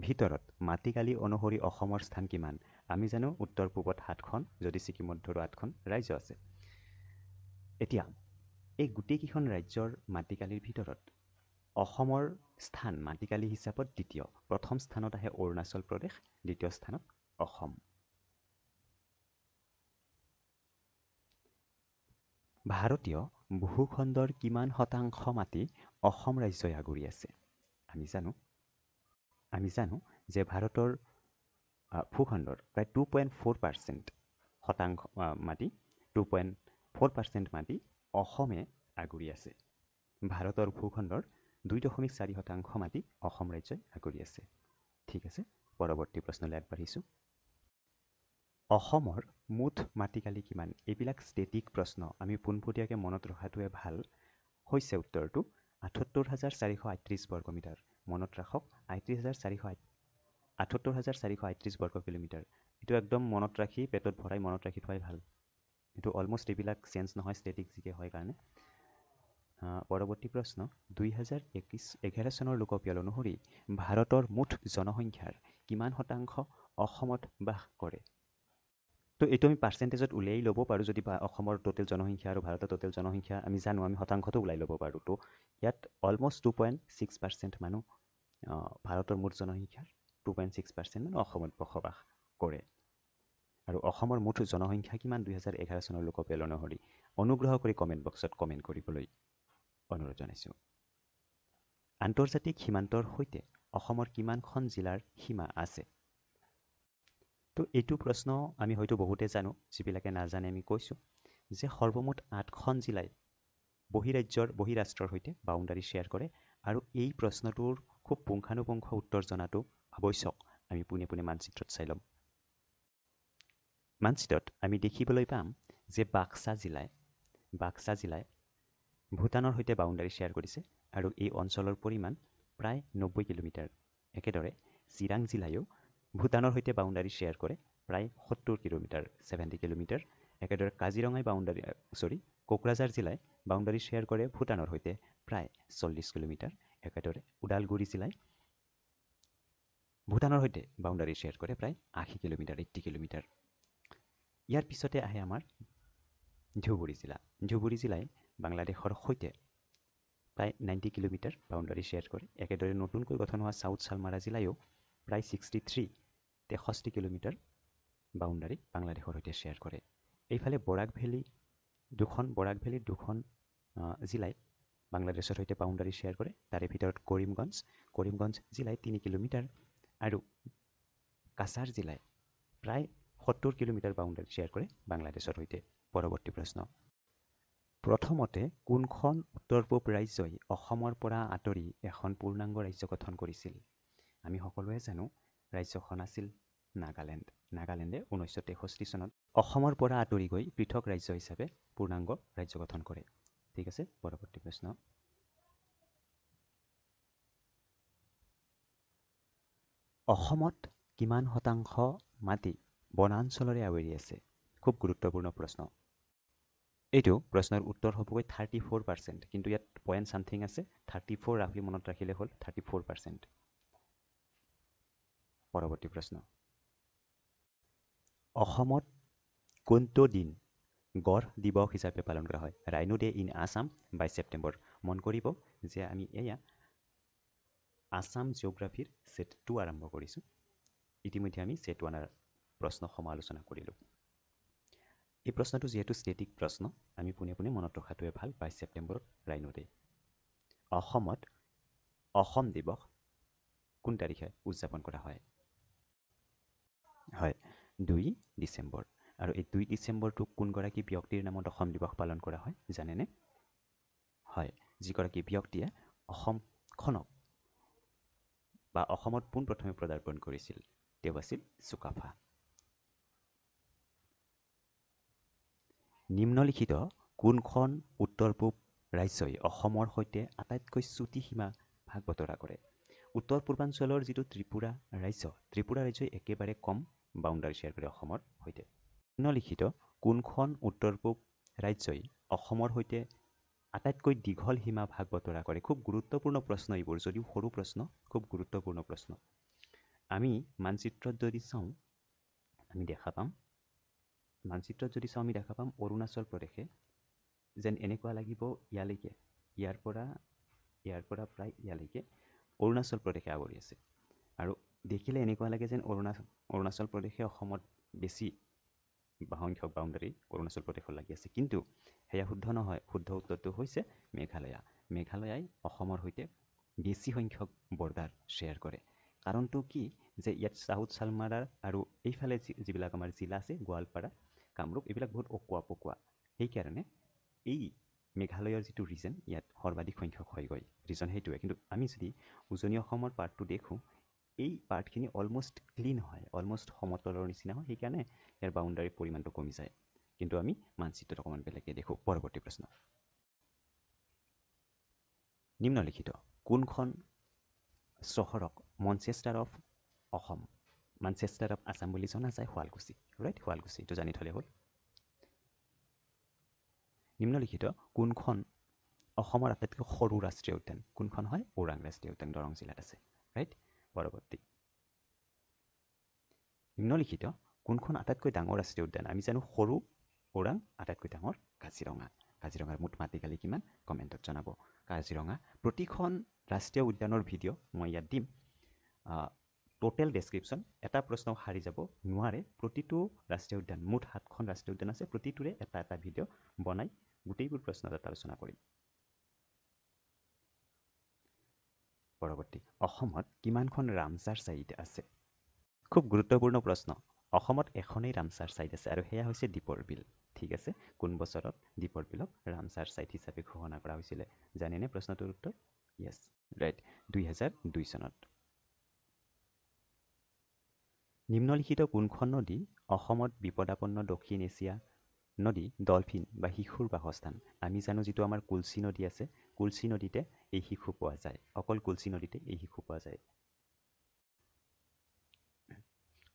ভিতৰত মাটিকালি অনুসৰি অসমৰ স্থান কিমান আমি জানো উত্তৰ পূবত সাতখন যদি ছিকিমত ধৰোঁ আঠখন ৰাজ্য আছে এতিয়া এই গোটেইকেইখন ৰাজ্যৰ মাটিকালিৰ ভিতৰত অসমৰ স্থান মাটিকালি হিচাপত দ্বিতীয় প্ৰথম স্থানত আহে অৰুণাচল প্ৰদেশ দ্বিতীয় স্থানত অসম ভাৰতীয় ভূখণ্ডৰ কিমান শতাংশ মাটি অসম ৰাজ্যই আগুৰি আছে আমি জানো আমি জানো যে ভাৰতৰ ভূখণ্ডৰ প্ৰায় টু পইণ্ট ফ'ৰ পাৰ্চেণ্ট শতাংশ মাটি টু পইণ্ট ফ'ৰ পাৰ্চেণ্ট মাটি অসমে আগুৰি আছে ভাৰতৰ ভূখণ্ডৰ দুই দশমিক চাৰি শতাংশ মাটি অসম ৰাজ্যই আগুৰি আছে ঠিক আছে পৰৱৰ্তী প্ৰশ্নলৈ আগবাঢ়িছোঁ অসমৰ মুঠ মাটিকালি কিমান এইবিলাক ষ্টেটিক প্ৰশ্ন আমি পোনপটীয়াকৈ মনত ৰখাটোৱে ভাল হৈছে উত্তৰটো আঠসত্তৰ হাজাৰ চাৰিশ আঠত্ৰিছ বৰ্গ মিটাৰ মনত ৰাখক আঠত্ৰিছ হাজাৰ চাৰিশ আঠসত্তৰ হাজাৰ চাৰিশ আঠত্ৰিছ বৰ্গ কিলোমিটাৰ এইটো একদম মনত ৰাখি পেটত ভৰাই মনত ৰাখি থোৱাই ভাল এইটো অলমষ্ট এইবিলাক চেঞ্জ নহয় ষ্টেটিক যিকে হয় কাৰণে পৰৱৰ্তী প্ৰশ্ন দুই হাজাৰ একৈছ এঘাৰ চনৰ লোকপিয়াল অনুসৰি ভাৰতৰ মুঠ জনসংখ্যাৰ কিমান শতাংশ অসমত বাস কৰে তো এইটো আমি পাৰ্চেণ্টেজত উলিয়াই ল'ব পাৰোঁ যদি অসমৰ ট'টেল জনসংখ্যা আৰু ভাৰতৰ ট'টেল জনসংখ্যা আমি জানো আমি শতাংশটো ওলাই ল'ব পাৰোঁ তো ইয়াত almost two point six percent মানুহ ভাৰতৰ মুঠ জনসংখ্যাৰ টু পইণ্ট ছিক্স পাৰ্চেণ্ট মানুহ অসমত বসবাস কৰে আৰু অসমৰ মুঠ জনসংখ্যা কিমান দুহেজাৰ এঘাৰ চনৰ লোকপিয়ল অনুসৰি অনুগ্ৰহ কৰি কমেণ্ট বক্সত কমেণ্ট কৰিবলৈ অনুৰোধ জনাইছোঁ আন্তৰ্জাতিক সীমান্তৰ সৈতে অসমৰ কিমানখন জিলাৰ সীমা আছে তো এইটো প্ৰশ্ন আমি হয়তো বহুতে জানো যিবিলাকে নাজানে আমি কৈছোঁ যে সৰ্বমুঠ আঠখন জিলাই বহিৰাজ্যৰ বহিৰাষ্ট্ৰৰ সৈতে বাউণ্ডাৰী শ্বেয়াৰ কৰে আৰু এই প্ৰশ্নটোৰ খুব পুংখানুপুংখ উত্তৰ জনাটো আৱশ্যক আমি পোনে পোনে মানচিত্ৰত চাই ল'ম মানচিত্ৰত আমি দেখিবলৈ পাম যে বাক্সা জিলাই বাক্সা জিলাই ভূটানৰ সৈতে বাউণ্ডাৰী শ্বেয়াৰ কৰিছে আৰু এই অঞ্চলৰ পৰিমাণ প্ৰায় নব্বৈ কিলোমিটাৰ একেদৰে চিৰাং জিলায়ো ভূটানৰ সৈতে বাউণ্ডাৰী শ্বেয়াৰ কৰে প্ৰায় সত্তৰ কিলোমিটাৰ ছেভেণ্টি কিলোমিটাৰ একেদৰে কাজিৰঙাই বাউণ্ডাৰী চৰি কোকৰাঝাৰ জিলাই বাউণ্ডাৰী শ্বেয়াৰ কৰে ভূটানৰ সৈতে প্ৰায় চল্লিছ কিলোমিটাৰ একেদৰে ওদালগুৰি জিলাই ভূটানৰ সৈতে বাউণ্ডাৰী শ্বেয়াৰ কৰে প্ৰায় আশী কিলোমিটাৰ এইট্টি কিলোমিটাৰ ইয়াৰ পিছতে আহে আমাৰ ধুবুৰী জিলা ধুবুৰী জিলাই বাংলাদেশৰ সৈতে প্ৰায় নাইণ্টি কিলোমিটাৰ বাউণ্ডাৰী শ্বেয়াৰ কৰে একেদৰে নতুনকৈ গঠন হোৱা ছাউথ চালমাৰা জিলায়ো প্ৰায় ছিক্সটি থ্ৰী তেষষ্ঠি কিলোমিটাৰ বাউণ্ডাৰী বাংলাদেশৰ সৈতে শ্বেয়াৰ কৰে এইফালে বৰাক ভেলী দুখন বৰাক ভেলীৰ দুখন জিলাই বাংলাদেশৰ সৈতে বাউণ্ডাৰী শ্বেয়াৰ কৰে তাৰে ভিতৰত কৰিমগঞ্জ কৰিমগঞ্জ জিলাই তিনি কিলোমিটাৰ আৰু কাছাৰ জিলাই প্ৰায় সত্তৰ কিলোমিটাৰ বাউণ্ডাৰী শ্বেয়াৰ কৰে বাংলাদেশৰ সৈতে পৰৱৰ্তী প্ৰশ্ন প্ৰথমতে কোনখন উত্তৰ পূব ৰাজ্যই অসমৰ পৰা আঁতৰি এখন পূৰ্ণাংগ ৰাজ্য গঠন কৰিছিল আমি সকলোৱে জানো ৰাজ্যখন আছিল নাগালেণ্ড নাগালেণ্ডে ঊনৈছশ তেষষ্ঠি চনত অসমৰ পৰা আঁতৰি গৈ পৃথক ৰাজ্য হিচাপে পূৰ্ণাংগ ৰাজ্য গঠন কৰে ঠিক আছে পৰৱৰ্তী প্ৰশ্ন অসমত কিমান শতাংশ মাটি বনাঞ্চলৰে আৱৰি আছে খুব গুৰুত্বপূৰ্ণ প্ৰশ্ন এইটো প্ৰশ্নৰ উত্তৰ হ'বগৈ থাৰ্টি ফ'ৰ পাৰ্চেণ্ট কিন্তু ইয়াত পইণ্ট ছামথিং আছে থাৰ্টি ফ'ৰ ৰাফলি মনত ৰাখিলে হ'ল থাৰ্টি ফ'ৰ পাৰ্চেণ্ট পৰৱৰ্তী প্ৰশ্ন অসমত কোনটো দিন গঢ় দিৱস হিচাপে পালন কৰা হয় ৰাইনু ডে ইন আছাম বাইছ ছেপ্টেম্বৰ মন কৰিব যে আমি এয়া আছাম জিঅ'গ্ৰাফিৰ ছেট টু আৰম্ভ কৰিছোঁ ইতিমধ্যে আমি ছেট ওৱানৰ প্ৰশ্ন সমালোচনা কৰিলোঁ এই প্ৰশ্নটো যিহেতু ষ্টেটিক প্ৰশ্ন আমি পোনে পোনে মনত ৰখাটোৱে ভাল বাইছ ছেপ্টেম্বৰত ৰাইনতে অসমত অসম দিৱস কোন তাৰিখে উদযাপন কৰা হয় হয় দুই ডিচেম্বৰ আৰু এই দুই ডিচেম্বৰটোক কোনগৰাকী ব্যক্তিৰ নামত অসম দিৱস পালন কৰা হয় জানেনে হয় যিগৰাকী ব্যক্তিয়ে অসমখনক বা অসমত পোনপ্ৰথমে পদাৰ্পণ কৰিছিল তেওঁ আছিল চুকাফা নিম্নলিখিত কোনখন উত্তৰ পূব ৰাজ্যই অসমৰ সৈতে আটাইতকৈ চুটি সীমা ভাগ বতৰা কৰে উত্তৰ পূৰ্বাঞ্চলৰ যিটো ত্ৰিপুৰা ৰাজ্য ত্ৰিপুৰা ৰাজ্যই একেবাৰে কম বাউণ্ডাৰী শ্বেয়াৰ কৰে অসমৰ সৈতে নিম্নলিখিত কোনখন উত্তৰ পূব ৰাজ্যই অসমৰ সৈতে আটাইতকৈ দীঘল সীমা ভাগ বতৰা কৰে খুব গুৰুত্বপূৰ্ণ প্ৰশ্ন এইবোৰ যদিও সৰু প্ৰশ্ন খুব গুৰুত্বপূৰ্ণ প্ৰশ্ন আমি মানচিত্ৰত যদি চাওঁ আমি দেখা পাম মানচিত্ৰত যদি চাওঁ আমি দেখা পাম অৰুণাচল প্ৰদেশে যেন এনেকুৱা লাগিব ইয়ালৈকে ইয়াৰ পৰা ইয়াৰ পৰা প্ৰায় ইয়ালৈকে অৰুণাচল প্ৰদেশে আৱৰি আছে আৰু দেখিলে এনেকুৱা লাগে যেন অৰুণাচল অৰুণাচল প্ৰদেশে অসমত বেছি সংখ্যক বাউণ্ডাৰী অৰুণাচল প্ৰদেশত লাগি আছে কিন্তু সেয়া শুদ্ধ নহয় শুদ্ধ উত্তৰটো হৈছে মেঘালয়া মেঘালয়াই অসমৰ সৈতে বেছি সংখ্যক বৰ্ডাৰ শ্বেয়াৰ কৰে কাৰণটো কি যে ইয়াত চাউথ চালমাৰাৰ আৰু এইফালে যিবিলাক আমাৰ জিলা আছে গোৱালপাৰা কামৰূপ এইবিলাক বহুত অকোৱা পকোৱা সেইকাৰণে এই মেঘালয়ৰ যিটো ৰিজন ইয়াত সৰ্বাধিক সংখ্যক হয়গৈ ৰিজন সেইটোৱে কিন্তু আমি যদি উজনি অসমৰ পাৰ্টটো দেখোঁ এই পাৰ্টখিনি অলমষ্ট ক্লিন হয় অলমষ্ট সমতলৰ নিচিনা হয় সেইকাৰণে ইয়াৰ বাউণ্ডাৰীৰ পৰিমাণটো কমি যায় কিন্তু আমি মানচিত্ৰত অকণমান বেলেগকৈ দেখোঁ পৰৱৰ্তী প্ৰশ্ন নিম্নলিখিত কোনখন চহৰক Manchester of Assam Manchester of Assam বুলি জনা যায় শুৱালকুছি ৰাইট শুৱালকুচি এইটো জানি থ'লে হ'ল নিম্নলিখিত কোনখন অসমৰ আটাইতকৈ সৰু ৰাষ্ট্ৰীয় উদ্যান কোনখন হয় ওৰাং ৰাষ্ট্ৰীয় উদ্যান দৰং জিলাত আছে ৰাইট পৰৱৰ্তী নিম্নলিখিত কোনখন আটাইতকৈ ডাঙৰ ৰাষ্ট্ৰীয় উদ্যান আমি জানো সৰু ওৰাং আটাইতকৈ ডাঙৰ কাজিৰঙা কাজিৰঙাৰ মুঠ মাটিকালি কিমান কমেণ্টত জনাব কাজিৰঙা প্ৰতিখন ৰাষ্ট্ৰীয় উদ্যানৰ ভিডিঅ' মই ইয়াত দিম টোটেল ডেছক্ৰিপশ্যন এটা প্ৰশ্ন সাৰি যাব নোৱাৰে প্ৰতিটো ৰাষ্ট্ৰীয় উদ্যান মুঠ সাতখন ৰাষ্ট্ৰীয় উদ্যান আছে প্ৰতিটোৰে এটা এটা ভিডিঅ' বনাই গোটেইবোৰ প্ৰশ্নত আলোচনা কৰিম পৰৱৰ্তী অসমত কিমানখন ৰামচাৰ ছাইট আছে খুব গুৰুত্বপূৰ্ণ প্ৰশ্ন অসমত এখনেই ৰামচাৰ ছাইট আছে আৰু সেয়া হৈছে দীপৰ বিল ঠিক আছে কোন বছৰত দীপৰ বিলক ৰামচাৰ ছাইট হিচাপে ঘোষণা কৰা হৈছিলে জানেনে প্ৰশ্নটোৰ উত্তৰ য়েছ ৰাইট দুই হাজাৰ দুই চনত নিম্নলিখিত কোনখন নদী অসমত বিপদাপন্ন দক্ষিণ এছিয়া নদী ডলফিন বা শিশুৰ বাসস্থান আমি জানো যিটো আমাৰ কুলচি নদী আছে কুলচি নদীতে এই শিশু পোৱা যায় অকল কুলচি নদীতে এই শিশু পোৱা যায়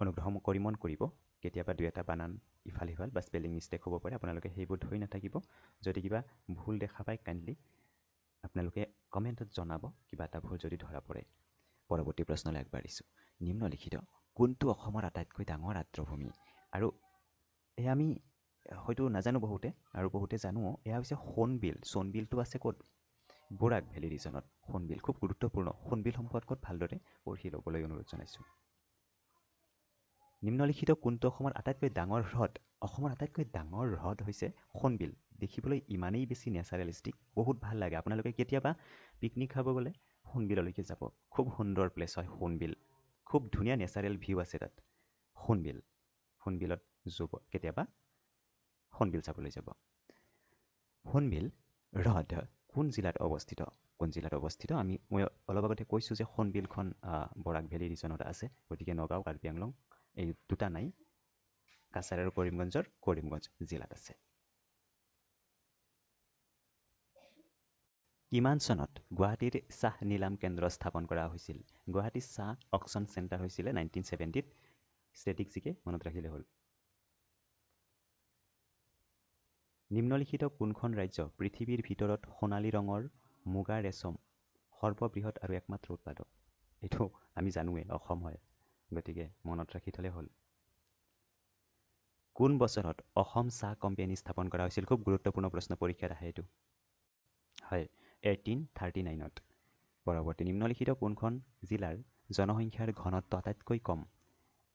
অনুগ্ৰহ কৰি মন কৰিব কেতিয়াবা দুই এটা বানান ইফাল সিফাল বা স্পেলিং মিষ্টেক হ'ব পাৰে আপোনালোকে সেইবোৰ ধৰি নাথাকিব যদি কিবা ভুল দেখা পায় কাইণ্ডলি আপোনালোকে কমেণ্টত জনাব কিবা এটা ভুল যদি ধৰা পৰে পৰৱৰ্তী প্ৰশ্নলৈ আগবাঢ়িছোঁ নিম্নলিখিত কোনটো অসমৰ আটাইতকৈ ডাঙৰ আৰ্দ্ৰভূমি আৰু এয়া আমি হয়তো নাজানো বহুতে আৰু বহুতে জানো এয়া হৈছে সোণবিল সোণবিলটো আছে ক'ত বৰাক ভেলী ৰিজনত সোণবিল খুব গুৰুত্বপূৰ্ণ সোণবিল সম্পদ ক'ত ভালদৰে পঢ়ি ল'বলৈ অনুৰোধ জনাইছোঁ নিম্নলিখিত কোনটো অসমৰ আটাইতকৈ ডাঙৰ হ্ৰদ অসমৰ আটাইতকৈ ডাঙৰ হ্ৰদ হৈছে সোণবিল দেখিবলৈ ইমানেই বেছি নেচাৰেলিষ্টিক বহুত ভাল লাগে আপোনালোকে কেতিয়াবা পিকনিক খাব গ'লে সোণবিললৈকে যাব খুব সুন্দৰ প্লেচ হয় সোণবিল খুব ধুনীয়া নেচাৰেল ভিউ আছে তাত সোণবিল সোণবিলত যাব কেতিয়াবা সোণবিল চাবলৈ যাব সোণবিল হ্ৰদ কোন জিলাত অৱস্থিত কোন জিলাত অৱস্থিত আমি মই অলপ আগতে কৈছোঁ যে সোণবিলখন বৰাক ভেলী ৰিজনত আছে গতিকে নগাঁও কাৰ্বি আংলং এই দুটা নাই কাছাৰ আৰু কৰিমগঞ্জৰ কৰিমগঞ্জ জিলাত আছে কিমান চনত গুৱাহাটীত চাহ নিলাম কেন্দ্ৰ স্থাপন কৰা হৈছিল গুৱাহাটীত চাহ অকশ্যন চেণ্টাৰ হৈছিলে নাইনটিন ছেভেণ্টিত ষ্টেটিক চিকে মনত ৰাখিলে হ'ল নিম্নলিখিত কোনখন ৰাজ্য পৃথিৱীৰ ভিতৰত সোণালী ৰঙৰ মুগা ৰেচম সৰ্ববৃহৎ আৰু একমাত্ৰ উৎপাদক এইটো আমি জানোৱেই অসম হয় গতিকে মনত ৰাখি থ'লে হ'ল কোন বছৰত অসম চাহ কোম্পেনী স্থাপন কৰা হৈছিল খুব গুৰুত্বপূৰ্ণ প্ৰশ্ন পৰীক্ষাত আহে এইটো হয় এইটিন থাৰ্টি নাইনত পৰৱৰ্তী নিম্নলিখিত কোনখন জিলাৰ জনসংখ্যাৰ ঘনত্ব আটাইতকৈ কম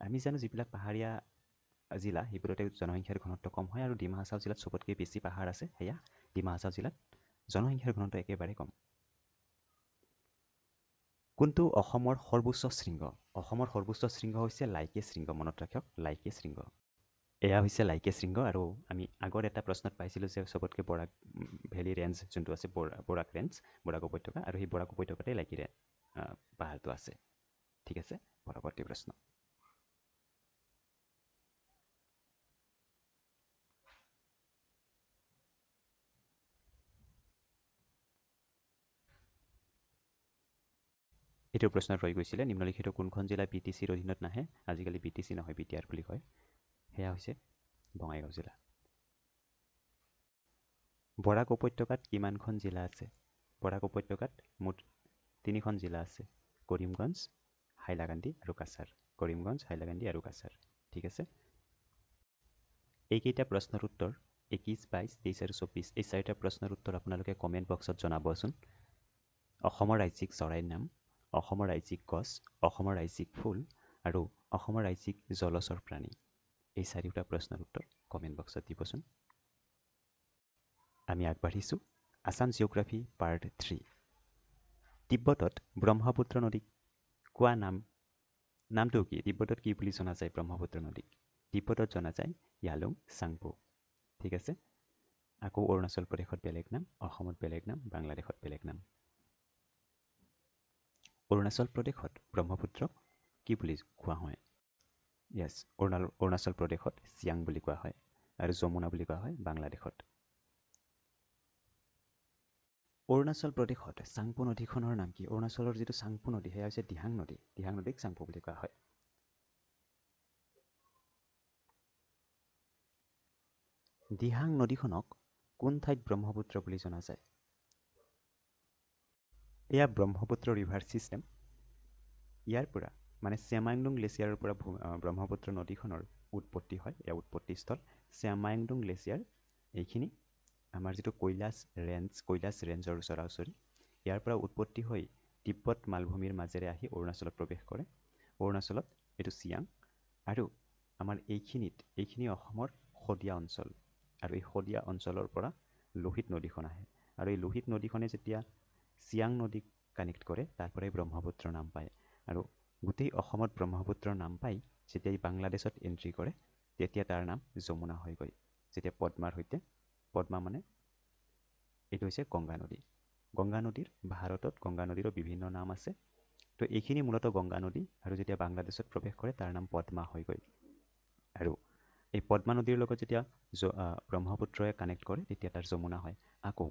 আমি জানো যিবিলাক পাহাৰীয়া জিলা সেইবোৰতে জনসংখ্যাৰ ঘনত্ব কম হয় আৰু ডিমা হাচাও জিলাত চবতকৈ বেছি পাহাৰ আছে সেয়া ডিমা হাচাও জিলাত জনসংখ্যাৰ ঘনত্ব একেবাৰে কম কোনটো অসমৰ সৰ্বোচ্চ শৃংগ অসমৰ সৰ্বোচ্চ শৃংগ হৈছে লাইকে শৃংগ মনত ৰাখক লাইকে শৃংগ এয়া হৈছে লাইকে শৃংগ আৰু আমি আগৰ এটা প্ৰশ্নত পাইছিলোঁ যে চবতকৈ বৰাক ভেলী ৰেঞ্জ যোনটো আছে বৰা বৰাক ৰেঞ্জ বৰাক উপত্যকা আৰু সেই বৰাক উপত্যকাতে লাইকিৰে পাহাৰটো আছে ঠিক আছে পৰৱৰ্তী প্ৰশ্ন এইটো প্ৰশ্ন ৰৈ গৈছিলে নিম্নলিখিত কোনখন জিলা বি টি চিৰ অধীনত নাহে আজিকালি বি টি চি নহয় বি টি আৰ বুলি কয় সেয়া হৈছে বঙাইগাঁও জিলা বৰাক উপত্যকাত কিমানখন জিলা আছে বৰাক উপত্যকাত মুঠ তিনিখন জিলা আছে কৰিমগঞ্জ হাইলাকান্দি আৰু কাছাৰ কৰিমগঞ্জ হাইলাকান্দি আৰু কাছাৰ ঠিক আছে এইকেইটা প্ৰশ্নৰ উত্তৰ একৈছ বাইছ তেইছ আৰু চৌব্বিছ এই চাৰিটা প্ৰশ্নৰ উত্তৰ আপোনালোকে কমেণ্ট বক্সত জনাবচোন অসমৰ ৰাজ্যিক চৰাইৰ নাম অসমৰ ৰাজ্যিক গছ অসমৰ ৰাজ্যিক ফুল আৰু অসমৰ ৰাজ্যিক জলচৰ প্ৰাণী এই চাৰিওটা প্ৰশ্নৰ উত্তৰ কমেণ্ট বক্সত দিবচোন আমি আগবাঢ়িছোঁ আছাম জিঅ'গ্ৰাফি পাৰ্ট থ্ৰী তিব্বতত ব্ৰহ্মপুত্ৰ নদীক কোৱা নাম নামটো কি তিব্বতত কি বুলি জনা যায় ব্ৰহ্মপুত্ৰ নদীক তিব্বতত জনা যায় য়ালুং চাংপু ঠিক আছে আকৌ অৰুণাচল প্ৰদেশত বেলেগ নাম অসমত বেলেগ নাম বাংলাদেশত বেলেগ নাম অৰুণাচল প্ৰদেশত ব্ৰহ্মপুত্ৰক কি বুলি কোৱা হয় য়েছ অৰুণা অৰুণাচল প্ৰদেশত চিয়াং বুলি কোৱা হয় আৰু যমুনা বুলি কোৱা হয় বাংলাদেশত অৰুণাচল প্ৰদেশত চাংপু নদীখনৰ নাম কি অৰুণাচলৰ যিটো চাংপু নদী সেয়া হৈছে দিহাং নদী দিহাং নদীক চাংপু বুলি কোৱা হয় দিহাং নদীখনক কোন ঠাইত ব্ৰহ্মপুত্ৰ বুলি জনা যায় এয়া ব্ৰহ্মপুত্ৰ ৰিভাৰ ছিষ্টেম ইয়াৰ পৰা মানে চেমাংডুং গ্লেচিয়াৰৰ পৰা ব্ৰহ্মপুত্ৰ নদীখনৰ উৎপত্তি হয় এয়া উৎপত্তিস্থল চেমাংডুং গ্লেচিয়াৰ এইখিনি আমাৰ যিটো কৈলাশ ৰেঞ্জ কৈলাশ ৰেঞ্জৰ ওচৰা ওচৰি ইয়াৰ পৰা উৎপত্তি হৈ তিব্বত মালভূমিৰ মাজেৰে আহি অৰুণাচলত প্ৰৱেশ কৰে অৰুণাচলত এইটো চিয়াং আৰু আমাৰ এইখিনিত এইখিনি অসমৰ শদিয়া অঞ্চল আৰু এই শদিয়া অঞ্চলৰ পৰা লোহিত নদীখন আহে আৰু এই লোহিত নদীখনে যেতিয়া চিয়াং নদীক কানেক্ট কৰে তাৰ পৰাই ব্ৰহ্মপুত্ৰ নাম পায় আৰু গোটেই অসমত ব্ৰহ্মপুত্ৰৰ নাম পাই যেতিয়া ই বাংলাদেশত এণ্ট্ৰি কৰে তেতিয়া তাৰ নাম যমুনা হৈ গৈ যেতিয়া পদ্মাৰ সৈতে পদ্মা মানে এইটো হৈছে গংগা নদী গংগা নদীৰ ভাৰতত গংগা নদীৰো বিভিন্ন নাম আছে তো এইখিনি মূলতঃ গংগা নদী আৰু যেতিয়া বাংলাদেশত প্ৰৱেশ কৰে তাৰ নাম পদ্মা হৈ গৈ আৰু এই পদ্মা নদীৰ লগত যেতিয়া ব্ৰহ্মপুত্ৰই কানেক্ট কৰে তেতিয়া তাৰ যমুনা হয় আকৌ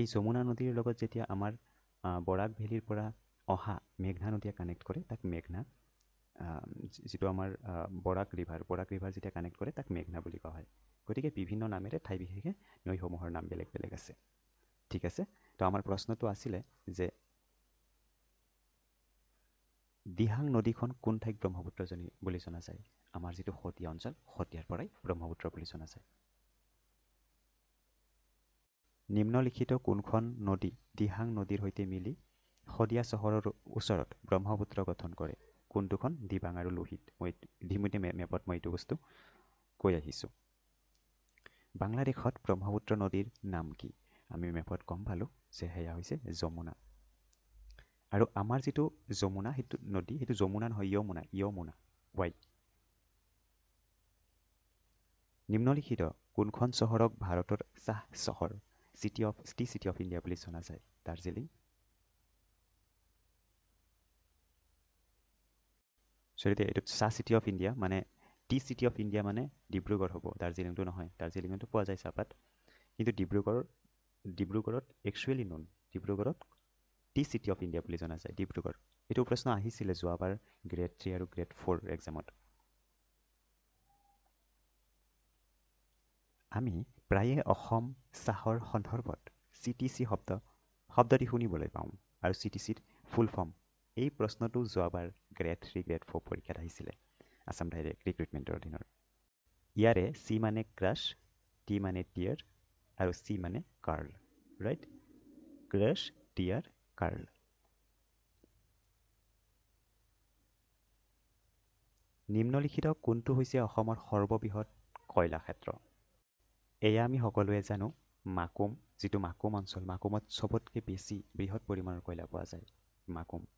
এই যমুনা নদীৰ লগত যেতিয়া আমাৰ বৰাক ভেলীৰ পৰা অহা মেঘনা নদীয়ে কানেক্ট কৰে তাক মেঘনা যিটো আমাৰ বৰাক ৰিভাৰ বৰাক ৰিভাৰ যেতিয়া কানেক্ট কৰে তাক মেঘনা বুলি কোৱা হয় গতিকে বিভিন্ন নামেৰে ঠাই বিশেষে নৈসমূহৰ নাম বেলেগ বেলেগ আছে ঠিক আছে তো আমাৰ প্ৰশ্নটো আছিলে যে দিহাং নদীখন কোন ঠাইক ব্ৰহ্মপুত্ৰজনী বুলি জনা যায় আমাৰ যিটো সতীয়া অঞ্চল সতীয়াৰ পৰাই ব্ৰহ্মপুত্ৰ বুলি জনা যায় নিম্নলিখিত কোনখন নদী দিহাং নদীৰ সৈতে মিলি শদিয়া চহৰৰ ওচৰত ব্ৰহ্মপুত্ৰ গঠন কৰে কোনটোখন দিবাং আৰু লোহিত মই ইতিমধ্যে মেপত মই এইটো বস্তু কৈ আহিছোঁ বাংলাদেশত ব্ৰহ্মপুত্ৰ নদীৰ নাম কি আমি মেপত গম পালোঁ যে সেয়া হৈছে যমুনা আৰু আমাৰ যিটো যমুনা সেইটো নদী সেইটো যমুনা নহয় ইয়মুনা ইয়মুনা ৱাই নিম্নলিখিত কোনখন চহৰক ভাৰতৰ চাহ চহৰ city of city city of India বুলি জনা যায় দাৰ্জিলিং চৰিতে এইটো চাহ চিটি অফ ইণ্ডিয়া মানে টি চিটি অফ ইণ্ডিয়া মানে ডিব্ৰুগড় হ'ব দাৰ্জিলিংটো নহয় দাৰ্জিলিঙতো পোৱা যায় চাহপাত কিন্তু ডিব্ৰুগড় ডিব্ৰুগড়ত একচুৱেলি নন ডিব্ৰুগড়ত টি চিটি অফ ইণ্ডিয়া বুলি জনা যায় ডিব্ৰুগড় এইটো প্ৰশ্ন আহিছিলে যোৱাবাৰ গ্ৰেড থ্ৰী আৰু গ্ৰেড ফ'ৰ এক্সামত আমি প্ৰায়ে অসম চাহৰ সন্দৰ্ভত চি টি চি শব্দ শব্দটি শুনিবলৈ পাওঁ আৰু চি টি চিত ফুল ফৰ্ম এই প্ৰশ্নটো যোৱাবাৰ গ্ৰেড থ্ৰী গ্ৰেড ফ'ৰ পৰীক্ষাত আহিছিলে আছাম ডাইৰেক্ট ৰিক্ৰুইটমেণ্টৰ অধীনৰ ইয়াৰে চি মানে ক্ৰাছ টি মানে টিয়াৰ আৰু চি মানে curl right crush tear curl নিম্নলিখিত কোনটো হৈছে অসমৰ সৰ্ববৃহৎ কয়লা ক্ষেত্ৰ এয়া আমি সকলোৱে জানো মাকুম যিটো মাকুম অঞ্চল মাকুমত চবতকৈ বেছি বৃহৎ পৰিমাণৰ কয়লা পোৱা যায় মাকুম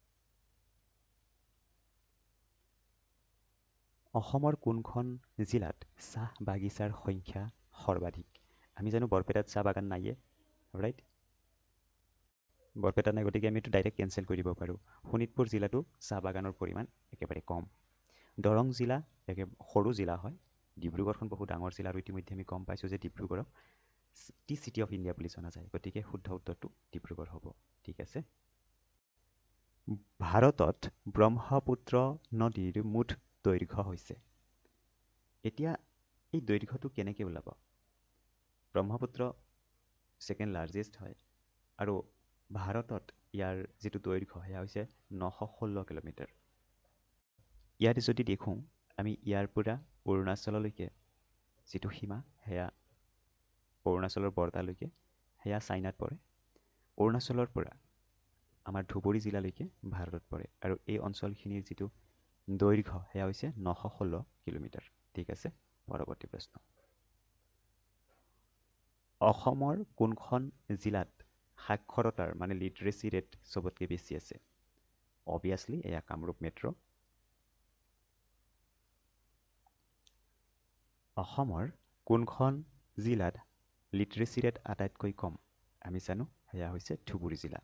অসমৰ কোনখন জিলাত চাহ বাগিচাৰ সংখ্যা সৰ্বাধিক আমি জানো বৰপেটাত চাহ বাগান নাইয়ে ৰাইট বৰপেটা নাই গতিকে আমিতো ডাইৰেক্ট কেঞ্চেল কৰি দিব পাৰোঁ শোণিতপুৰ জিলাতো চাহ বাগানৰ পৰিমাণ একেবাৰে কম দৰং জিলা একে সৰু জিলা হয় ডিব্ৰুগড়খন বহুত ডাঙৰ জিলা আৰু ইতিমধ্যে আমি গম পাইছোঁ যে ডিব্ৰুগড়ক টি চিটি অফ ইণ্ডিয়া বুলি জনা যায় গতিকে শুদ্ধ উত্তৰটো ডিব্ৰুগড় হ'ব ঠিক আছে ভাৰতত ব্ৰহ্মপুত্ৰ নদীৰ মুঠ দৈৰ্ঘ হৈছে এতিয়া এই দৈৰ্ঘটো কেনেকৈ ওলাব ব্ৰহ্মপুত্ৰ ছেকেণ্ড লাৰ্জেষ্ট হয় আৰু ভাৰতত ইয়াৰ যিটো দৈৰ্ঘ সেয়া হৈছে নশ ষোল্ল কিলোমিটাৰ ইয়াত যদি দেখোঁ আমি ইয়াৰ পৰা অৰুণাচললৈকে যিটো সীমা সেয়া অৰুণাচলৰ বৰ্তালৈকে সেয়া চাইনাত পৰে অৰুণাচলৰ পৰা আমাৰ ধুবুৰী জিলালৈকে ভাৰতত পৰে আৰু এই অঞ্চলখিনিৰ যিটো দৈৰ্ঘ সেয়া হৈছে নশ ষোল্ল কিলোমিটাৰ ঠিক আছে পৰৱৰ্তী প্ৰশ্ন অসমৰ কোনখন জিলাত সাক্ষৰতাৰ মানে লিটাৰেচি ৰেট চবতকৈ বেছি আছে অভিয়াছলি এয়া কামৰূপ মেট্ৰ' অসমৰ কোনখন জিলাত লিটাৰেচি ৰেট আটাইতকৈ কম আমি জানো সেয়া হৈছে ধুবুৰী জিলা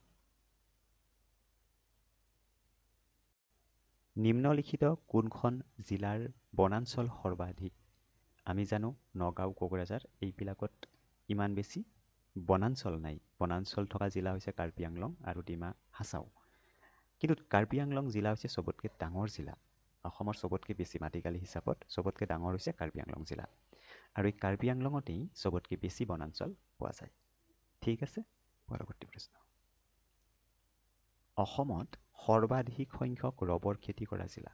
নিম্নলিখিত কোনখন জিলাৰ বনাঞ্চল সৰ্বাধিক আমি জানো নগাঁও কোকৰাঝাৰ এইবিলাকত ইমান বেছি বনাঞ্চল নাই বনাঞ্চল থকা জিলা হৈছে কাৰ্বি আংলং আৰু ডিমা হাছাও কিন্তু কাৰ্বি আংলং জিলা হৈছে চবতকৈ ডাঙৰ জিলা অসমৰ চবতকৈ বেছি মাটিকালি হিচাপত চবতকৈ ডাঙৰ হৈছে কাৰ্বি আংলং জিলা আৰু এই কাৰ্বি আংলঙতেই চবতকৈ বেছি বনাঞ্চল পোৱা যায় ঠিক আছে পৰৱৰ্তী প্ৰশ্ন অসমত সৰ্বাধিক সংখ্যক ৰবৰ খেতি কৰা জিলা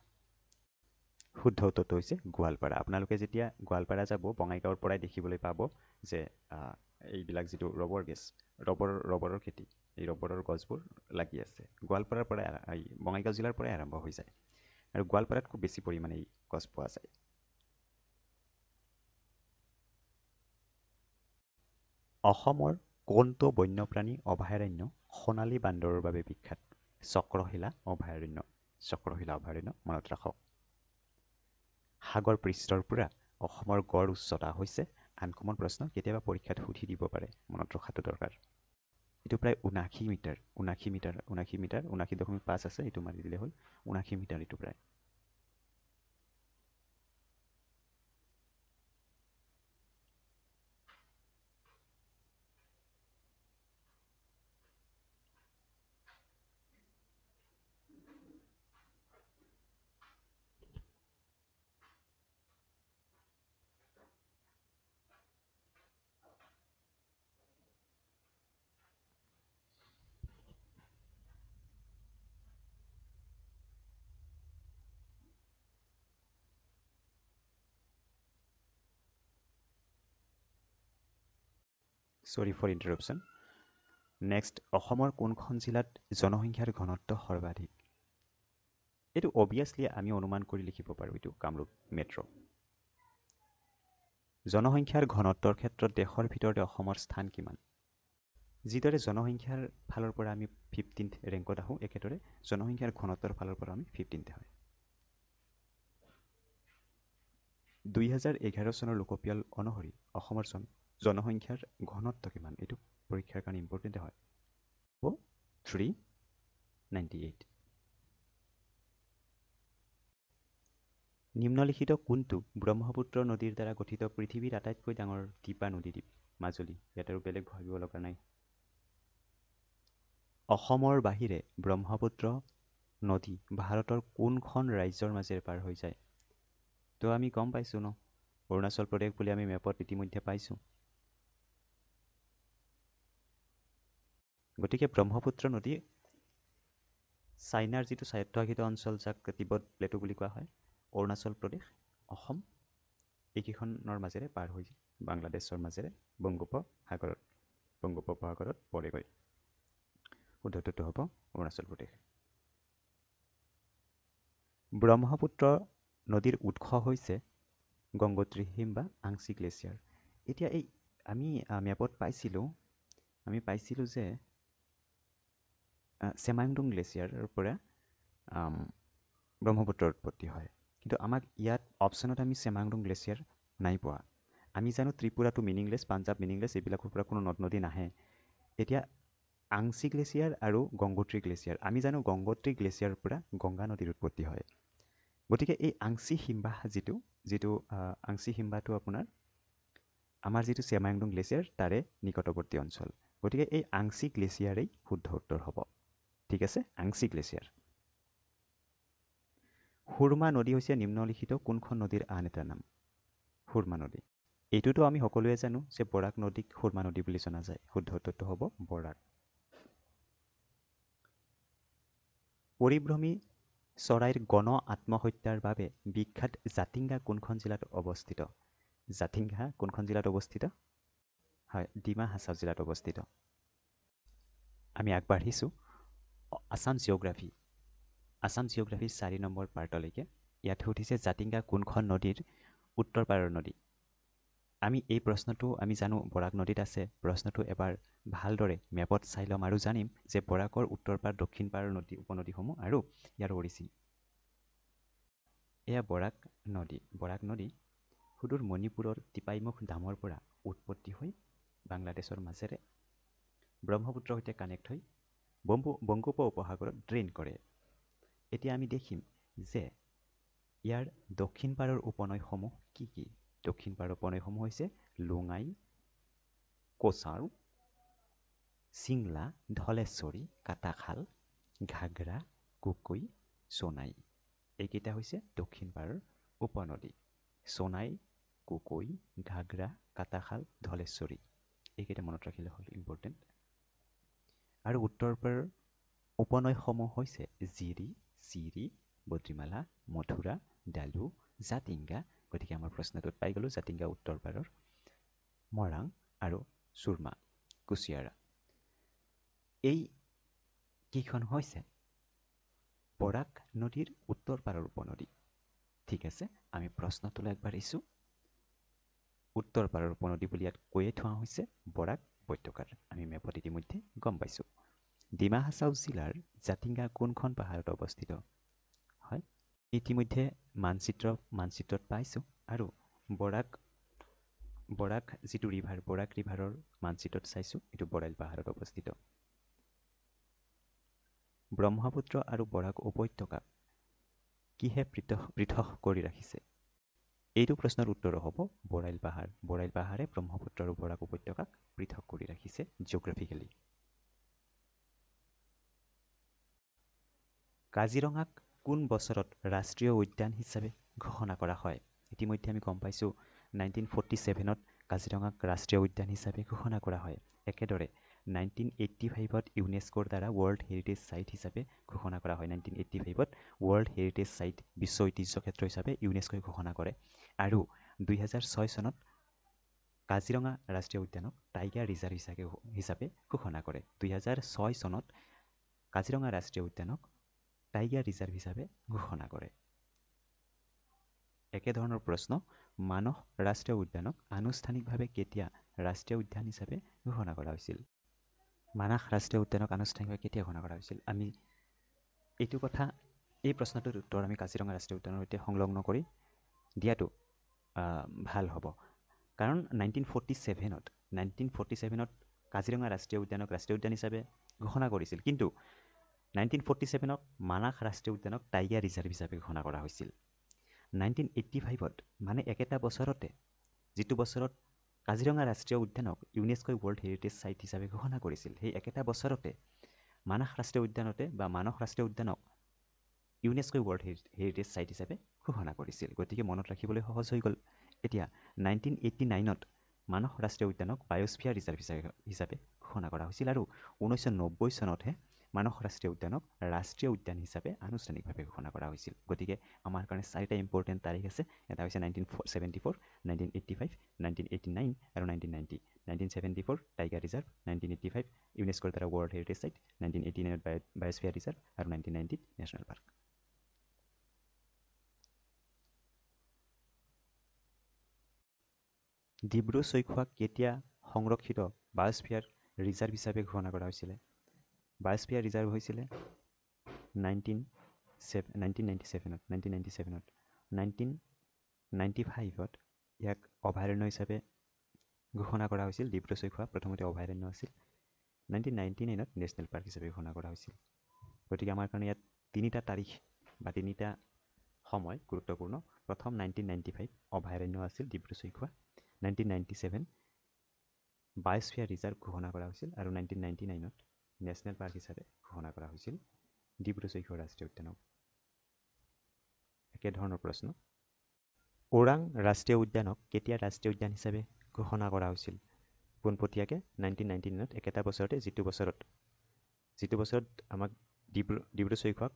শুদ্ধ উত্তৰটো হৈছে গোৱালপাৰা আপোনালোকে যেতিয়া গোৱালপাৰা যাব বঙাইগাঁৱৰ পৰাই দেখিবলৈ পাব যে এইবিলাক যিটো ৰবৰ গেছ ৰবৰ ৰবৰৰ খেতি এই ৰবৰৰ গছবোৰ লাগি আছে গোৱালপাৰাৰ পৰাই এই বঙাইগাঁও জিলাৰ পৰাই আৰম্ভ হৈ যায় আৰু গোৱালপাৰাত খুব বেছি পৰিমাণে এই গছ পোৱা যায় অসমৰ কোনটো বন্যপ্ৰাণী অভয়াৰণ্য সোণালী বান্দৰৰ বাবে বিখ্যাত চক্ৰশিলা অভয়াৰণ্য চক্ৰশিলা অভয়াৰণ্য মনত ৰাখক সাগৰ পৃষ্ঠৰ পৰা অসমৰ গড় উচ্চতা হৈছে আন কমন প্ৰশ্ন কেতিয়াবা পৰীক্ষাত সুধি দিব পাৰে মনত ৰখাটো দৰকাৰ এইটো প্ৰায় ঊনাশী মিটাৰ ঊনাশী মিটাৰ ঊনাশী মিটাৰ ঊনাশী দশমিক পাঁচ আছে এইটো মাৰি দিলে হ'ল ঊনাশী মিটাৰ এইটো প্ৰায় চৰি ফৰ ইণ্টাৰপশ্যন নেক্সট অসমৰ কোনখন জিলাত জনসংখ্যাৰ ঘনত্ব সৰ্বাধিক এইটো অবভিয়াছলি আমি অনুমান কৰি লিখিব পাৰোঁ এইটো কামৰূপ মেট্ৰ' জনসংখ্যাৰ ঘনত্বৰ ক্ষেত্ৰত দেশৰ ভিতৰতে অসমৰ স্থান কিমান যিদৰে জনসংখ্যাৰ ফালৰ পৰা আমি ফিফটিন্থ ৰেংকত আহোঁ একেদৰে জনসংখ্যাৰ ঘনত্বৰ ফালৰ পৰা আমি ফিফটিন্থ হয় দুই হাজাৰ এঘাৰ চনৰ লোকপিয়ল অনুসৰি অসমৰ জন জনসংখ্যাৰ ঘনত্ব কিমান এইটো পৰীক্ষাৰ কাৰণে ইম্পৰ্টেণ্ট হয় থ্ৰী নাইণ্টি এইট নিম্নলিখিত কোনটো ব্ৰহ্মপুত্ৰ নদীৰ দ্বাৰা গঠিত পৃথিৱীৰ আটাইতকৈ ডাঙৰ টিপা নদীদ্বীপ মাজুলী ইয়াত আৰু বেলেগ ভাবিব লগা নাই অসমৰ বাহিৰে ব্ৰহ্মপুত্ৰ নদী ভাৰতৰ কোনখন ৰাজ্যৰ মাজেৰে পাৰ হৈ যায় ত' আমি গম পাইছোঁ ন অৰুণাচল প্ৰদেশ বুলি আমি মেপত ইতিমধ্যে পাইছোঁ গতিকে ব্ৰহ্মপুত্ৰ নদী চাইনাৰ যিটো স্বায়ত্তশাসিত অঞ্চল যাক তিব্বত প্লেটু বুলি কোৱা হয় অৰুণাচল প্ৰদেশ অসম এইকেইখনৰ মাজেৰে পাৰ হৈ যায় বাংলাদেশৰ মাজেৰে বংগোপসাগৰত বংগোপসাগৰত পৰেগৈ উদ্ধটোটো হ'ব অৰুণাচল প্ৰদেশ ব্ৰহ্মপুত্ৰ নদীৰ উৎস হৈছে গংগোত্ৰী হিম বা আংচি গ্লেচিয়াৰ এতিয়া এই আমি মেপত পাইছিলোঁ আমি পাইছিলোঁ যে চেমাংডুং গ্লেচিয়াৰৰ পৰা ব্ৰহ্মপুত্ৰৰ উৎপত্তি হয় কিন্তু আমাক ইয়াত অপশ্যনত আমি চেমাংডুং গ্লেচিয়াৰ নাই পোৱা আমি জানো ত্ৰিপুৰাটো মিনিংলেছ পাঞ্জাৱ মিনিংলেছ এইবিলাকৰ পৰা কোনো নদ নদী নাহে এতিয়া আংচি গ্লেচিয়াৰ আৰু গংগোত্ৰী গ্লেচিয়াৰ আমি জানো গংগোত্ৰী গ্লেচিয়াৰৰ পৰা গংগা নদীৰ উৎপত্তি হয় গতিকে এই আংচি হিম্বাহ যিটো যিটো আংচি হিম্বাহটো আপোনাৰ আমাৰ যিটো চেমাংডুং গ্লেচিয়াৰ তাৰে নিকটৱৰ্তী অঞ্চল গতিকে এই আংচি গ্লেচিয়াৰেই শুদ্ধ উত্তৰ হ'ব ঠিক আছে আংচি গ্লেচিয়াৰ সুৰমা নদী হৈছে নিম্নলিখিত কোনখন নদীৰ আন এটা নাম সুৰমা নদী এইটোতো আমি সকলোৱে জানো যে বৰাক নদীক সুৰমা নদী বুলি জনা যায় শুদ্ধ উত্তৰটো হ'ব বৰাক পৰিভ্ৰমী চৰাইৰ গণ আত্মহত্যাৰ বাবে বিখ্যাত জাতিংগা কোনখন জিলাত অৱস্থিত জাতিংগা কোনখন জিলাত অৱস্থিত হয় ডিমা হাছাও জিলাত অৱস্থিত আমি আগবাঢ়িছোঁ আছাম জিঅ'গ্ৰাফী আছাম জিঅ'গ্ৰাফী চাৰি নম্বৰ পাৰ্টলৈকে ইয়াত সুধিছে জাতিংগা কোনখন নদীৰ উত্তৰ পাৰৰ নদী আমি এই প্ৰশ্নটো আমি জানো বৰাক নদীত আছে প্ৰশ্নটো এবাৰ ভালদৰে মেপত চাই ল'ম আৰু জানিম যে বৰাকৰ উত্তৰ পাৰ দক্ষিণ পাৰৰ নদী উপনদীসমূহ আৰু ইয়াৰ ওড়িচিন এয়া বৰাক নদী বৰাক নদী সুদূৰ মণিপুৰৰ টিপাইমুখ ডামৰ পৰা উৎপত্তি হৈ বাংলাদেশৰ মাজেৰে ব্ৰহ্মপুত্ৰৰ সৈতে কানেক্ট হৈ বংগোপ উপসাগৰত ড্ৰেইন কৰে এতিয়া আমি দেখিম যে ইয়াৰ দক্ষিণ পাৰৰ উপনৈসমূহ কি কি দক্ষিণ পাৰৰ উপনৈসমূহ হৈছে লুঙাই কছাৰু চিংলা ধলেশ্বৰী কাটাখাল ঘাগৰা কুকুই সোণাই এইকেইটা হৈছে দক্ষিণ পাৰৰ উপনদী সোণাই কুকৈ ঘাগৰা কাটাখাল ধলেশ্বৰী এইকেইটা মনত ৰাখিলে হ'ল ইম্পৰ্টেণ্ট আৰু উত্তৰ পূবৰ উপনৈসমূহ হৈছে জিৰি চিৰি বদ্ৰীমালা মথুৰা ডালু জাতিংগা গতিকে আমাৰ প্ৰশ্নটোত পাই গ'লোঁ জাতিংগা উত্তৰ পাৰৰ মৰাং আৰু চুৰমা কুচিয়াৰা এই কেইখন হৈছে বৰাক নদীৰ উত্তৰ পাৰৰ উপনদী ঠিক আছে আমি প্ৰশ্নটোলৈ আগবাঢ়িছোঁ উত্তৰ পাৰৰ উপনদী বুলি ইয়াত কৈয়ে থোৱা হৈছে বৰাক উপত্যকাৰ আমি মেপত ইতিমধ্যে গম পাইছোঁ ডিমা হাছাউচ জিলাৰ জাতিংগা কোনখন পাহাৰত অৱস্থিত হয় ইতিমধ্যে মানচিত্ৰ মানচিত্ৰত পাইছোঁ আৰু বৰাক বৰাক যিটো ৰিভাৰ বৰাক ৰিভাৰৰ মানচিত্ৰত চাইছোঁ এইটো বৰাইল পাহাৰত অৱস্থিত ব্ৰহ্মপুত্ৰ আৰু বৰাক উপত্যকাক কিহে পৃথক পৃথক কৰি ৰাখিছে এইটো প্ৰশ্নৰ উত্তৰ হ'ব বৰাইল পাহাৰ বৰাইল পাহাৰে ব্ৰহ্মপুত্ৰ আৰু বৰাক উপত্যকাক পৃথক কৰি ৰাখিছে জিঅ'গ্ৰাফিকেলি কাজিৰঙাক কোন বছৰত ৰাষ্ট্ৰীয় উদ্যান হিচাপে ঘোষণা কৰা হয় ইতিমধ্যে আমি গম পাইছোঁ নাইনটিন ফৰ্টি ছেভেনত কাজিৰঙাক ৰাষ্ট্ৰীয় উদ্যান হিচাপে ঘোষণা কৰা হয় একেদৰে নাইনটিন এইটটি ফাইভত ইউনেস্ক'ৰ দ্বাৰা ৱৰ্ল্ড হেৰিটেজ ছাইট হিচাপে ঘোষণা কৰা হয় নাইনটিন এইটটি ফাইভত ৱৰ্ল্ড হেৰিটেজ ছাইট বিশ্ব ঐতিহ্য ক্ষেত্ৰ হিচাপে ইউনেস্কই ঘোষণা কৰে আৰু দুহেজাৰ ছয় চনত কাজিৰঙা ৰাষ্ট্ৰীয় উদ্যানক টাইগাৰ ৰিজাৰ্ভ হিচাপে হিচাপে ঘোষণা কৰে দুহেজাৰ ছয় চনত কাজিৰঙা ৰাষ্ট্ৰীয় উদ্যানক টাইগাৰ ৰিজাৰ্ভ হিচাপে ঘোষণা কৰে একেধৰণৰ প্ৰশ্ন মানস ৰাষ্ট্ৰীয় উদ্যানক আনুষ্ঠানিকভাৱে কেতিয়া ৰাষ্ট্ৰীয় উদ্যান হিচাপে ঘোষণা কৰা হৈছিল মানাস ৰাষ্ট্ৰীয় উদ্যানক আনুষ্ঠানিকভাৱে কেতিয়া ঘোষণা কৰা হৈছিল আমি এইটো কথা এই প্ৰশ্নটোৰ উত্তৰ আমি কাজিৰঙা ৰাষ্ট্ৰীয় উদ্যানৰ সৈতে সংলগ্ন কৰি দিয়াটো ভাল হ'ব কাৰণ নাইনটিন ফৰ্টি ছেভেনত নাইনটিন ফৰ্টি ছেভেনত কাজিৰঙা ৰাষ্ট্ৰীয় উদ্যানক ৰাষ্ট্ৰীয় উদ্যান হিচাপে ঘোষণা কৰিছিল কিন্তু নাইনটিন ফৰ্টি ছেভেনক মানাস ৰাষ্ট্ৰীয় উদ্যানক টাইগাৰ ৰিজাৰ্ভ হিচাপে ঘোষণা কৰা হৈছিল নাইনটিন এইটি ফাইভত মানে একেটা বছৰতে যিটো বছৰত কাজিৰঙা ৰাষ্ট্ৰীয় উদ্যানক ইউনেস্কই ৱৰ্ল্ড হেৰিটেজ ছাইট হিচাপে ঘোষণা কৰিছিল সেই একেটা বছৰতে মানাহ ৰাষ্ট্ৰীয় উদ্যানতে বা মানস ৰাষ্ট্ৰীয় উদ্যানক ইউনেস্কই ৱৰ্ল্ড হেৰিটেজ ছাইট হিচাপে ঘোষণা কৰিছিল গতিকে মনত ৰাখিবলৈ সহজ হৈ গ'ল এতিয়া নাইনটিন এইটি নাইনত মানস ৰাষ্ট্ৰীয় উদ্যানক বায়'স্ফিয়াৰ ৰিজাৰ্ভ হিচাপে হিচাপে ঘোষণা কৰা হৈছিল আৰু ঊনৈছশ নব্বৈ চনতহে মানস ৰাষ্ট্ৰীয় উদ্যানক ৰাষ্ট্ৰীয় উদ্যান হিচাপে আনুষ্ঠানিকভাৱে ঘোষণা কৰা হৈছিল গতিকে আমাৰ কাৰণে চাৰিটা ইম্পৰ্টেণ্ট তাৰিখ আছে এটা হৈছে nineteen four' seventy four nineteen eighty five nineteen eighty nine আৰু nineteen ninety nineteen seventy four tiger reserve nineteen eighty five ইউনেস্কৰ দ্বাৰা world heritage site nineteen eighty নাইনত বায়ো বায়'স্ফিয়াৰ ৰিজাৰ্ভ আৰু নাইণ্টিন নাইণ্টিত নেশ্যনেল পাৰ্ক ডিব্ৰু চৈখোৱাক কেতিয়া সংৰক্ষিত biosphere reserve হিচাপে ঘোষণা কৰা হৈছিলে বায়'স্পিয়াৰ ৰিজাৰ্ভ হৈছিলে নাইনটিন ছেভ নাইনটিন নাইণ্টি ছেভেনত নাইনটিন নাইণ্টি ছেভেনত নাইনটিন নাইণ্টি ফাইভত ইয়াক অভয়াৰণ্য হিচাপে ঘোষণা কৰা হৈছিল ডিব্ৰু চৈখোৱা প্ৰথমতে অভয়াৰণ্য আছিল নাইনটিন নাইণ্টি নাইনত নেশ্যনেল পাৰ্ক হিচাপে ঘোষণা কৰা হৈছিল গতিকে আমাৰ কাৰণে ইয়াত তিনিটা তাৰিখ বা তিনিটা সময় গুৰুত্বপূৰ্ণ প্ৰথম নাইনটিন নাইণ্টি ফাইভ অভয়াৰণ্য আছিল Dibru Saikhowa nineteen ninety seven biosphere reserve ঘোষণা কৰা হৈছিল আৰু নাইনটিন নাইণ্টি নাইনত নেশ্যনেল পাৰ্ক হিচাপে ঘোষণা কৰা হৈছিল ডিব্ৰু চৈখোৱা ৰাষ্ট্ৰীয় উদ্যানক একেধৰণৰ প্ৰশ্ন ওৰাং ৰাষ্ট্ৰীয় উদ্যানক কেতিয়া ৰাষ্ট্ৰীয় উদ্যান হিচাপে ঘোষণা কৰা হৈছিল পোনপটীয়াকৈ নাইনটিন নাইনত একেটা বছৰতে যিটো বছৰত যিটো বছৰত আমাক ডিব্ৰু ডিব্ৰু চৈখোৱাক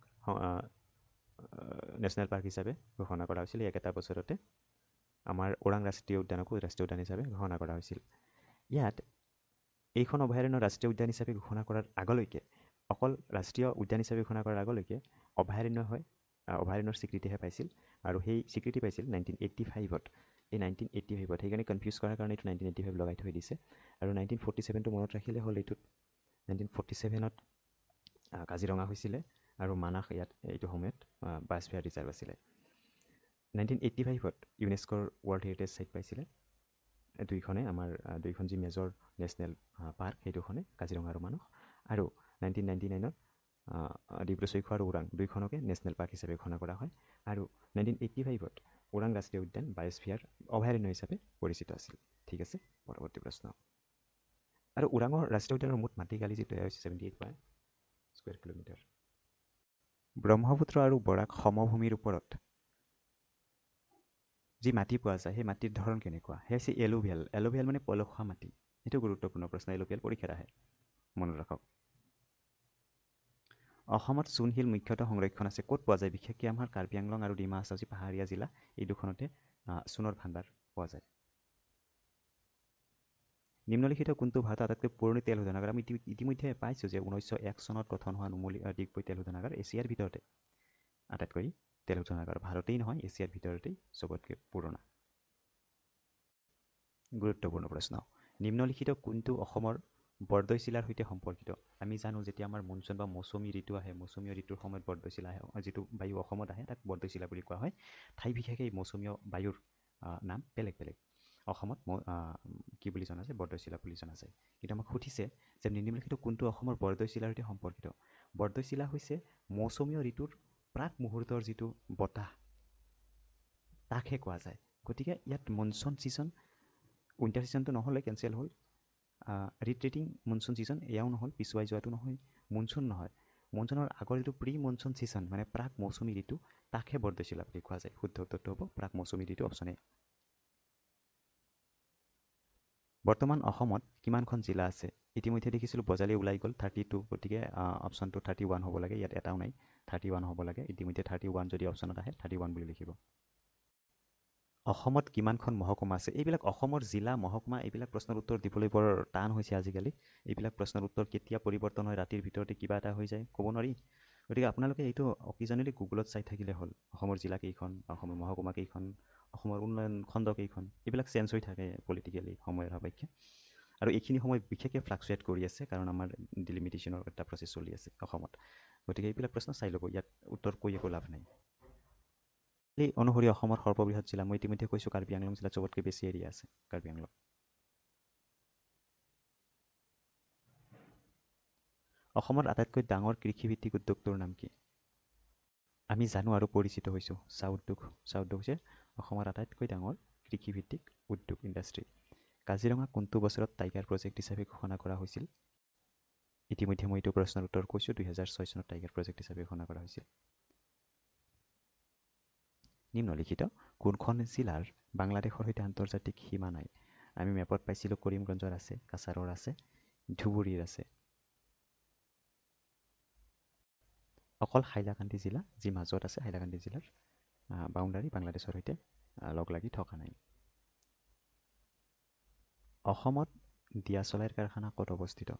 নেশ্যনেল পাৰ্ক হিচাপে ঘোষণা কৰা হৈছিল একেটা বছৰতে আমাৰ ওৰাং ৰাষ্ট্ৰীয় উদ্যানকো ৰাষ্ট্ৰীয় উদ্যান হিচাপে ঘোষণা কৰা হৈছিল ইয়াত এইখন অভয়াৰণ্য ৰাষ্ট্ৰীয় উদ্যান হিচাপে ঘোষণা কৰাৰ আগলৈকে অকল ৰাষ্ট্ৰীয় উদ্যান হিচাপে ঘোষণা কৰাৰ আগলৈকে অভয়াৰণ্য হয় অভয়াৰণ্যৰ স্বীকৃতিহে পাইছিল আৰু সেই স্বীকৃতি পাইছিল নাইনটিন এইটটি ফাইভত এই নাইনটিন এইটটি ফাইভত সেইকাৰণে কনফিউজ কৰাৰ কাৰণে এইটো নাইনটিন এইটটি ফাইভ লগাই থৈ দিছে আৰু নাইনটিন ফৰ্টি চেভেনটো মনত ৰাখিলে হ'ল এইটোত নাইনটিন ফৰ্টি চেভেনত কাজিৰঙা হৈছিলে আৰু মানাস ইয়াত এইটো সময়ত বায়'স্ফিয়াৰ ৰিজাৰ্ভ আছিলে নাইনটিন এইটটি ফাইভত ইউনেস্কৰ ৱৰ্ল্ড হেৰিটেজ ছাইট পাইছিলে দুইখনে আমাৰ দুইখন যি মেজৰ নেশ্যনেল পাৰ্ক সেইটোখনে কাজিৰঙা আৰু মানস আৰু নাইনটিন নাইণ্টি নাইনত ডিব্ৰু চৈখোৱা আৰু ওৰাং দুইখনকে নেশ্যনেল পাৰ্ক হিচাপে ঘোষণা কৰা হয় আৰু নাইনটিন এইটটি ফাইভত ওৰাং ৰাষ্ট্ৰীয় উদ্যান বায়স্ফিয়াৰ অভয়াৰণ্য হিচাপে পৰিচিত আছিল ঠিক আছে পৰৱৰ্তী প্ৰশ্ন আৰু ওৰাঙৰ ৰাষ্ট্ৰীয় উদ্যানৰ মুঠ মাটিকালি যি তৈয়াৰ হৈছে seventy eight point square kilometre Brahmaputra আৰু বৰাক সমভূমিৰ ওপৰত যি মাটি পোৱা যায় সেই মাটিৰ ধৰণ কেনেকুৱা সেই হৈছে এলোভেল এলোভেল মানে পলসুৱা মাটি সেইটো গুৰুত্বপূৰ্ণ প্ৰশ্ন এলোভিয়েল পৰীক্ষাত আহে মনত ৰাখক অসমত চূণশিল মুখ্যতঃ সংৰক্ষণ আছে ক'ত পোৱা যায় বিশেষকৈ আমাৰ কাৰ্বি আংলং আৰু ডিমা আছাউচি পাহাৰীয়া জিলা এই দুখনতে চূণৰ ভাণ্ডাৰ পোৱা যায় নিম্নলিখিত কোনটো ভাৰতৰ আটাইতকৈ পুৰণি তেল শোধনাগাৰ আমি ইতিমধ্যে পাইছোঁ যে ঊনৈছশ এক চনত গঠন হোৱা নুমলী ডিগবৈ তেল শোধনাগাৰ এছিয়াৰ ভিতৰতে আটাইতকৈ তেল শোধনাগাৰ ভাৰতেই নহয় এছিয়াৰ ভিতৰতেই চবতকৈ পুৰণা গুৰুত্বপূৰ্ণ প্ৰশ্ন নিম্নলিখিত কোনটো অসমৰ বৰদৈশিলাৰ সৈতে সম্পৰ্কিত আমি জানো যেতিয়া আমাৰ মনচুন বা মৌচুমী ঋতু আহে মৌচুমীয় ঋতুৰ সময়ত বৰদৈশিলা আহে যিটো বায়ু অসমত আহে তাক বৰদৈশিলা বুলি কোৱা হয় ঠাই বিশেষে এই মৌচুমীয় বায়ুৰ নাম বেলেগ বেলেগ অসমত ম কি বুলি জনা যায় বৰদৈশিলা বুলি জনা যায় কিন্তু আমাক সুধিছে যে নিম্নলিখিত কোনটো অসমৰ বৰদৈ বৰদৈশিলাৰ সৈতে সম্পৰ্কিত বৰদৈশিলা হৈছে মৌচুমীয় ঋতুৰ প্ৰাক মুহূৰ্তৰ যিটো বতাহ তাকহে কোৱা যায় গতিকে ইয়াত মনচুন ছিজন উইণ্টাৰ ছিজনটো নহ'লে কেঞ্চেল হ'ল ৰিট্ৰেটিং মনচুন ছিজন এয়াও নহ'ল পিছুৱাই যোৱাটো নহয় মনচুন নহয় মনচুনৰ আগৰ যিটো প্ৰি মনচুন ছিজন মানে প্ৰাক মৌচুমী ঋতু তাকহে বৰদৈছিলা বুলি কোৱা যায় শুদ্ধ উত্তৰটো হ'ব প্ৰাক মৌচুমী ঋতু অপশ্যনে বৰ্তমান অসমত কিমানখন জিলা আছে ইতিমধ্যে দেখিছিলোঁ বজালি ওলাই গ'ল থাৰ্টি টু গতিকে অপশ্যনটো থাৰ্টি ওৱান হ'ব লাগে ইয়াত এটাও নাই থাৰ্টি ওৱান হ'ব লাগে ইতিমধ্যে থাৰ্টি ওৱান যদি অপশ্যনত আহে থাৰ্টি ওৱান বুলি লিখিব অসমত কিমানখন মহকুমা আছে এইবিলাক অসমৰ জিলা মহকুমা এইবিলাক প্ৰশ্নৰ উত্তৰ দিবলৈ বৰ টান হৈছে আজিকালি এইবিলাক প্ৰশ্নৰ উত্তৰ কেতিয়া পৰিৱৰ্তন হয় ৰাতিৰ ভিতৰতে কিবা এটা হৈ যায় ক'ব নোৱাৰি গতিকে আপোনালোকে এইটো অকিজনেলি গুগলত চাই থাকিলে হ'ল অসমৰ জিলা কেইখন অসমৰ মহকুমা কেইখন অসমৰ উন্নয়ন খণ্ড কেইখন এইবিলাক চেঞ্জ হৈ থাকে পলিটিকেলি সময়ৰ সাপেক্ষে আৰু এইখিনি সময় বিশেষকৈ ফ্লাকচুৱেট কৰি আছে কাৰণ আমাৰ ডিলিমিটেশ্যনৰ এটা প্ৰচেছ চলি আছে অসমত গতিকে এইবিলাক প্ৰশ্ন চাই ল'ব ইয়াত উত্তৰ কৈ একো লাভ নাই এই অনুসৰি অসমৰ সৰ্ববৃহৎ জিলা মই ইতিমধ্যে কৈছোঁ কাৰ্বি আংলং জিলাত চবতকৈ বেছি এৰিয়া আছে কাৰ্বি আংলং অসমৰ আটাইতকৈ ডাঙৰ কৃষিভিত্তিক উদ্যোগটোৰ নাম কি আমি জানো আৰু পৰিচিত হৈছোঁ চাহ উদ্যোগ চাহ উদ্যোগ হৈছে অসমৰ আটাইতকৈ ডাঙৰ কৃষিভিত্তিক উদ্যোগ ইণ্ডাষ্ট্ৰী কাজিৰঙা কোনটো বছৰত টাইগাৰ প্ৰজেক্ট হিচাপে ঘোষণা কৰা হৈছিল ইতিমধ্যে মই এইটো প্ৰশ্নৰ উত্তৰ কৈছোঁ দুহেজাৰ ছয় চনত টাইগাৰ প্ৰজেক্ট হিচাপে ঘোষণা কৰা হৈছিল নিম্নলিখিত কোনখন জিলাৰ বাংলাদেশৰ সৈতে আন্তৰ্জাতিক সীমা নাই আমি মেপত পাইছিলোঁ কৰিমগঞ্জৰ আছে কাছাৰৰ আছে ধুবুৰীৰ আছে অকল হাইলাকান্দি জিলা যি মাজত আছে হাইলাকান্দি জিলাৰ বাউণ্ডাৰী বাংলাদেশৰ সৈতে লগ লাগি থকা নাই অসমত দিয়াচলাইৰ কাৰখানা ক'ত অৱস্থিত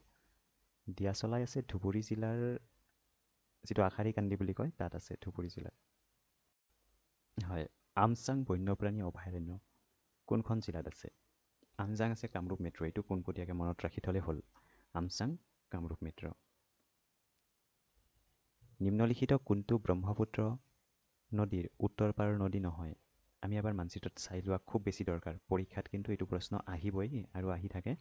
দিয়াচলাই আছে ধুবুৰী জিলাৰ যিটো আশাৰী কান্দি বুলি কয় তাত আছে ধুবুৰী জিলাৰ হয় আমচাং বন্যপ্ৰাণী অভয়াৰণ্য কোনখন জিলাত আছে আমজাং আছে কামৰূপ মেট্ৰ' এইটো পোনপটীয়াকৈ মনত ৰাখি থ'লে হ'ল আমচাং কামৰূপ মেট্ৰ' নিম্নলিখিত কোনটো ব্ৰহ্মপুত্ৰ নদীৰ উত্তৰ পাৰৰ নদী নহয় আমি এবাৰ মানচিত্ৰত চাই লোৱা খুব বেছি দৰকাৰ পৰীক্ষাত কিন্তু এইটো প্ৰশ্ন আহিবই আৰু আহি থাকে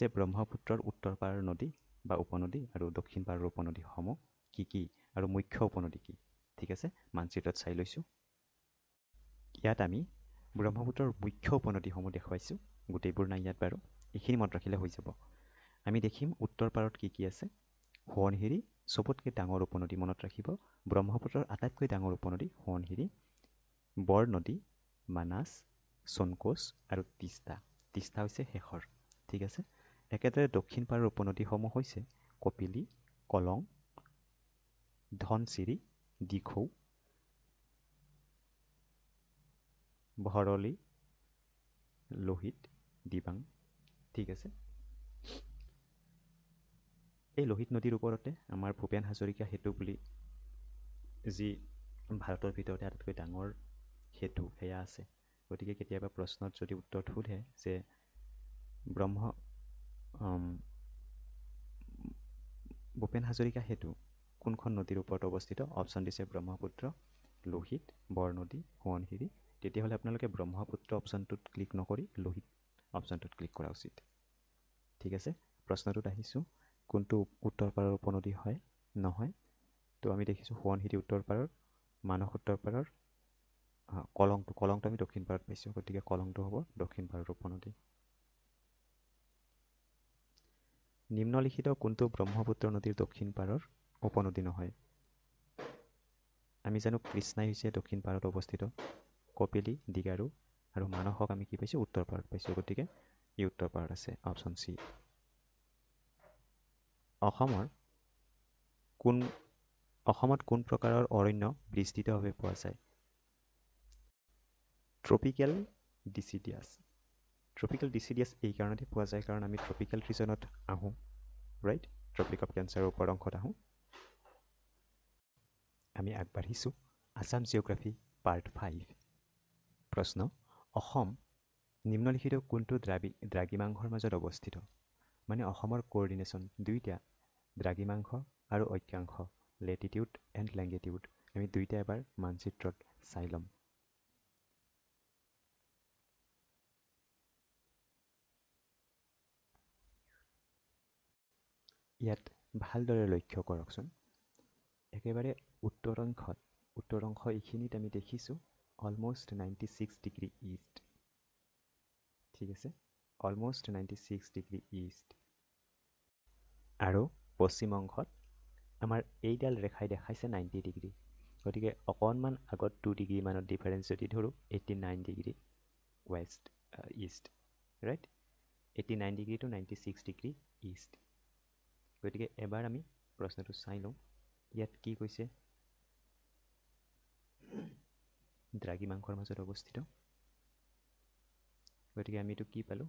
যে ব্ৰহ্মপুত্ৰৰ উত্তৰ পাৰৰ নদী বা উপনদী আৰু দক্ষিণ পাৰৰ উপনদীসমূহ কি কি আৰু মুখ্য উপনদী কি ঠিক আছে মানচিত্ৰত চাই লৈছোঁ ইয়াত আমি ব্ৰহ্মপুত্ৰৰ মুখ্য উপনদীসমূহ দেখুৱাইছোঁ গোটেইবোৰ নাই ইয়াত বাৰু এইখিনি মনত ৰাখিলে হৈ যাব আমি দেখিম উত্তৰ পাৰত কি কি আছে সোৱণশিৰি চবতকৈ ডাঙৰ উপনদী মনত ৰাখিব ব্ৰহ্মপুত্ৰৰ আটাইতকৈ ডাঙৰ উপনদী সোৱণশিৰি বৰ নদী মানাচ চনকোচ আৰু তিস্তা তিস্তা হৈছে শেষৰ ঠিক আছে একেদৰে দক্ষিণ পাৰৰ উপনদীসমূহ হৈছে কপিলি কলং ধনচিৰি দিখৌ ভৰলি লোহিত দিবাং ঠিক আছে এই লোহিত নদীৰ ওপৰতে আমাৰ ভূপেন হাজৰিকা সেতু বুলি যি ভাৰতৰ ভিতৰতে আটাইতকৈ ডাঙৰ সেইটো সেয়া আছে গতিকে কেতিয়াবা প্ৰশ্নত যদি উত্তৰ সোধে যে ব্ৰহ্ম ভূপেন হাজৰিকা সেতু কোনখন নদীৰ ওপৰত অৱস্থিত অপশ্যন দিছে ব্ৰহ্মপুত্ৰ লোহিত বৰনদী সোৱণশিৰি তেতিয়াহ'লে আপোনালোকে ব্ৰহ্মপুত্ৰ অপশ্যনটোত ক্লিক নকৰি লোহিত অপশ্যনটোত ক্লিক কৰা উচিত ঠিক আছে প্ৰশ্নটোত আহিছোঁ কোনটো উত্তৰ পাৰৰ উপনদী হয় নহয় ত' আমি দেখিছোঁ সোৱণশিৰি উত্তৰ পাৰৰ মানস উত্তৰ পাৰৰ কলংটো কলংটো আমি দক্ষিণ পাৰত পাইছোঁ গতিকে কলংটো হ'ব দক্ষিণ পাৰত উপনদী নিম্নলিখিত কোনটো ব্ৰহ্মপুত্ৰ নদীৰ দক্ষিণ পাৰৰ উপনদী নহয় আমি জানো কৃষ্ণাই হৈছে দক্ষিণ পাৰত অৱস্থিত কপিলি ডিগাৰু আৰু মানসক আমি কি পাইছোঁ উত্তৰ পাৰত পাইছোঁ গতিকে ই উত্তৰ পাৰত আছে অপশ্যন চি অসমৰ কোন অসমত কোন প্ৰকাৰৰ অৰণ্য বিস্তৃতভাৱে পোৱা যায় ট্ৰপিকেল ডিচিডিয়াছ ট্ৰপিকেল ডিচিডিয়াছ এই কাৰণতে পোৱা যায় কাৰণ আমি ট্ৰপিকেল ৰিজনত আহোঁ ৰাইট ট্ৰপিক অফ কেঞ্চাৰৰ ওপৰত অংশত আহোঁ আমি আগবাঢ়িছোঁ আছাম জিঅ'গ্ৰাফি পাৰ্ট ফাইভ প্ৰশ্ন অসম নিম্নলিখিত কোনটো দ্ৰাবি দ্ৰাগী মাংসৰ মাজত অৱস্থিত মানে অসমৰ কোৰ্ডিনেশ্যন দুয়োটা মাংস আৰু অক্ষাংশ লেটিটিউড এণ্ড লেংগেটিউড আমি দুয়োটা এবাৰ মানচিত্ৰত চাই ল'ম ইয়াত ভালদৰে লক্ষ্য কৰকচোন একেবাৰে উত্তৰ অংশত উত্তৰ অংশ এইখিনিত আমি দেখিছোঁ almost ninety six degree east ঠিক আছে almost ninety six degree east আৰু পশ্চিম অংশত আমাৰ এইডাল ৰেখাই দেখাইছে নাইণ্টি ডিগ্ৰী গতিকে অকণমান আগত টু ডিগ্ৰীমানত ডিফাৰেঞ্চ যদি ধৰোঁ eighty nine degree west east right eighty nine degree to ninety six degree east গতিকে এবাৰ আমি প্ৰশ্নটো চাই লওঁ ইয়াত কি কৈছে দ্ৰাগী মাংসৰ মাজত অৱস্থিত গতিকে আমি এইটো কি পালোঁ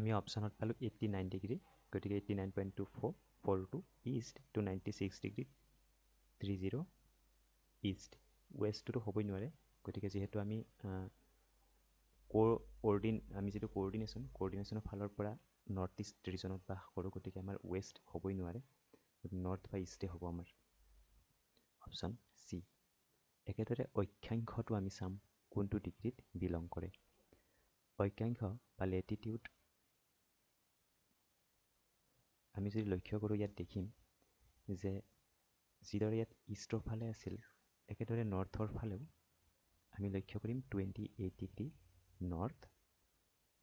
আমি অপশ্যনত পালোঁ এইট্টি নাইন ডিগ্ৰী গতিকে eighty nine point two four four two east to ninety six degree three zero' east ৱেষ্টটোতো হ'বই নোৱাৰে গতিকে যিহেতু আমি ক'ৰ অৰ্ডিন আমি যিটো কৰ্ডিনেশ্যন কৰ্ডিনেশ্যনৰ ফালৰ পৰা নৰ্থ ইষ্ট ৰিজনত বাস কৰোঁ গতিকে আমাৰ ৱেষ্ট হ'বই নোৱাৰে নৰ্থ বা ইষ্টেই হ'ব আমাৰ অপশ্যন চি একেদৰে অক্ষাংশটো আমি চাম কোনটো ডিগ্ৰীত বিলং কৰে অক্ষাংশ বা লেটিটিউড আমি যদি লক্ষ্য কৰোঁ ইয়াত দেখিম যে যিদৰে ইয়াত ইষ্টৰ ফালে আছিল একেদৰে নৰ্থৰ ফালেও আমি লক্ষ্য কৰিম twenty eight degree north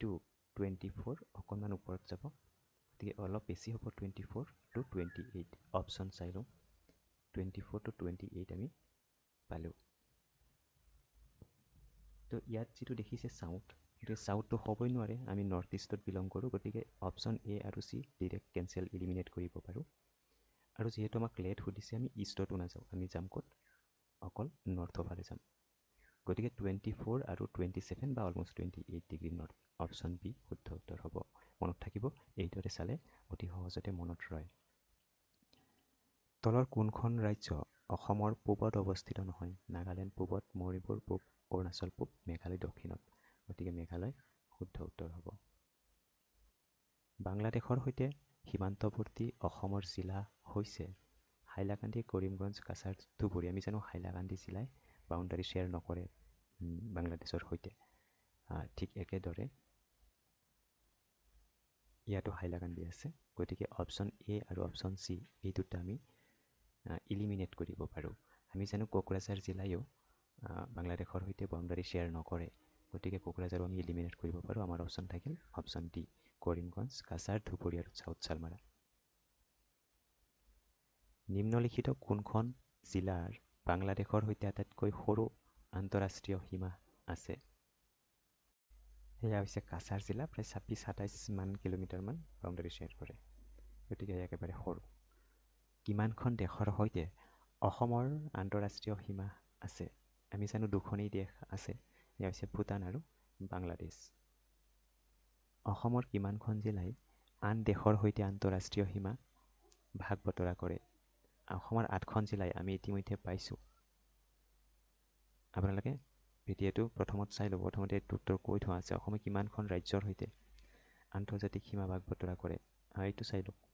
to twenty four অকণমান ওপৰত যাব গতিকে অলপ বেছি হ'ব twenty four to twenty eight option চাই লওঁ twenty four to twenty eight আমি পালোঁ তো ইয়াত যিটো দেখিছে চাউথ গতিকে চাউথটো হ'বই নোৱাৰে আমি নৰ্থ ইষ্টত বিলং কৰোঁ গতিকে অপশ্যন এ আৰু চি ডিৰেক্ট কেঞ্চেল ইলিমিনেট কৰিব পাৰোঁ আৰু যিহেতু আমাক লেট সুধিছে আমি ইষ্টতো নাযাওঁ আমি যাম ক'ত অকল নৰ্থৰ ফালে যাম গতিকে টুৱেণ্টি ফ'ৰ আৰু টুৱেণ্টি ছেভেন বা almost twenty eight degree north option B শুদ্ধ উত্তৰ হ'ব মনত থাকিব এইদৰে চালে অতি সহজতে মনত ৰয় তলৰ কোনখন ৰাজ্য অসমৰ পূবত অৱস্থিত নহয় নাগালেণ্ড পূবত মণিপুৰ পূব অৰুণাচল পূব মেঘালয় দক্ষিণত গতিকে মেঘালয় শুদ্ধ উত্তৰ হ'ব বাংলাদেশৰ সৈতে সীমান্তৱৰ্তী অসমৰ জিলা হৈছে হাইলাকান্দি কৰিমগঞ্জ কাছাৰ ধুবুৰী আমি জানো হাইলাকান্দি জিলাই বাউণ্ডাৰী শ্বেয়াৰ নকৰে বাংলাদেশৰ সৈতে ঠিক একেদৰে ইয়াতো হাইলাকান্দি আছে গতিকে অপশ্যন এ আৰু অপশ্যন চি এই দুটা আমি ইলিমিনেট কৰিব পাৰোঁ আমি জানো কোকৰাঝাৰ জিলায়ো বাংলাদেশৰ সৈতে বাউণ্ডাৰী শ্বেয়াৰ নকৰে গতিকে কোকৰাঝাৰো আমি ইলিমিনেট কৰিব পাৰোঁ আমাৰ অপশ্যন থাকিল অপশ্যন ডি কৰিমগঞ্জ কাছাৰ ধুবুৰী আৰু চাউথ চালমাৰা নিম্নলিখিত কোনখন জিলাৰ বাংলাদেশৰ সৈতে আটাইতকৈ সৰু আন্তঃৰাষ্ট্ৰীয় সীমা আছে সেয়া হৈছে কাছাৰ জিলা প্ৰায় ছাব্বিছ সাতাইছ মান কিলোমিটাৰমান বাউণ্ডেৰী শ্বেয়াৰ কৰে গতিকে একেবাৰে সৰু কিমানখন দেশৰ সৈতে অসমৰ আন্তঃৰাষ্ট্ৰীয় সীমা আছে আমি জানো দুখনেই দেশ আছে সেয়া হৈছে ভূটান আৰু বাংলাদেশ অসমৰ কিমানখন জিলাই আন দেশৰ সৈতে আন্তঃৰাষ্ট্ৰীয় সীমা ভাগ বতৰা কৰে অসমৰ আঠখন জিলাই আমি ইতিমধ্যে পাইছোঁ আপোনালোকে ভিডিঅ'টো প্ৰথমত চাই ল'ব প্ৰথমতে এইটো উত্তৰ কৈ থোৱা আছে অসমে কিমানখন ৰাজ্যৰ সৈতে আন্তৰ্জাতিক সীমা ভাগ বতৰা কৰে আৰু এইটো চাই লওক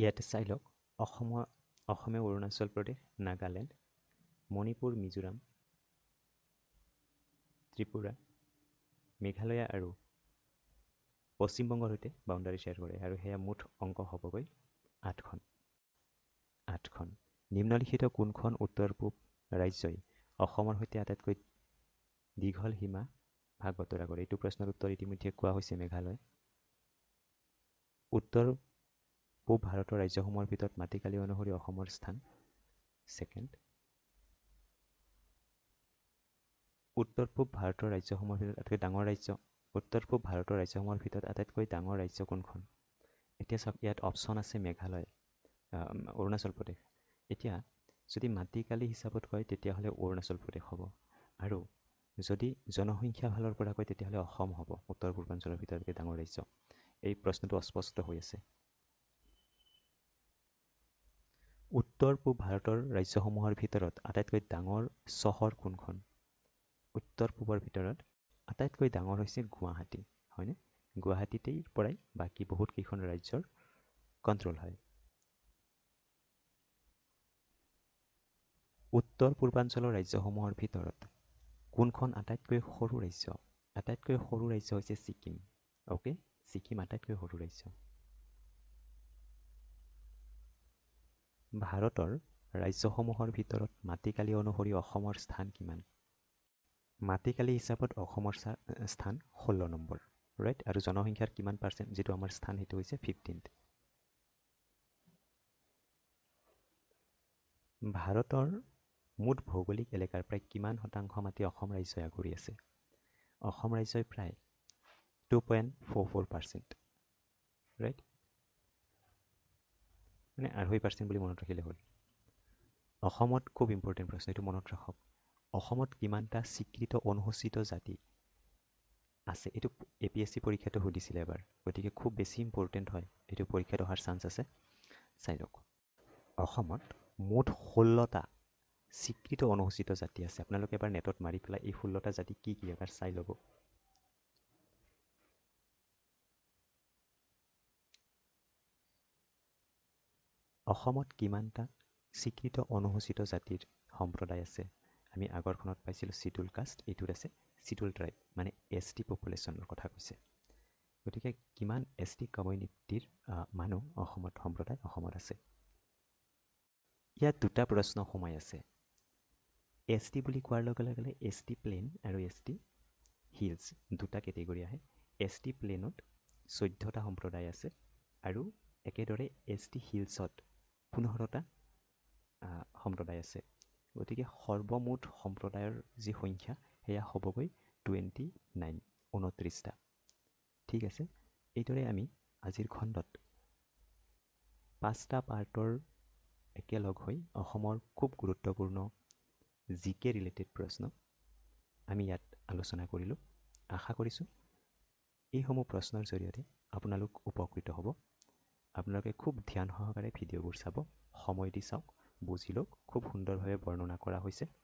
ইয়াতে চাই লওক অসমৰ অসমে অৰুণাচল প্ৰদেশ নাগালেণ্ড মণিপুৰ মিজোৰাম ত্ৰিপুৰা মেঘালয় আৰু পশ্চিমবংগৰ সৈতে বাউণ্ডাৰী শ্বেয়াৰ কৰে আৰু সেয়া মুঠ অংক হ'বগৈ আঠখন আঠখন নিম্নলিখিত কোনখন উত্তৰ পূব ৰাজ্যই অসমৰ সৈতে আটাইতকৈ দীঘল সীমা ভাগ বতৰা কৰে এইটো প্ৰশ্নৰ উত্তৰ ইতিমধ্যে কোৱা হৈছে মেঘালয় উত্তৰ পূব ভাৰতৰ ৰাজ্যসমূহৰ ভিতৰত মাটিকালি অনুসৰি অসমৰ স্থান ছেকেণ্ড উত্তৰ পূব ভাৰতৰ ৰাজ্যসমূহৰ ভিতৰত আটাইতকৈ ডাঙৰ ৰাজ্য উত্তৰ পূব ভাৰতৰ ৰাজ্যসমূহৰ ভিতৰত আটাইতকৈ ডাঙৰ ৰাজ্য কোনখন এতিয়া চাওক ইয়াত অপশ্যন আছে মেঘালয় অৰুণাচল প্ৰদেশ এতিয়া যদি মাটিকালি হিচাপত কয় তেতিয়াহ'লে অৰুণাচল প্ৰদেশ হ'ব আৰু যদি জনসংখ্যা ফালৰ পৰা কয় তেতিয়াহ'লে অসম হ'ব উত্তৰ পূৰ্বাঞ্চলৰ ভিতৰতকৈ ডাঙৰ ৰাজ্য এই প্ৰশ্নটো অস্পষ্ট হৈ আছে উত্তৰ পূব ভাৰতৰ ৰাজ্যসমূহৰ ভিতৰত আটাইতকৈ ডাঙৰ চহৰ কোনখন উত্তৰ পূবৰ ভিতৰত আটাইতকৈ ডাঙৰ হৈছে গুৱাহাটী হয়নে গুৱাহাটীতেই পৰাই বাকী বহুত কেইখন ৰাজ্যৰ কণ্ট্ৰল হয় উত্তৰ পূৰ্বাঞ্চলৰ ৰাজ্যসমূহৰ ভিতৰত কোনখন আটাইতকৈ সৰু ৰাজ্য আটাইতকৈ সৰু ৰাজ্য হৈছে ছিকিম অ'কে ছিকিম আটাইতকৈ সৰু ৰাজ্য ভাৰতৰ ৰাজ্যসমূহৰ ভিতৰত মাটিকালি অনুসৰি অসমৰ স্থান কিমান মাটিকালি হিচাপত অসমৰ স্থান ষোল্ল নম্বৰ ৰাইট আৰু জনসংখ্যাৰ কিমান পাৰ্চেণ্ট যিটো আমাৰ স্থান সেইটো হৈছে ফিফটিন ভাৰতৰ মুঠ ভৌগোলিক এলেকাৰ প্ৰায় কিমান শতাংশ মাটি অসম ৰাজ্যই আগুৰি আছে অসম ৰাজ্যই প্ৰায় two point four four percent right মানে আঢ়ৈ পাৰ্চেণ্ট বুলি মনত ৰাখিলে হ'ল অসমত খুব ইম্পৰ্টেণ্ট প্ৰশ্ন এইটো মনত ৰাখক অসমত কিমানটা স্বীকৃত অনুসূচিত জাতি আছে এইটো এ পি এছ চি পৰীক্ষাটো সুধিছিলে এবাৰ গতিকে খুব বেছি ইম্পৰ্টেণ্ট হয় এইটো পৰীক্ষাত অহাৰ চান্স আছে চাই লওক অসমত মুঠ ষোল্লটা স্বীকৃত অনুসূচিত জাতি আছে আপোনালোকে এবাৰ নেটত মাৰি পেলাই এই ষোল্লটা জাতি কি কি এবাৰ চাই ল'ব অসমত কিমানটা স্বীকৃত অনুসূচিত জাতিৰ সম্প্ৰদায় আছে আমি আগৰখনত পাইছিলোঁ চিডুল কাষ্ট এইটোত আছে চিডুল ট্ৰাইব মানে এছ টি পপুলেশ্যনৰ কথা কৈছে গতিকে কিমান এছ টি কমিউনিটিৰ মানুহ অসমত সম্প্ৰদায় অসমত আছে ইয়াত দুটা প্ৰশ্ন সোমাই আছে এছ টি বুলি কোৱাৰ লগে লগে এছ টি প্লেইন আৰু এছ টি হিলছ দুটা কেটেগৰী আহে এছ টি প্লেইনত চৈধ্যটা সম্প্ৰদায় আছে আৰু একেদৰে এছ টি হিলছত পোন্ধৰটা সম্প্ৰদায় আছে গতিকে সৰ্বমুঠ সম্প্ৰদায়ৰ যি সংখ্যা সেয়া হ'বগৈ টুৱেণ্টি নাইন ঊনত্ৰিছটা ঠিক আছে এইদৰে আমি আজিৰ খণ্ডত পাঁচটা পাৰ্টৰ একেলগ হৈ অসমৰ খুব গুৰুত্বপূৰ্ণ জি কে ৰিলেটেড প্ৰশ্ন আমি ইয়াত আলোচনা কৰিলোঁ আশা কৰিছোঁ এইসমূহ প্ৰশ্নৰ জৰিয়তে আপোনালোক উপকৃত হ'ব আপোনালোকে খুব ধ্যান সহকাৰে ভিডিঅ'বোৰ চাব সময় দি চাওক বুজি লওক খুব সুন্দৰভাৱে বৰ্ণনা কৰা হৈছে